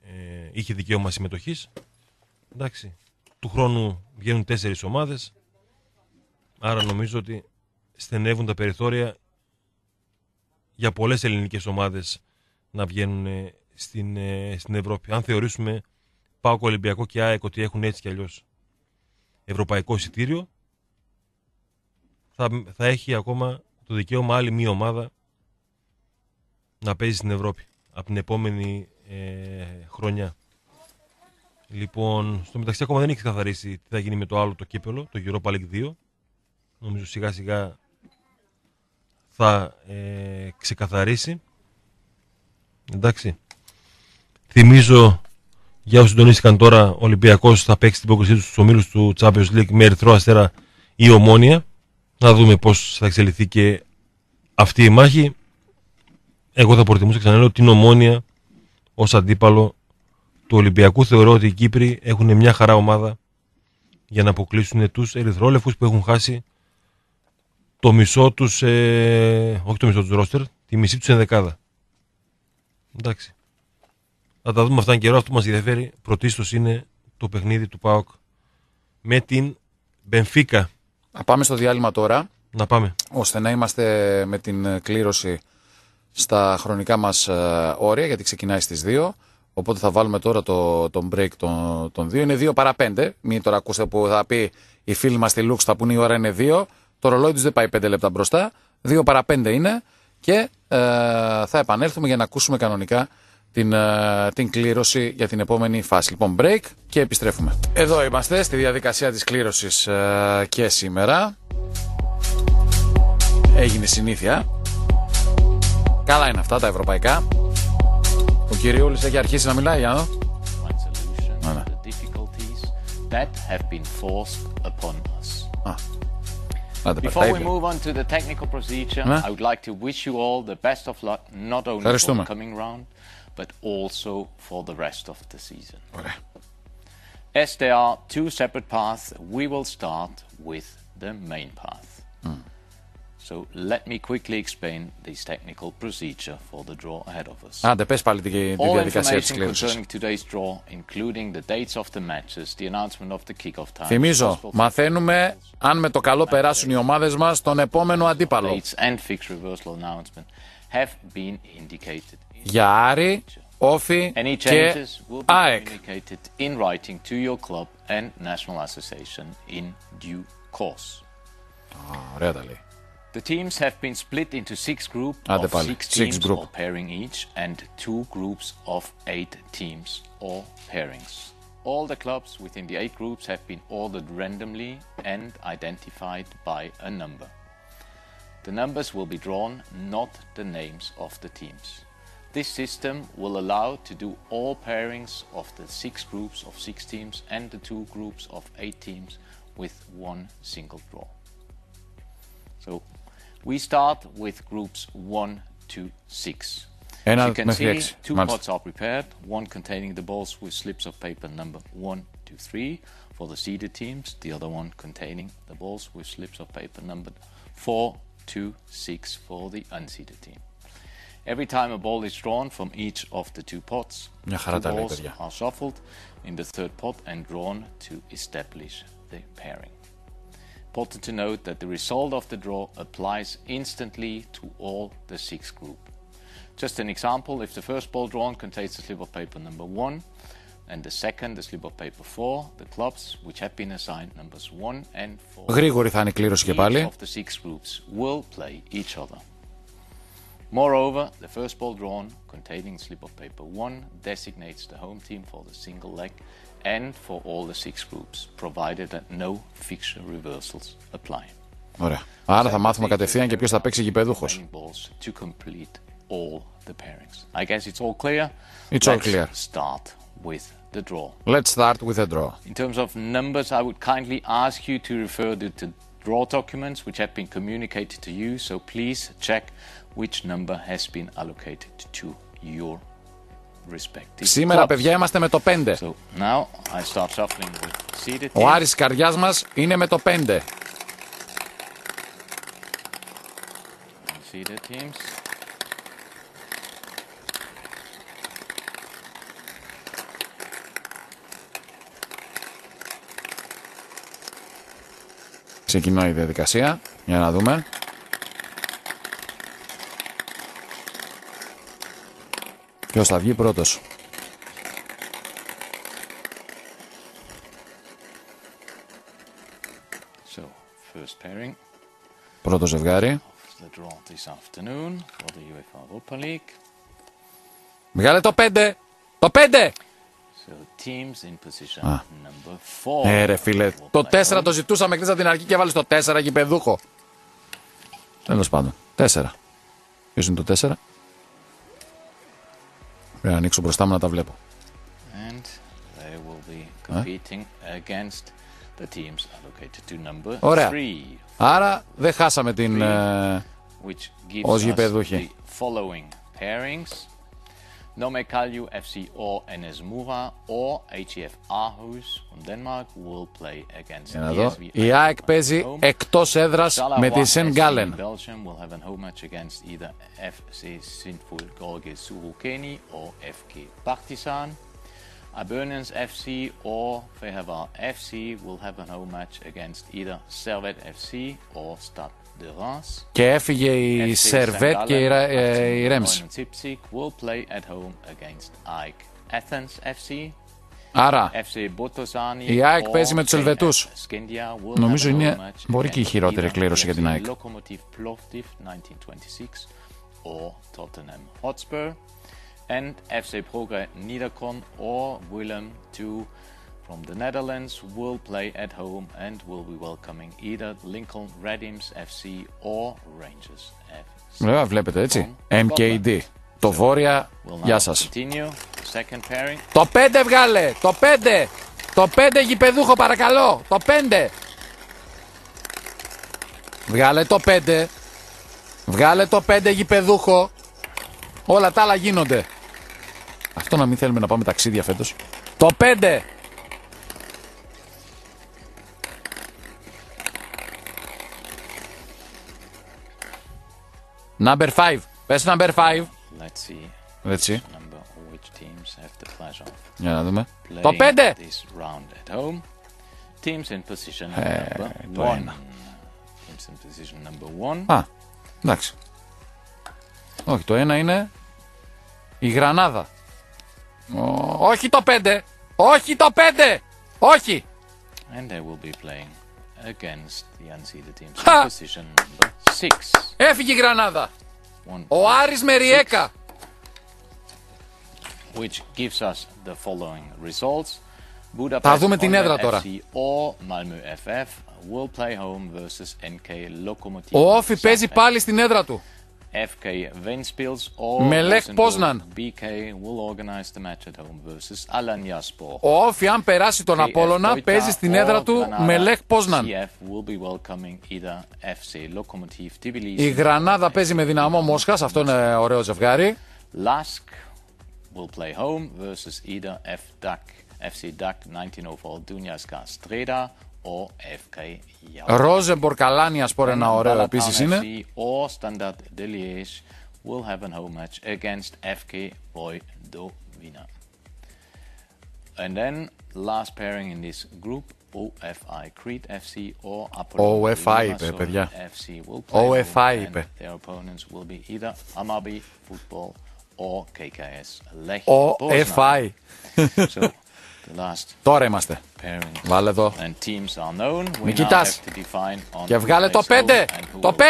ε, είχε δικαίωμα συμμετοχής εντάξει του χρόνου βγαίνουν τέσσερις ομάδες Άρα νομίζω ότι στενεύουν τα περιθώρια για πολλές ελληνικές ομάδες να βγαίνουν ε, στην, ε, στην Ευρώπη. Αν θεωρήσουμε πάω Ολυμπιακό και ΑΕΚ ότι έχουν έτσι κι αλλιώς ευρωπαϊκό εισιτήριο, θα, θα έχει ακόμα το δικαίωμα άλλη μία ομάδα να παίζει στην Ευρώπη από την επόμενη ε, χρονιά. Λοιπόν, στο μεταξύ ακόμα δεν έχει καθαρίσει τι θα γίνει με το άλλο το κύπελο, το Europa League 2 νομίζω σιγά σιγά θα ε, ξεκαθαρίσει. Εντάξει. Θυμίζω για όσοι συντονίστηκαν τώρα, ο Ολυμπιακός θα παίξει την υπόκρισή τους στους ομίλους του Champions League με Ερυθρό Αστέρα ή Ομόνια. Να δούμε πώς θα εξελιχθεί και αυτή η μάχη. Εγώ θα προτιμούσα ξαναλέω την Ομόνια ως αντίπαλο του Ολυμπιακού. Θεωρώ ότι οι Κύπροι έχουν μια χαρά ομάδα για να αποκλείσουν τους Ερυθρόλεφου που έχουν χάσει το μισό τους. ε, όχι το μισό τους ρόστερ, τη μισή τους ενδεκάδα. Εντάξει. Θα τα δούμε αυτά καιρό. Αυτό που μας ενδιαφέρει πρωτίστως είναι το παιχνίδι του ΠΑΟΚ με την Μπενφίκα. Να πάμε στο διάλειμμα τώρα. Να πάμε. Ώστε να είμαστε με την κλήρωση στα χρονικά μας ε, όρια γιατί ξεκινάει στις 2. Οπότε θα βάλουμε τώρα το, τον break των, των 2. Είναι 2 παρά 5. Μην τώρα ακούσετε που θα πει η φίλη μας στη Λούξ θα πούνε η ώρα είναι 2. Το ρολόι τους δεν πάει 5 λεπτά μπροστά. 2 παρα είναι. Και ε, θα επανέλθουμε για να ακούσουμε κανονικά την, ε, την κλήρωση για την επόμενη φάση. Λοιπόν, break και επιστρέφουμε. Εδώ είμαστε στη διαδικασία της κλήρωσης ε, και σήμερα. Έγινε συνήθεια. Καλά είναι αυτά τα ευρωπαϊκά. Ο Κυριούλης έχει αρχίσει να μιλάει, για Before we move on to the technical procedure, I would like to wish you all the best of luck, not only for the coming round, but also for the rest of the season. As there are two separate paths, we will start with the main path. Hmm. So let me quickly explain this technical procedure for the draw ahead of us. Ah, πες πάλι τη, τη διαδικασία της κλήρωσης. Today's draw, including the dates of the matches, the announcement of the kickoff time. Θυμίζω, μαθαίνουμε αν με το καλό περάσουν οι ομάδες μας τον επόμενο αντίπαλο. And fixed reversal announcement have been indicated. Για Άρη, Όφη και ΑΕΚ. In writing to your club and national association in due course. Ωραία τα λέει. The teams have been split into six groups ah, of six teams six or pairing each and two groups of eight teams or pairings. All the clubs within the eight groups have been ordered randomly and identified by a number. The numbers will be drawn, not the names of the teams. This system will allow to do all pairings of the six groups of six teams and the two groups of eight teams with one single draw. So we start with groups 1 to 6. En As you can see, rechts. two pots are prepared, one containing the balls with slips of paper number 1 to 3 for the seeded teams, the other one containing the balls with slips of paper numbered 4 to 6 for the unseeded team. Every time a ball is drawn from each of the two pots, ja, two balls lekker, ja. are shuffled in the third pot and drawn to establish the pairing. Important to note that the result of the draw applies instantly to all the six group. Just an example, if the first ball drawn contains the slip of paper number 1 and the second the slip of paper 4, the clubs which have been assigned numbers 1 and 4. Γρήγορη θα είναι κλήρωση και πάλι. Of the six groups will play each other. Moreover, the first ball drawn containing slip of paper 1 designates the home team for the single leg and for all the six groups, provided that no fixture reversals apply. Ωραία. Άρα θα μάθουμε κατευθείαν και ποιος θα παίξει γηπεδούχος. To complete all the pairings. I guess it's all clear. It's all clear. Start with the draw. Let's start with the draw. In terms of numbers, I would kindly ask you to refer to the draw documents which have been communicated to you. So please check which number has been allocated to your Σήμερα, παιδιά, είμαστε με το 5. Ο Άρης καρδιάς μας είναι με το 5. Ξεκινάει η διαδικασία, για να δούμε. Ποιος θα βγει πρώτος. So, first pairing. Πρώτο ζευγάρι. Βγάλε το 5! Το 5! So, ε, ρε φίλε, το 4 το ζητούσαμε χθες από την αρχή και βάλει το 4 γηπεδούχο. Τέλος πάντων, 4. Ποιος είναι το 4? ανοίξω μπροστά μου να τα βλέπω. And they will be competing against the teams allocated to number Ωραία. Three. Άρα δεν χάσαμε την ως γηπεδούχη. Nome Kalju FC or NS Mura or HF Aarhus from Denmark will play against Για να δω. Η ΑΕΚ παίζει εκτός έδρας με τη Σεν Γκάλεν. Belgium will have a home match against either FC Sintful Gorge Surukeni or FK Partizan. Abernens FC or Fehervar FC will have a home match against either Servet FC or Stade και έφυγε η Σερβέτ και η Ρέμς. Ε, Άρα, η ΑΕΚ παίζει με τους Ελβετούς. Νομίζω είναι μπορεί και η χειρότερη κλήρωση για την ΑΕΚ from the Netherlands will play at home and will be welcoming either Lincoln Redims FC or Rangers FC. Βέβαια, βλέπετε έτσι. MKD. Το βόρεια, γεια σας. Το 5 βγάλε, το 5. Το 5 γηπεδούχο παρακαλώ, το 5. Βγάλε το 5. Βγάλε το 5 γηπεδούχο. Όλα τα άλλα γίνονται. Αυτό να μην θέλουμε να πάμε ταξίδια φέτος. Το 5. Number 5. Πες number 5. Let's see. Let's see. Number which teams have the pleasure of Για να δούμε. το 5. This round at home. Teams in position number 1. teams in position number 1. Α, εντάξει. Όχι, το 1 είναι η Γρανάδα. Ο, όχι το 5. Όχι το 5. Όχι. And they will be playing. against the unseeded teams ha! position number 6. Έφυγε η Γρανάδα. Ο Άρης με Ριέκα. Which gives us the following results. Budapest Θα την έδρα τώρα. or Malmö FF will play home versus NK Lokomotiv. Ο Όφι παίζει πάλι στην έδρα του. FK Ventspils or Melek Poznan. BK will organize the match at home versus Alanyaspor. Ο Όφι αν περάσει τον Απόλλωνα παίζει στην έδρα του Μελέχ Πόζναν. Η Γρανάδα παίζει με δυναμό Μόσχας, αυτό είναι ωραίο ζευγάρι. Lask will play home versus Ida F. Duck. FC Duck 1904 Dunjaska Streda ο Εύκαη Γιάννη. Ρόζε Μπορκαλάνια Σπορ, ένα ωραίο επίση είναι. Ο Standard Deliers will have a home match against FK Vojvodina. And then last pairing in this group OFI Crete FC or Apollo OFI είπε, παιδιά. FC will play OFI είπε. Their opponents will be either Amabi Football or KKS Lech OFI. So Τώρα είμαστε. Βάλε εδώ. Μη κοιτάς. Και βγάλε το 5. Το 5.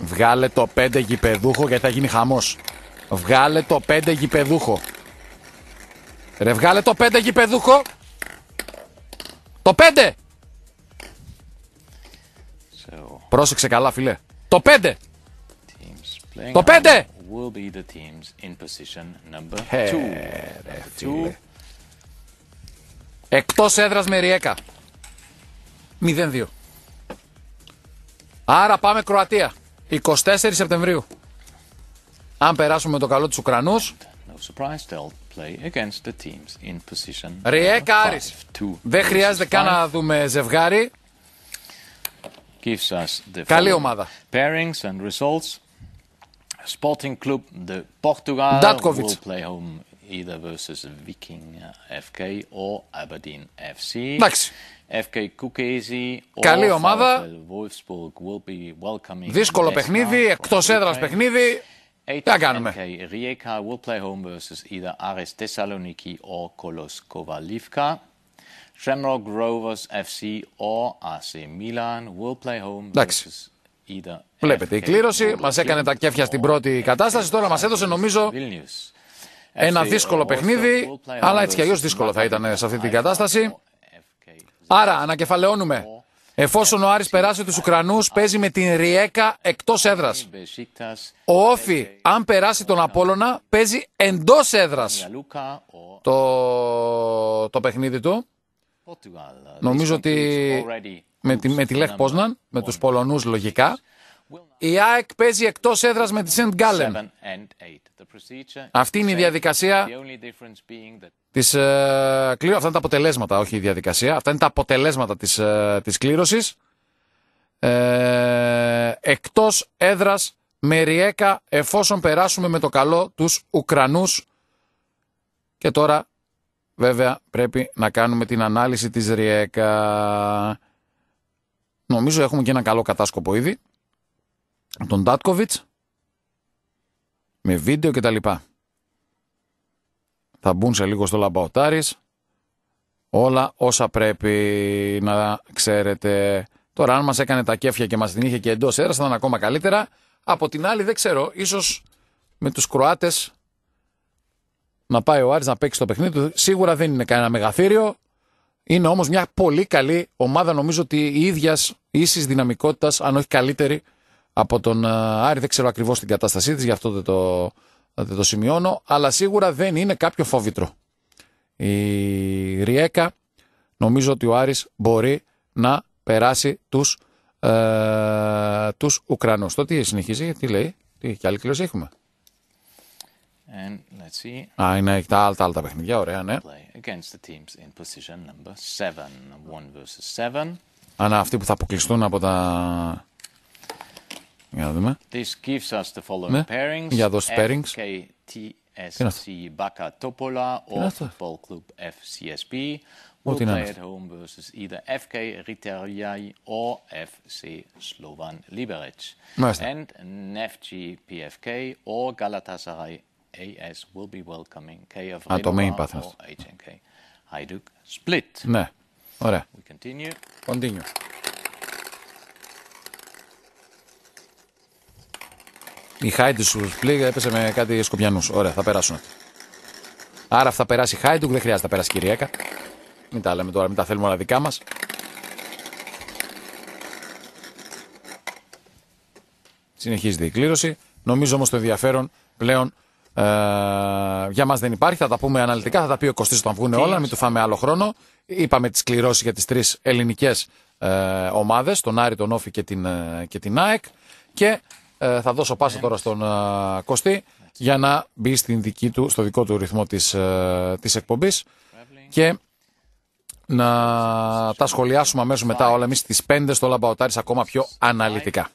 Βγάλε το 5 γηπεδούχο γιατί θα γίνει χαμός. Βγάλε το 5 γηπεδούχο. Ρε βγάλε το 5 γηπεδούχο. Το 5. So... Πρόσεξε καλά φίλε. Το 5. Το 5 will be the teams in position number two. Hey, two. Εκτός έδρας με Ριέκα. 0-2. Άρα πάμε Κροατία. 24 Σεπτεμβρίου. Αν περάσουμε το καλό τους Ουκρανούς. Ριέκα Άρης. Δεν χρειάζεται καν να δούμε ζευγάρι. Gives us the Καλή ομάδα. Pairings and results. Sporting Club de Portugal Datkovic. will play home either versus Viking FK or Aberdeen FC. Max. FK Κουκέζι. Καλή ομάδα. Wolfsburg will be welcoming Δύσκολο παιχνίδι, εκτός έδρας παιχνίδι. Τι να κάνουμε. Rijeka will play home versus either Ares Thessaloniki or Kolos Kovalivka. Shamrock Rovers FC or AC Milan will play home versus Βλέπετε, η κλήρωση μας έκανε τα κέφια στην πρώτη κατάσταση. Τώρα μας έδωσε, νομίζω, ένα δύσκολο παιχνίδι. Αλλά έτσι κι αλλιώς δύσκολο θα ήταν σε αυτή την κατάσταση. Άρα, ανακεφαλαιώνουμε. Εφόσον ο Άρης περάσει τους Ουκρανούς, παίζει με την Ριέκα εκτός έδρας. Ο Όφη, αν περάσει τον Απόλλωνα, παίζει εντός έδρας το, το παιχνίδι του. Νομίζω ότι με τη, με τη Λεχ Πόσναν, με τους Πολωνούς λογικά. Η ΑΕΚ παίζει εκτός έδρας με τη Σεντ Γκάλεν. Αυτή είναι η διαδικασία της ε, κλήρωσης. Αυτά είναι τα αποτελέσματα, όχι η διαδικασία. Αυτά είναι τα αποτελέσματα της, ε, της κλήρωσης. Ε, εκτός έδρας με Ριέκα εφόσον περάσουμε με το καλό τους Ουκρανούς. Και τώρα βέβαια πρέπει να κάνουμε την ανάλυση της Ριέκα. Νομίζω έχουμε και ένα καλό κατάσκοπο ήδη. Τον Τάτκοβιτς. Με βίντεο κτλ. Θα μπουν σε λίγο στο λαμπαοτάρι. Όλα όσα πρέπει να ξέρετε. Τώρα αν μας έκανε τα κέφια και μας την είχε και εντός έδρα, θα ήταν ακόμα καλύτερα. Από την άλλη δεν ξέρω. Ίσως με τους Κροάτες να πάει ο Άρης να παίξει το παιχνίδι του. Σίγουρα δεν είναι κανένα μεγαθύριο. Είναι όμως μια πολύ καλή ομάδα, νομίζω ότι η ίδιας ίσης δυναμικότητας, αν όχι καλύτερη, από τον ε, Άρη. Δεν ξέρω ακριβώς την κατάστασή της, γι' αυτό δεν το, δεν το σημειώνω. Αλλά σίγουρα δεν είναι κάποιο φόβητρο. Η Ριέκα, νομίζω ότι ο Άρης μπορεί να περάσει τους, ε, τους Ουκρανούς. Το τι συνεχίζει, τι λέει, τι και άλλη κλήρωση έχουμε. Α, είναι τα άλλα, άλλα παιχνίδια, ωραία, ναι. Ανά αυτοί που θα αποκλειστούν από τα... Για να δούμε. This gives us the following ναι. pairings. Για δώσεις pairings. FKTSC Baka Topola or Football Club FCSB. Will play at home versus either FK Riteriai or FC Slovan Liberec. And Nefci PFK or Galatasaray Άτομα Split. Ναι. Ωραία. Continue. Η Χάιντουκ σου Σπλίγ έπεσε με κάτι σκοπιανούς. Ωραία, θα περάσουν. Άρα θα περάσει η Χάιντουκ, δεν χρειάζεται να περάσει η Κυριακά. Μην τα λέμε τώρα, μην τα θέλουμε όλα δικά μας. Συνεχίζεται η κλήρωση. Νομίζω όμως το ενδιαφέρον πλέον ε, για μας δεν υπάρχει. Θα τα πούμε αναλυτικά. Θα τα πει ο Κωστής όταν βγουν όλα. Μην του φάμε άλλο χρόνο. Είπαμε τις κληρώσεις για τις τρεις ελληνικές ε, ομάδες. Τον Άρη, τον Όφη και την, ε, και την ΑΕΚ. Και ε, θα δώσω πάσα τώρα στον Κωστή για να μπει στην δική του, στο δικό του ρυθμό της, της εκπομπής και να τα σχολιάσουμε αμέσως μετά όλα εμείς στις 5 στο Λαμπαοτάρις ακόμα πιο αναλυτικά.